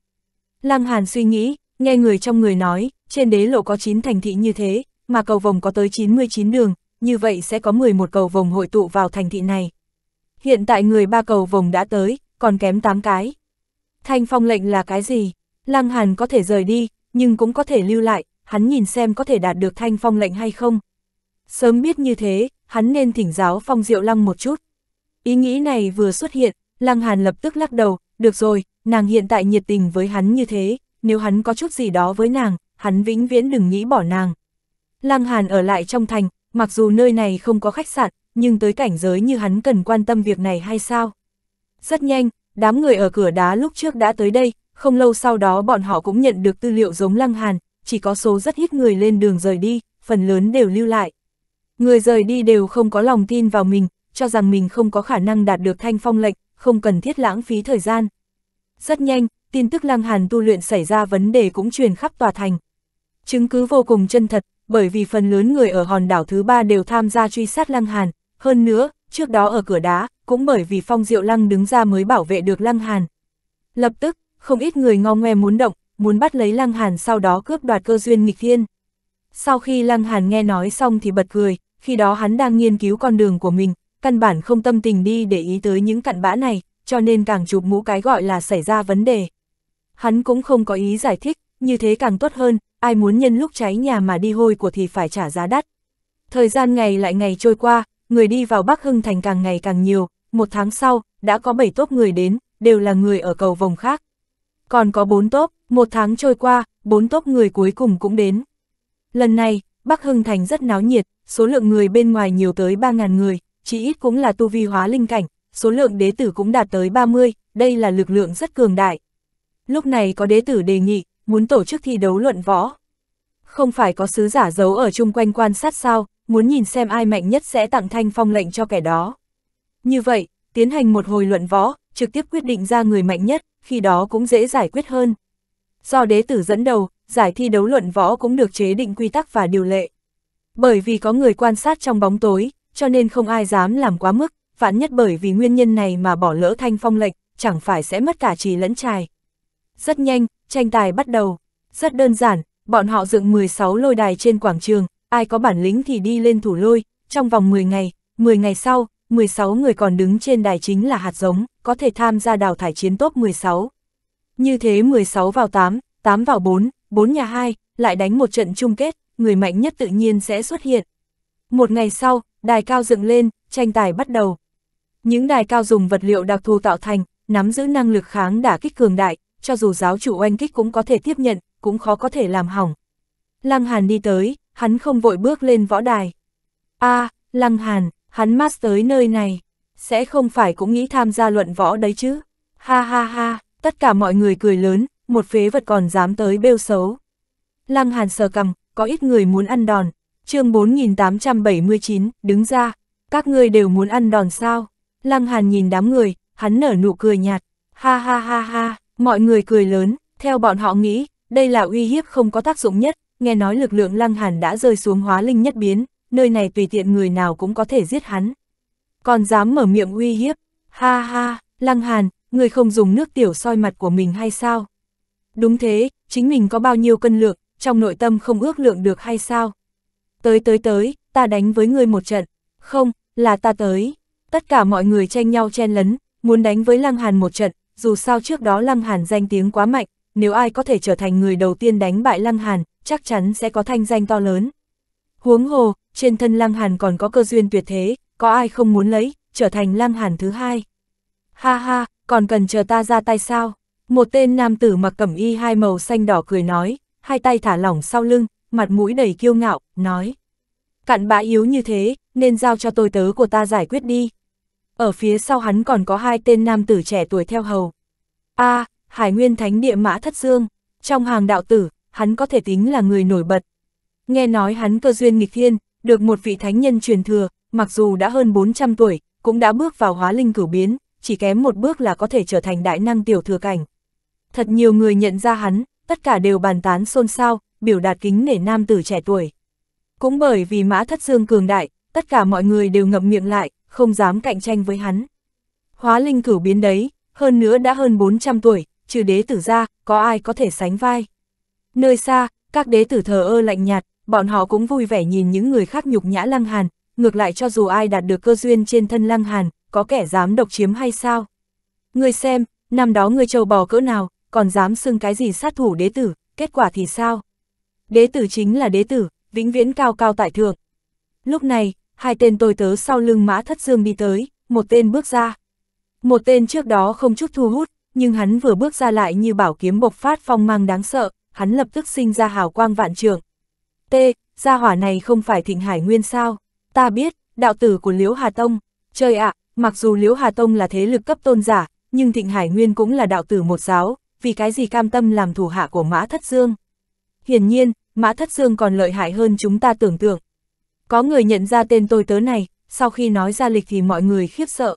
Lăng Hàn suy nghĩ, nghe người trong người nói, trên đế lộ có 9 thành thị như thế, mà cầu vòng có tới 99 đường, như vậy sẽ có 11 cầu vòng hội tụ vào thành thị này. Hiện tại người ba cầu vòng đã tới, còn kém 8 cái. Thanh phong lệnh là cái gì? Lăng Hàn có thể rời đi, nhưng cũng có thể lưu lại, hắn nhìn xem có thể đạt được thanh phong lệnh hay không. Sớm biết như thế, hắn nên thỉnh giáo phong diệu lăng một chút. Ý nghĩ này vừa xuất hiện, Lăng Hàn lập tức lắc đầu, được rồi, nàng hiện tại nhiệt tình với hắn như thế, nếu hắn có chút gì đó với nàng, hắn vĩnh viễn đừng nghĩ bỏ nàng. Lăng Hàn ở lại trong thành, mặc dù nơi này không có khách sạn, nhưng tới cảnh giới như hắn cần quan tâm việc này hay sao? Rất nhanh, đám người ở cửa đá lúc trước đã tới đây, không lâu sau đó bọn họ cũng nhận được tư liệu giống Lăng Hàn, chỉ có số rất ít người lên đường rời đi, phần lớn đều lưu lại. Người rời đi đều không có lòng tin vào mình, cho rằng mình không có khả năng đạt được thanh phong lệnh, không cần thiết lãng phí thời gian. Rất nhanh, tin tức Lăng Hàn tu luyện xảy ra vấn đề cũng truyền khắp tòa thành. Chứng cứ vô cùng chân thật, bởi vì phần lớn người ở hòn đảo thứ ba đều tham gia truy sát Lăng Hàn, hơn nữa, trước đó ở cửa đá, cũng bởi vì Phong Diệu Lăng đứng ra mới bảo vệ được Lăng Hàn. Lập tức, không ít người ngo ngoe muốn động, muốn bắt lấy Lăng Hàn sau đó cướp đoạt cơ duyên nghịch thiên. Sau khi Lăng Hàn nghe nói xong thì bật cười, khi đó hắn đang nghiên cứu con đường của mình, căn bản không tâm tình đi để ý tới những cặn bã này, cho nên càng chụp mũ cái gọi là xảy ra vấn đề. Hắn cũng không có ý giải thích, như thế càng tốt hơn, ai muốn nhân lúc cháy nhà mà đi hôi của thì phải trả giá đắt. Thời gian ngày lại ngày trôi qua, người đi vào Bắc Hưng Thành càng ngày càng nhiều, một tháng sau, đã có 7 tốp người đến, đều là người ở cầu vòng khác. Còn có 4 tốp, một tháng trôi qua, 4 tốp người cuối cùng cũng đến. Lần này, Bắc Hưng Thành rất náo nhiệt, số lượng người bên ngoài nhiều tới 3.000 người, chỉ ít cũng là tu vi hóa linh cảnh, số lượng đế tử cũng đạt tới 30, đây là lực lượng rất cường đại. Lúc này có đế tử đề nghị, muốn tổ chức thi đấu luận võ. Không phải có sứ giả giấu ở chung quanh quan sát sao, muốn nhìn xem ai mạnh nhất sẽ tặng thanh phong lệnh cho kẻ đó. Như vậy, tiến hành một hồi luận võ, trực tiếp quyết định ra người mạnh nhất, khi đó cũng dễ giải quyết hơn. Do đế tử dẫn đầu, giải thi đấu luận võ cũng được chế định quy tắc và điều lệ. Bởi vì có người quan sát trong bóng tối, cho nên không ai dám làm quá mức, vạn nhất bởi vì nguyên nhân này mà bỏ lỡ thanh phong lệch, chẳng phải sẽ mất cả trì lẫn trài. Rất nhanh, tranh tài bắt đầu. Rất đơn giản, bọn họ dựng 16 lôi đài trên quảng trường, ai có bản lĩnh thì đi lên thủ lôi, trong vòng 10 ngày, 10 ngày sau, 16 người còn đứng trên đài chính là hạt giống, có thể tham gia đào thải chiến top 16. Như thế 16 vào 8, 8 vào 4, 4 nhà 2, lại đánh một trận chung kết, người mạnh nhất tự nhiên sẽ xuất hiện. Một ngày sau, đài cao dựng lên, tranh tài bắt đầu. Những đài cao dùng vật liệu đặc thù tạo thành, nắm giữ năng lực kháng đả kích cường đại, cho dù giáo chủ oanh kích cũng có thể tiếp nhận, cũng khó có thể làm hỏng. Lăng Hàn đi tới, hắn không vội bước lên võ đài. a à, Lăng Hàn, hắn mát tới nơi này, sẽ không phải cũng nghĩ tham gia luận võ đấy chứ. Ha ha ha, tất cả mọi người cười lớn, một phế vật còn dám tới bêu xấu. Lăng Hàn sờ cầm, có ít người muốn ăn đòn, chương 4879, đứng ra, các ngươi đều muốn ăn đòn sao. Lăng Hàn nhìn đám người, hắn nở nụ cười nhạt, ha ha ha ha, mọi người cười lớn, theo bọn họ nghĩ, đây là uy hiếp không có tác dụng nhất, nghe nói lực lượng Lăng Hàn đã rơi xuống hóa linh nhất biến, nơi này tùy tiện người nào cũng có thể giết hắn. Còn dám mở miệng uy hiếp, ha ha, Lăng Hàn, người không dùng nước tiểu soi mặt của mình hay sao? Đúng thế, chính mình có bao nhiêu cân lượng, trong nội tâm không ước lượng được hay sao? tới tới tới, ta đánh với ngươi một trận, không, là ta tới. Tất cả mọi người tranh nhau chen lấn, muốn đánh với Lăng Hàn một trận, dù sao trước đó Lăng Hàn danh tiếng quá mạnh, nếu ai có thể trở thành người đầu tiên đánh bại Lăng Hàn, chắc chắn sẽ có thanh danh to lớn. Huống hồ, trên thân Lăng Hàn còn có cơ duyên tuyệt thế, có ai không muốn lấy, trở thành Lăng Hàn thứ hai. Ha ha, còn cần chờ ta ra tay sao? Một tên nam tử mặc cẩm y hai màu xanh đỏ cười nói, hai tay thả lỏng sau lưng, mặt mũi đầy kiêu ngạo, nói. Cặn bã yếu như thế, nên giao cho tôi tớ của ta giải quyết đi. Ở phía sau hắn còn có hai tên nam tử trẻ tuổi theo hầu. A, à, Hải Nguyên Thánh Địa Mã Thất Dương, trong hàng đạo tử, hắn có thể tính là người nổi bật. Nghe nói hắn cơ duyên nghịch thiên, được một vị thánh nhân truyền thừa, mặc dù đã hơn 400 tuổi, cũng đã bước vào hóa linh cửu biến, chỉ kém một bước là có thể trở thành đại năng tiểu thừa cảnh. Thật nhiều người nhận ra hắn, tất cả đều bàn tán xôn xao, biểu đạt kính nể nam tử trẻ tuổi. Cũng bởi vì Mã Thất Dương cường đại, tất cả mọi người đều ngậm miệng lại, không dám cạnh tranh với hắn. Hóa linh cửu biến đấy, hơn nữa đã hơn 400 tuổi, trừ đế tử ra, có ai có thể sánh vai. Nơi xa, các đế tử thờ ơ lạnh nhạt, bọn họ cũng vui vẻ nhìn những người khác nhục nhã Lăng Hàn, ngược lại cho dù ai đạt được cơ duyên trên thân Lăng Hàn, có kẻ dám độc chiếm hay sao? Ngươi xem, năm đó ngươi trâu bò cỡ nào, còn dám xưng cái gì sát thủ đế tử, kết quả thì sao? đế tử chính là đế tử, vĩnh viễn cao cao tại thượng. Lúc này, hai tên tôi tớ sau lưng mã thất dương đi tới, một tên bước ra. Một tên trước đó không chút thu hút, nhưng hắn vừa bước ra lại như bảo kiếm bộc phát phong mang đáng sợ, hắn lập tức sinh ra hào quang vạn trường. T, gia hỏa này không phải thịnh hải nguyên sao, ta biết, đạo tử của Liễu Hà Tông, trời ạ, mặc dù Liễu Hà Tông là thế lực cấp tôn giả, nhưng thịnh hải nguyên cũng là đạo tử một giáo, vì cái gì cam tâm làm thủ hạ của Mã Thất Dương. Hiển nhiên, Mã Thất Dương còn lợi hại hơn chúng ta tưởng tượng. Có người nhận ra tên tôi tớ này, sau khi nói ra lịch thì mọi người khiếp sợ.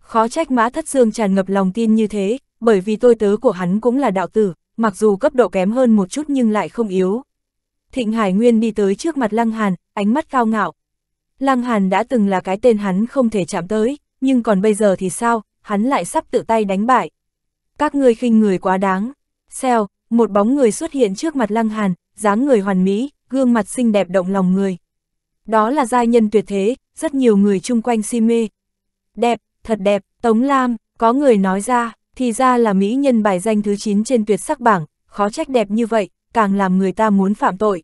Khó trách Mã Thất Dương tràn ngập lòng tin như thế, bởi vì tôi tớ của hắn cũng là đạo tử, mặc dù cấp độ kém hơn một chút nhưng lại không yếu. Thịnh Hải Nguyên đi tới trước mặt Lăng Hàn, ánh mắt cao ngạo. Lăng Hàn đã từng là cái tên hắn không thể chạm tới, nhưng còn bây giờ thì sao, hắn lại sắp tự tay đánh bại. Các ngươi khinh người quá đáng. Xèo, một bóng người xuất hiện trước mặt Lăng Hàn, dáng người hoàn mỹ, gương mặt xinh đẹp động lòng người. Đó là giai nhân tuyệt thế, rất nhiều người chung quanh si mê. Đẹp, thật đẹp, Tống Lam, có người nói ra, thì ra là mỹ nhân bài danh thứ 9 trên tuyệt sắc bảng, khó trách đẹp như vậy, càng làm người ta muốn phạm tội.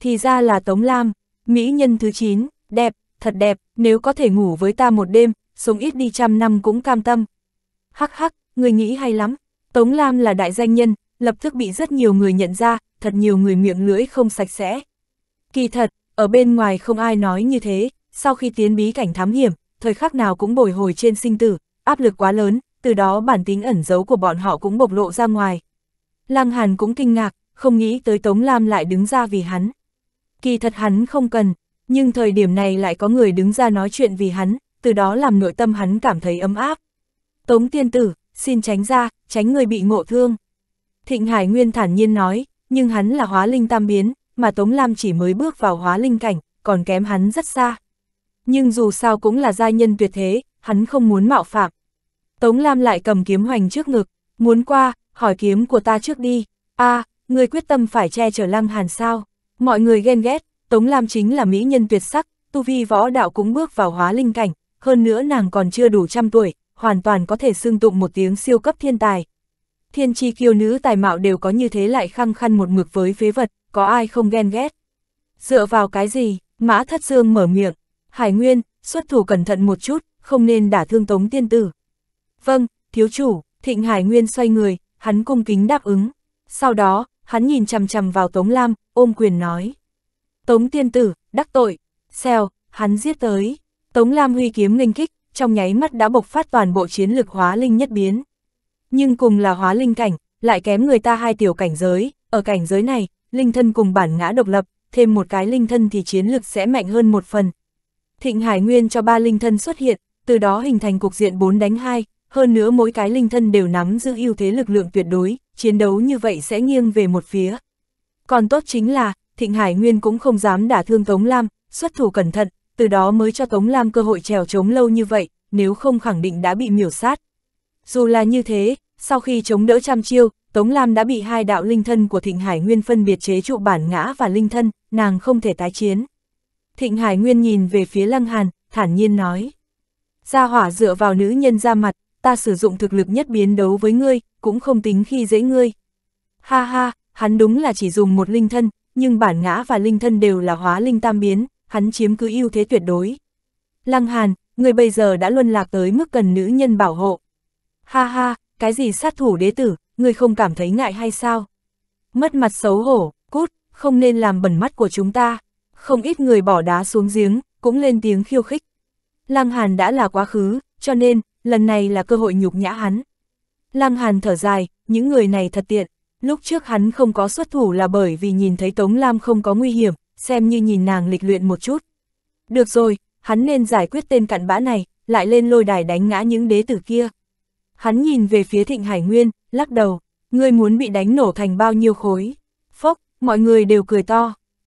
Thì ra là Tống Lam, mỹ nhân thứ 9, đẹp, thật đẹp, nếu có thể ngủ với ta một đêm, sống ít đi trăm năm cũng cam tâm. Hắc hắc, người nghĩ hay lắm, Tống Lam là đại danh nhân, lập tức bị rất nhiều người nhận ra, thật nhiều người miệng lưỡi không sạch sẽ. Kỳ thật, ở bên ngoài không ai nói như thế, sau khi tiến bí cảnh thám hiểm, thời khắc nào cũng bồi hồi trên sinh tử, áp lực quá lớn, từ đó bản tính ẩn giấu của bọn họ cũng bộc lộ ra ngoài. Lăng Hàn cũng kinh ngạc, không nghĩ tới Tống Lam lại đứng ra vì hắn. Kỳ thật hắn không cần, nhưng thời điểm này lại có người đứng ra nói chuyện vì hắn, từ đó làm nội tâm hắn cảm thấy ấm áp. Tống tiên tử, xin tránh ra, tránh người bị ngộ thương. Thịnh Hải Nguyên thản nhiên nói, nhưng hắn là hóa linh tam biến, mà Tống Lam chỉ mới bước vào hóa linh cảnh, còn kém hắn rất xa. Nhưng dù sao cũng là gia nhân tuyệt thế, hắn không muốn mạo phạm. Tống Lam lại cầm kiếm hoành trước ngực, muốn qua, hỏi kiếm của ta trước đi. a à, người quyết tâm phải che chở lăng hàn sao. Mọi người ghen ghét, Tống Lam chính là mỹ nhân tuyệt sắc, tu vi võ đạo cũng bước vào hóa linh cảnh, hơn nữa nàng còn chưa đủ trăm tuổi, hoàn toàn có thể xưng tụng một tiếng siêu cấp thiên tài thiên tri kiêu nữ tài mạo đều có như thế lại khăng khăn một mực với phế vật, có ai không ghen ghét. Dựa vào cái gì, mã thất dương mở miệng, hải nguyên, xuất thủ cẩn thận một chút, không nên đả thương tống tiên tử. Vâng, thiếu chủ, thịnh hải nguyên xoay người, hắn cung kính đáp ứng. Sau đó, hắn nhìn chằm chằm vào tống lam, ôm quyền nói. Tống tiên tử, đắc tội, xèo, hắn giết tới. Tống lam huy kiếm nghênh kích, trong nháy mắt đã bộc phát toàn bộ chiến lực hóa linh nhất biến. Nhưng cùng là hóa linh cảnh, lại kém người ta hai tiểu cảnh giới, ở cảnh giới này, linh thân cùng bản ngã độc lập, thêm một cái linh thân thì chiến lực sẽ mạnh hơn một phần. Thịnh Hải Nguyên cho ba linh thân xuất hiện, từ đó hình thành cục diện 4 đánh 2, hơn nữa mỗi cái linh thân đều nắm giữ ưu thế lực lượng tuyệt đối, chiến đấu như vậy sẽ nghiêng về một phía. Còn tốt chính là, Thịnh Hải Nguyên cũng không dám đả thương Tống Lam, xuất thủ cẩn thận, từ đó mới cho Tống Lam cơ hội trèo chống lâu như vậy, nếu không khẳng định đã bị miểu sát, dù là như thế, sau khi chống đỡ trăm chiêu, Tống Lam đã bị hai đạo linh thân của Thịnh Hải Nguyên phân biệt chế trụ bản ngã và linh thân, nàng không thể tái chiến. Thịnh Hải Nguyên nhìn về phía Lăng Hàn, thản nhiên nói. Gia hỏa dựa vào nữ nhân ra mặt, ta sử dụng thực lực nhất biến đấu với ngươi, cũng không tính khi dễ ngươi. Ha ha, hắn đúng là chỉ dùng một linh thân, nhưng bản ngã và linh thân đều là hóa linh tam biến, hắn chiếm cứ ưu thế tuyệt đối. Lăng Hàn, người bây giờ đã luân lạc tới mức cần nữ nhân bảo hộ, Ha ha, cái gì sát thủ đế tử, ngươi không cảm thấy ngại hay sao? Mất mặt xấu hổ, cút, không nên làm bẩn mắt của chúng ta. Không ít người bỏ đá xuống giếng, cũng lên tiếng khiêu khích. Lăng Hàn đã là quá khứ, cho nên, lần này là cơ hội nhục nhã hắn. Lăng Hàn thở dài, những người này thật tiện. Lúc trước hắn không có xuất thủ là bởi vì nhìn thấy Tống Lam không có nguy hiểm, xem như nhìn nàng lịch luyện một chút. Được rồi, hắn nên giải quyết tên cặn bã này, lại lên lôi đài đánh ngã những đế tử kia. Hắn nhìn về phía thịnh hải nguyên, lắc đầu, ngươi muốn bị đánh nổ thành bao nhiêu khối. Phốc, mọi người đều cười to.